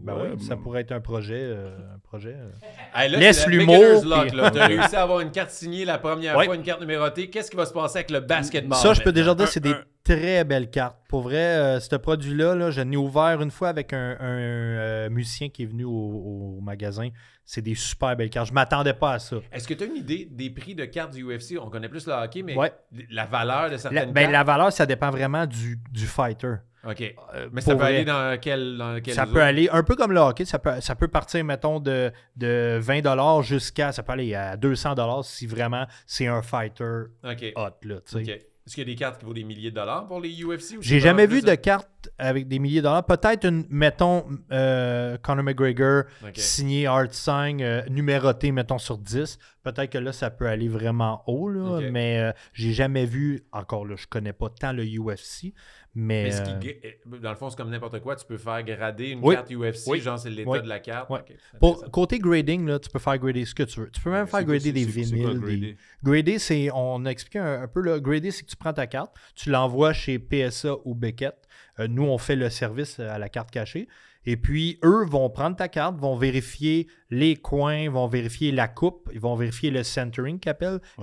Ben oui, ça pourrait être un projet. Un projet Laisse l'humour. Tu as réussi à avoir une carte signée la première fois, une carte numérotée. Qu'est-ce qui va se passer avec le basketball? Ça, je peux déjà dire, c'est des très belle carte. Pour vrai, euh, ce produit-là, j'en je l'ai ouvert une fois avec un, euh, musicien qui est venu au, magasin. C'est des super belles cartes. Je ne m'attendais pas à ça. Est-ce que tu as une idée des prix de cartes du UFC? On connaît plus le hockey, mais la valeur de certaines la, ben, cartes? La valeur, ça dépend vraiment du, fighter. OK. Euh, mais ça peut aller dans quel, dans Ça peut aller un peu comme le hockey. Ça peut, partir, mettons, de, de 20 jusqu'à. Ça peut aller à 200 si vraiment c'est un fighter hot. Là, OK. Est-ce qu'il y a des cartes qui vaut des milliers de dollars pour les UFC? J'ai jamais vu de cartes avec des milliers de dollars. Peut-être une, mettons, euh, Conor McGregor signé Art 5, euh, numéroté, mettons, sur 10. Peut-être que là, ça peut aller vraiment haut, mais je euh, j'ai jamais vu, encore là, je connais pas tant le UFC, mais, euh, euh, dans le fond, c'est comme n'importe quoi. Tu peux faire grader une carte UFC, genre c'est l'état de la carte. Pour, côté grading, là, tu peux faire grader ce que tu veux. Tu peux même faire grader des vinyles. Grader, c'est, on a expliqué un, peu, grader, c'est que tu prends ta carte, tu l'envoies chez PSA ou Beckett. Euh, nous, on fait le service à la carte cachée. Et puis, eux vont prendre ta carte, vont vérifier les coins, vont vérifier la coupe, ils vont vérifier le centering qu'ils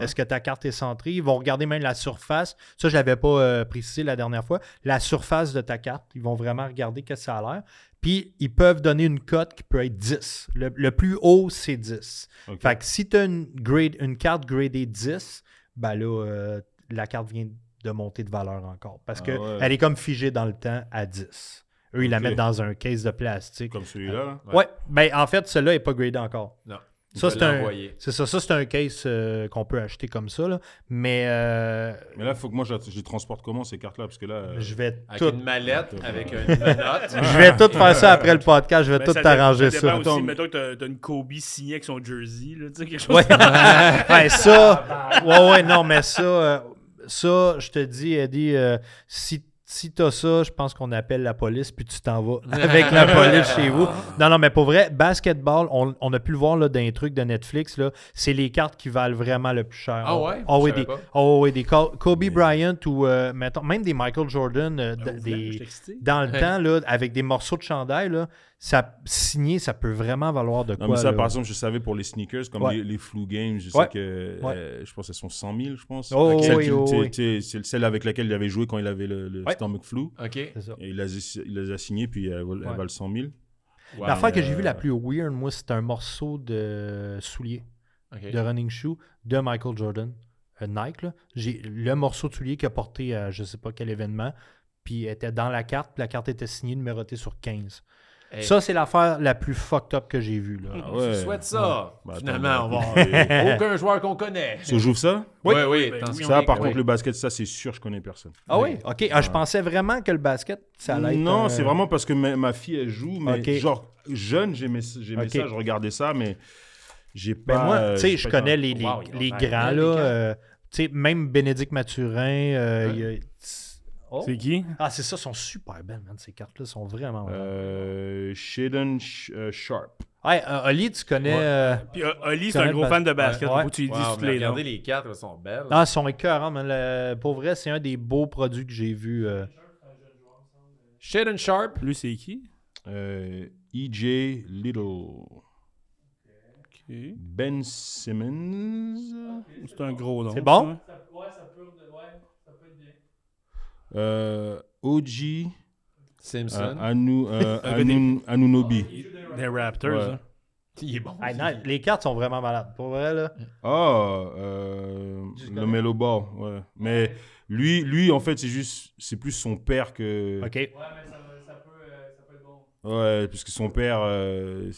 Est-ce que ta carte est centrée? Ils vont regarder même la surface. Ça, je ne l'avais pas euh, précisé la dernière fois. La surface de ta carte, ils vont vraiment regarder que ça a l'air. Puis, ils peuvent donner une cote qui peut être 10. Le, plus haut, c'est 10. Fait que si tu as une, grade, une carte gradée 10, ben là, euh, la carte vient de monter de valeur encore. Parce ah qu'elle est comme figée dans le temps à 10. Eux, ils la mettent dans un case de plastique. Comme celui-là. Oui, euh, ouais. Ben, en fait, celui-là n'est pas gradé encore. Non. Ça, c'est un, c'est ça, ça c'est un case euh, qu'on peut acheter comme ça. Là. Mais, euh, mais là, il faut que moi, je, les transporte comment ces cartes-là Parce que là. je vais avec tout... une mallette, avec une note. je vais tout faire ça après le podcast. Je vais tout tout ça t'arranger ça. ça. Aussi, Mettons que tu as une Kobe signée avec son jersey. Là, tu sais, quelque chose ça. Ouais, ouais, non, mais ça, ça je te dis, Eddie, si si t'as ça, je pense qu'on appelle la police, puis tu t'en vas avec la police chez vous. Non, non, mais pour vrai, basketball, on, a pu le voir là, dans les trucs de Netflix, là, c'est les cartes qui valent vraiment le plus cher. Ah ouais? Oh, oui, des, des Kobe Bryant ou euh, même des Michael Jordan euh, ah, dans le temps, avec des morceaux de chandail, là, ça, signer, ça peut vraiment valoir de quoi. ça, par exemple, je savais pour les sneakers, comme les, Flu Games, je sais que euh, je pense qu'elles sont 100 000, je pense. Oh, oh, c'est celle avec laquelle il avait joué quand il avait le, stomach flu. il les a, il signées, puis euh, elles, vaut valent 100 000. L'affaire que j'ai vue la plus weird, moi, c'est un morceau de soulier, de running shoe, de Michael Jordan, euh, Nike. J'ai le morceau de soulier qu'il a porté à je sais pas quel événement, puis était dans la carte, puis la carte était signée, numérotée sur 15. Ça, c'est l'affaire la plus fucked up que j'ai vue. Là. Je ah souhaite ça. Bah, finalement, on aucun joueur qu'on connaît. Tu joues ça? Oui, oui. ça, ah, par contre, le basket, ça, c'est sûr, je connais personne. Ah oui? OK. Ah, je pensais vraiment que le basket, ça allait être, Non, euh, c'est vraiment parce que ma, fille, elle joue, mais genre, jeune, j'aimais ça, je regardais ça, mais j'ai ben, pas... moi, euh, tu sais, je connais les, les, grands, là. Euh, tu sais, même Bénédicte Mathurin, il y a Oh. C'est qui Ah, c'est ça, sont super belles, man. Ces cartes-là sont vraiment. Euh, Shaden euh, Sharp. Hey, euh, Oli, tu connais. Euh, Puis Oli, c'est un gros fan de basket. tu lui dis les regardez les cartes, elles sont belles. Ah, elles sont écœurantes, man. Pour vrai, c'est un des beaux produits que j'ai vus. Shaden Sharp. Lui, c'est qui Euh, EJ Little. Ok. Ben Simmons. C'est un gros nom. C'est bon? ça. Euh, OG. Simpson. Euh, anu, euh, Anun, Anunobi. Les Raptors. Ouais. Hein. Il est bon. les cartes sont vraiment malades. Pour vrai, là. Ah, le Melo Ball, ouais. Mais lui, lui, en fait, c'est juste, c'est plus son père que. Ok. Ouais, puisque son père, euh,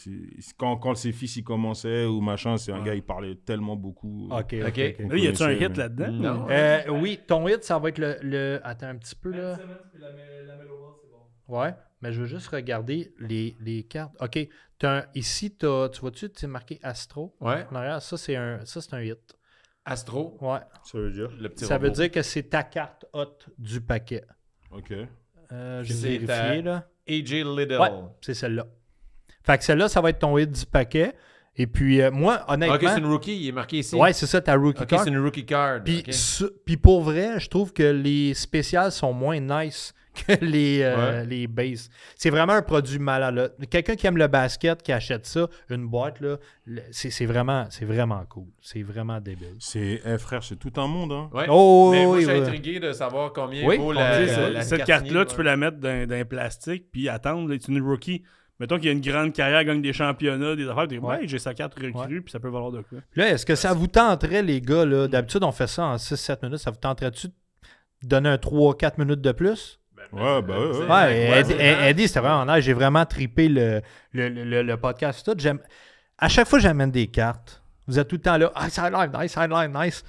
quand, ses fils y commençaient ou machin, c'est un gars, il parlait tellement beaucoup. Ok, ok. Il y a-tu un hit là-dedans euh, Oui, ton hit, ça va être le. le... Attends un petit peu là. Ouais, mais je veux juste regarder les, cartes. Ok, t'as, ici, t'as, tu vois-tu, c'est marqué Astro. Ouais. ça, c'est un, hit. Astro Ouais. Ça veut dire Ça veut dire que c'est ta carte haute du paquet. Ok. Euh, je vais vérifier là. AJ Little. c'est celle-là. Fait que celle-là, ça va être ton hit du paquet. Et puis, euh, moi, honnêtement. Ok, c'est une rookie, il est marqué ici. Ouais, c'est ça, ta rookie card. Ok, c'est une rookie card. Puis, pour vrai, je trouve que les spéciales sont moins nice que les, euh, les bases. C'est vraiment un produit malade. Quelqu'un qui aime le basket, qui achète ça, une boîte, là, c'est, vraiment, c'est vraiment cool. C'est vraiment débile. C'est, eh, frère, c'est tout en monde. Hein? Oh, Mais moi, oui, je suis intrigué de savoir combien vaut la, Cette carte-là, tu peux la mettre dans, un plastique, puis attendre, Tu es une rookie. Mettons qu'il y a une grande carrière, gagne des championnats, des affaires, Oui, ouais, j'ai sa carte recrue, puis ça peut valoir de quoi. Là, est-ce que ça vous tenterait, les gars, là, hmm. d'habitude, on fait ça en 6-7 minutes, ça vous tenterait-tu de donner un 3-4 minutes de plus? Ouais, ben ouais. ouais. Eddie, eh, c'était vraiment J'ai vraiment tripé le, le, le, podcast. Tout. À chaque fois, j'amène des cartes. Vous êtes tout le temps là. Ah, sideline, nice, sideline, nice.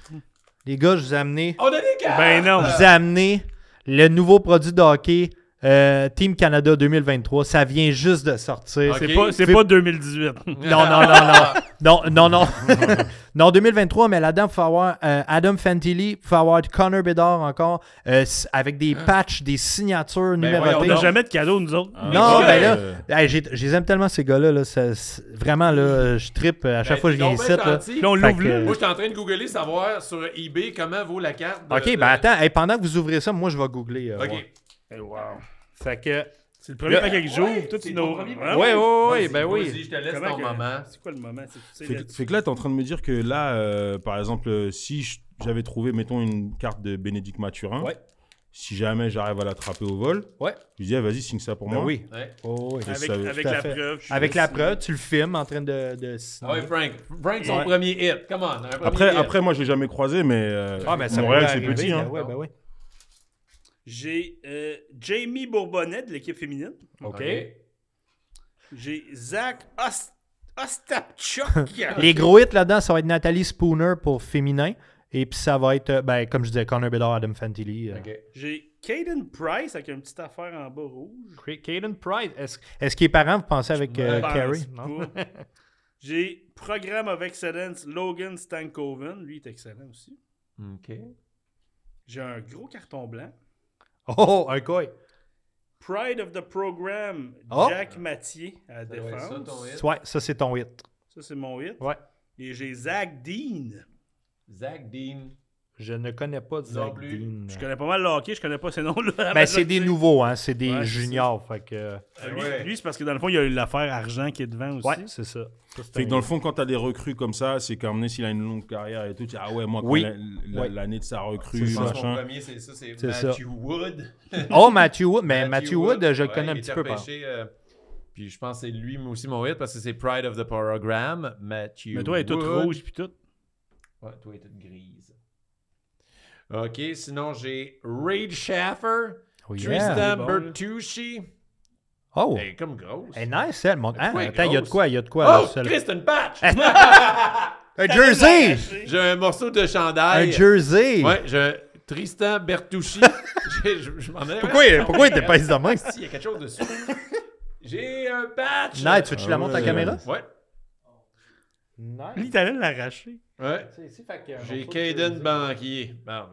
Les gars, je vous ai amené. On a des cartes! Ben non. vous ai amené le nouveau produit d'Hockey. Euh, Team Canada 2023, ça vient juste de sortir. C'est pas, 2018. non, non, non, non. non, non, non. non, 2023, mais là-dedans, il faut avoir euh, Adam Fantilli, il faut avoir Connor Bedard encore, euh, avec des ah. patchs, des signatures ben numérotées. on n'a jamais de cadeaux, nous autres. Ah. non, ben là, j'aime tellement ces gars-là. vraiment, là, je trippe à chaque ben, fois que je viens ici. Là. Moi, je suis en train de googler, savoir sur eBay comment vaut la carte. OK, ben attends, pendant que vous ouvrez ça, moi, je vais googler. OK. Et eh, wow. Fait que. C'est le premier le... paquet que j'ouvre, ouais, nous. ouais, ouais, ouais, ben oui. Vas-y, je te laisse ton que... moment. C'est quoi le moment? C'est que, fait que, là, t'es en train de me dire que là, euh, par exemple, euh, si j'avais trouvé, mettons, une carte de Bénédicte Maturin, Ouais. Si jamais j'arrive à l'attraper au vol, ouais. je dis ah, vas-y, signe ça pour ben moi. Oui. Ouais. Oh, oui. Avec, ça, avec la fait. preuve. Avec la preuve, tu le filmes en train de. de... Ah oui, Frank. Frank, son premier hit. Come on. Après, après, moi, je l'ai jamais croisé, mais. Euh, ah, mais ben, ça Montréal, c'est petit. Ben hein. Ouais, ben ouais. J'ai euh, Jamie Bourbonnet de l'équipe féminine. OK. J'ai Zach Ostapchuk. Les gros hits là-dedans, ça va être Nathalie Spooner pour féminin. Et puis ça va être, euh, ben, comme je disais, Connor Bedard, Adam Fantilli. Euh. J'ai Caden Price avec une petite affaire en bas rouge. Caden Price, est-ce qu'il est parent, vous pensez, avec Carrie? J'ai Programme of Excellence Logan Stankoven. Lui, il est excellent aussi. OK. J'ai un gros carton blanc. Oh, un Pride of the Program, Jacques oh. Jack Mathieu à défendre. Ça, Ouais, ça c'est ton hit. Ça c'est mon hit. Ouais. Et j'ai Zach Dean. Zach Dean. Je ne connais pas Zach Dean. Je connais pas mal le hockey, je connais pas ces noms-là. Ben, c'est des nouveaux, hein, c'est des juniors. Fait que... Euh, lui, c'est parce que dans le fond, il y a eu l'affaire argent qui est devant aussi. c'est ça. dans le fond, quand tu as des recrues comme ça, c'est même s'il a une longue carrière et tout. Tu dis, ah ouais, moi, oui. l'année de sa recrue, ça, machin. premier, c'est ça, c'est Matthew Wood. oh, Matthew Wood, mais Matthew, Wood, je le connais un petit peu. Euh, puis je pense que c'est lui aussi mon hit parce que c'est Pride of the Program, Matthew Mais toi, il est tout rouge puis tout. Ouais, toi, il est toute grise. OK, sinon j'ai Reid Schaffer, oh, Tristan Bertucci. Oh! Elle comme grosse. Elle nice, elle, mon. Ah, attends, il y a de quoi, il y a de quoi. Oh, Tristan Patch! un jersey! J'ai un morceau de chandail. Un jersey! Ouais, je... Tristan Bertucci. je, m'en ai... Pourquoi, pourquoi il était pas de main? Il y a quelque chose dessus. J'ai un patch! Night, tu veux que la monte à la euh, caméra? Ouais. L'Italien Il allait l'arracher. Ouais. J'ai Caden Banquier. Ben,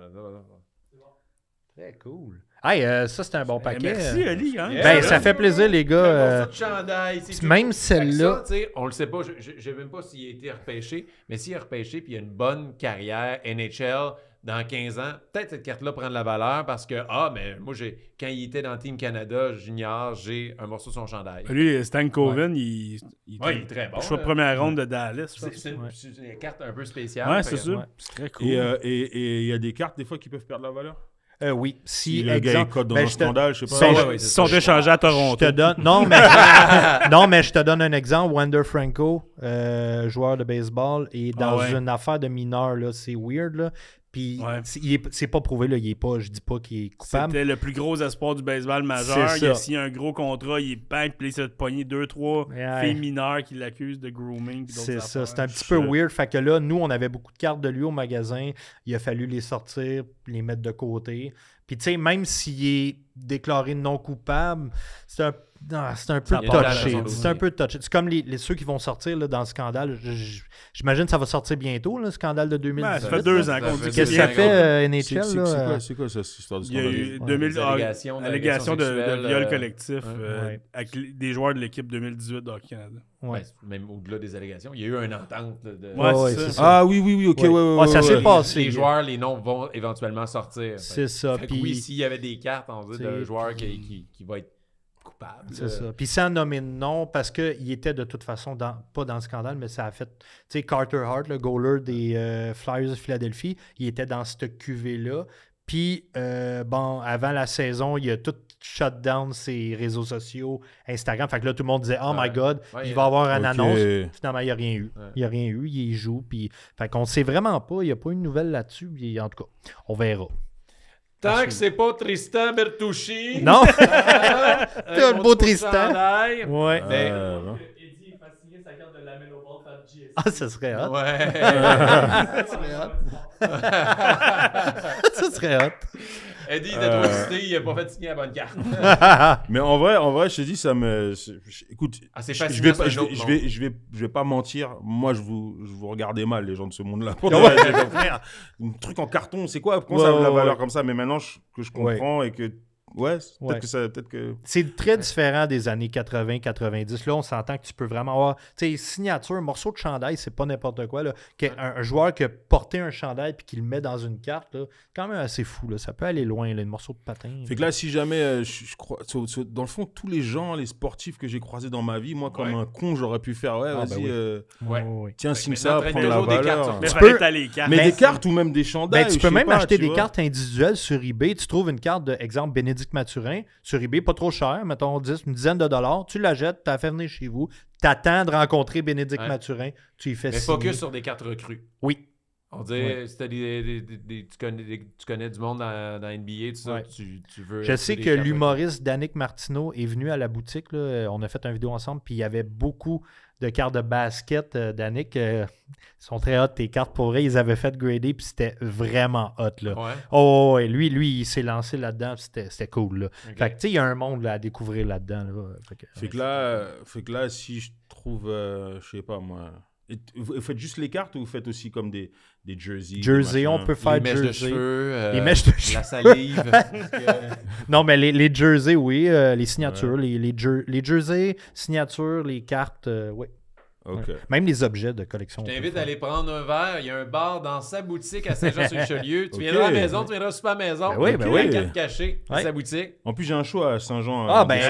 Très cool. Hey, euh, ça, c'est un bon euh, paquet. Merci, Ali. Euh. Hein. ben, ça fait plaisir, les gars. même celle-là. On le sait pas. Je ne sais même pas s'il a été repêché. Mais s'il est repêché puis il a une bonne carrière NHL, dans 15 ans, peut-être cette carte-là prend de la valeur parce que, ah, mais moi, j'ai quand il était dans Team Canada junior, j'ai un morceau de son chandail. Lui, Stan Coven, il, il, est très bon. suis la première ronde de Dallas. C'est une, carte un peu spéciale. Oui, c'est sûr. C'est très cool. Euh, et il y a des cartes, des fois, qui peuvent perdre la valeur. Euh, oui. Si, le exemple, code dans le ben, chandail, je sais pas. Sont, sont échangés à Toronto. Je te non, mais, non, mais je te donne un exemple. Wander Franco, euh, joueur de baseball, est ah dans une affaire de mineur, c'est weird. Là. Puis c'est pas prouvé, là, il est pas, je dis pas qu'il est coupable. C'était le plus gros espoir du baseball majeur. Il a signé un gros contrat, il est peint, puis il s'est pogné deux, trois filles mineures qui l'accusent de grooming. C'est ça, c'est un petit peu weird. Fait que là, nous, on avait beaucoup de cartes de lui au magasin. Il a fallu les sortir, les mettre de côté. Puis tu sais, même s'il est déclaré non coupable, c'est un c'est un peu touché. C'est un peu touché. C'est comme les, ceux qui vont sortir là, dans le scandale. J'imagine que ça va sortir bientôt, le scandale de 2018. ça fait deux ans qu'on dit. Qu'est-ce que ça fait, euh, NHL? C'est quoi, quoi cette histoire scandale? Il y a eu 2000, allégations, de, viol euh, collectif euh, avec des joueurs de l'équipe 2018 d'Hockey Canada. Ouais. même au-delà des allégations, il y a eu une entente. De... Ah oui, oui, oui, ok, ça s'est passé. Les joueurs, les noms vont éventuellement sortir. C'est ça. Puis... Oui, s'il y avait des cartes on dit d'un joueur qui, qui, qui va être c'est ça. Puis sans nommer de nom, parce qu'il était de toute façon pas dans le scandale, mais ça a fait. Tu sais, Carter Hart, le goaler des euh, Flyers de Philadelphie, il était dans cette cuvée-là. Puis, euh, bon, avant la saison, il a tout shut down ses réseaux sociaux, Instagram. Fait que là, tout le monde disait, oh my God, il va avoir une annonce. Finalement, il n'y a rien eu. Il n'y a rien eu, il joue. Puis, fait qu'on ne sait vraiment pas. Il n'y a pas une nouvelle là-dessus. En tout cas, on verra. Tant que c'est pas Tristan Bertouchi. Non. Euh, tu es un beau Tristan. Ouais. Mais... Euh, Ah, ça serait hot. Ouais. ça serait hot. ça serait hot. Eddie, il était trop euh, cité, il a pas fait signer la bonne carte. mais en vrai, en vrai, je te dis, ça me. Écoute, ah, je, vais pas, je, vais, je, vais, pas mentir. Moi, je vous, je vous regardais mal, les gens de ce monde-là. un truc en carton, c'est quoi Comment ça a de la valeur comme ça Mais maintenant que je comprends et que Ouais, peut-être que C'est très différent des années 80-90. Là, on s'entend que tu peux vraiment avoir. Tu sais, signature, morceau de chandail, c'est pas n'importe quoi. Là. un, joueur qui a porté un chandail puis qui le met dans une carte, c'est quand même assez fou. Là. Ça peut aller loin, là, le morceau de patin. Fait que là, si jamais euh, je, crois. Dans le fond, tous les gens, les sportifs que j'ai croisés dans ma vie, moi, comme un con, j'aurais pu faire. Ouais, ah, vas-y. Ben euh, tiens, signe ça, prends la valeur. tu peux... Mais, des cartes ou même des chandails. Ben, tu peux même acheter des cartes individuelles sur eBay. Tu trouves une carte de, exemple, Benedict Maturin sur eBay, pas trop cher, mettons 10, une dizaine de dollars. Tu la jettes, tu as fait venir chez vous, tu de rencontrer Bénédicte Mathurin, Maturin, tu y fais Mais focus sur des cartes recrues. Oui. On dit, tu, connais, du monde dans, NBA, tu, tu, veux. Je sais que l'humoriste Danick Martineau est venu à la boutique. Euh, on a fait une vidéo ensemble, puis il y avait beaucoup de cartes de basket, euh, Danick. Euh, sont très hot, tes cartes pour Ils avaient fait grader puis c'était vraiment hot. Là. Oh, et lui, lui, il s'est lancé là-dedans, c'était cool. Là. Fait que, tu sais, il y a un monde à découvrir là-dedans. Fait, que, là, euh, fait que là, si je trouve, je sais pas moi. vous faites juste les cartes ou vous faites aussi comme des, des jerseys. Jersey, on peut faire les jersey. mèches de cheveux, les euh, mèches La salive. Non, mais les, les jerseys, oui. Euh, les signatures, les, les, jerseys, signatures, les cartes, euh, oui. Même les objets de collection. Je t'invite à aller prendre un verre. Il y a un bar dans sa boutique à Saint-Jean-sur-Richelieu. tu viendras à la maison, tu viendras super à la maison. Ben oui, ben oui. carte cachée ouais. sa boutique. En plus, j'ai un choix à Saint-Jean. Ah, ben, euh,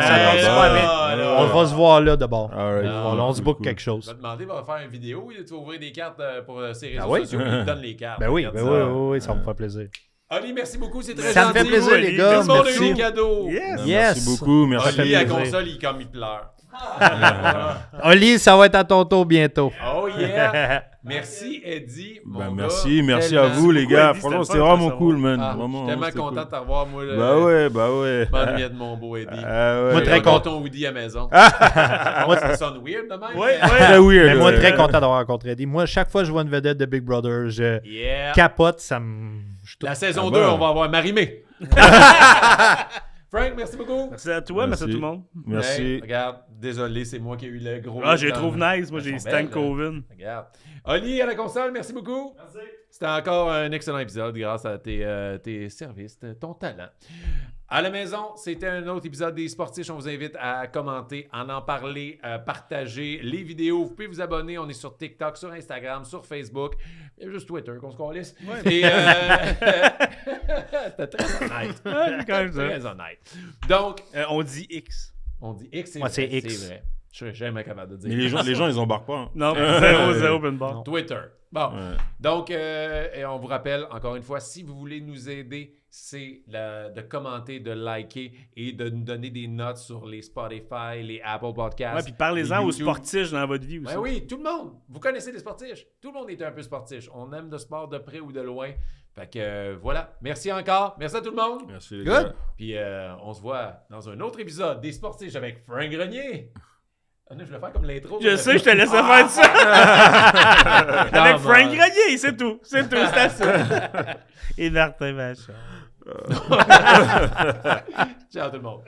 ben on va se voir là d'abord. Right. Ah ah. On se book quelque chose. Je vais demander, on va faire une vidéo. Tu vas ouvrir des cartes euh, pour euh, ces ah réseaux sociaux. sociaux. Il donne les cartes. Ben oui, ben oui, oui, ça me fait plaisir. Oli, merci beaucoup, c'est très ça gentil. Ça me fait plaisir, les gars. Merci. Merci beaucoup, merci. Oli, à console, il comme il pleure. Ah. Oli, ça va être à ton tour bientôt. Oh yeah! Merci, Eddie. Mon ben, merci, merci à vous, les gars. Franchement, c'était vraiment cool, man. Ah, ben ben je suis tellement content d'avoir de moi. Le... Bah ouais, bah ouais. de mon beau Eddie. Ah, moi, très content. Woody à maison. moi, ça sonne weird de même. Ouais, ouais. weird. Mais moi, très content d'avoir rencontré Eddie. Moi, chaque fois que je vois une vedette de Big Brother, je capote. Ça me. La saison 2, on va avoir Marimé. Frank, merci beaucoup. Merci à toi, merci, à tout le monde. Merci. regarde, désolé, c'est moi qui ai eu le gros. Ah, j'ai trouvé nice. Moi, j'ai Stan Coven. Regarde. Oli à la console, merci beaucoup. Merci. C'était encore un excellent épisode grâce à tes, euh, tes services, ton talent. À la maison, c'était un autre épisode des Sportifs. On vous invite à commenter, en en parler, à partager les vidéos. Vous pouvez vous abonner. On est sur TikTok, sur Instagram, sur Facebook. Il y a juste Twitter qu'on se colisse. Ouais, euh, très honnête. Ouais, très honnête. Donc, euh, on dit X. On dit X, c'est C'est vrai. Je serais jamais capable dire. Mais les gens, les gens ils embarquent pas. Hein. Non, zéro, zéro open bar. Twitter. Bon. Donc, euh, on vous rappelle, encore une fois, si vous voulez nous aider, c'est de commenter, de liker et de nous donner des notes sur les Spotify, les Apple Podcasts. Ouais, puis parlez-en aux sportifs dans votre vie ben aussi. Ben oui, tout le monde. Vous connaissez les sportifs. Tout le monde est un peu sportif. On aime le sport de près ou de loin. Fait que euh, voilà. Merci encore. Merci à tout le monde. Merci les Good. gars. Puis euh, on se voit dans un autre épisode des sportifs avec Frank Grenier. Ah, je vais faire comme l'intro. Je sais, je te laisse faire ça. Avec Frank Granier, Grenier, c'est tout. C'est tout, c'est ça. Et Martin Vachon. Ciao tout le monde.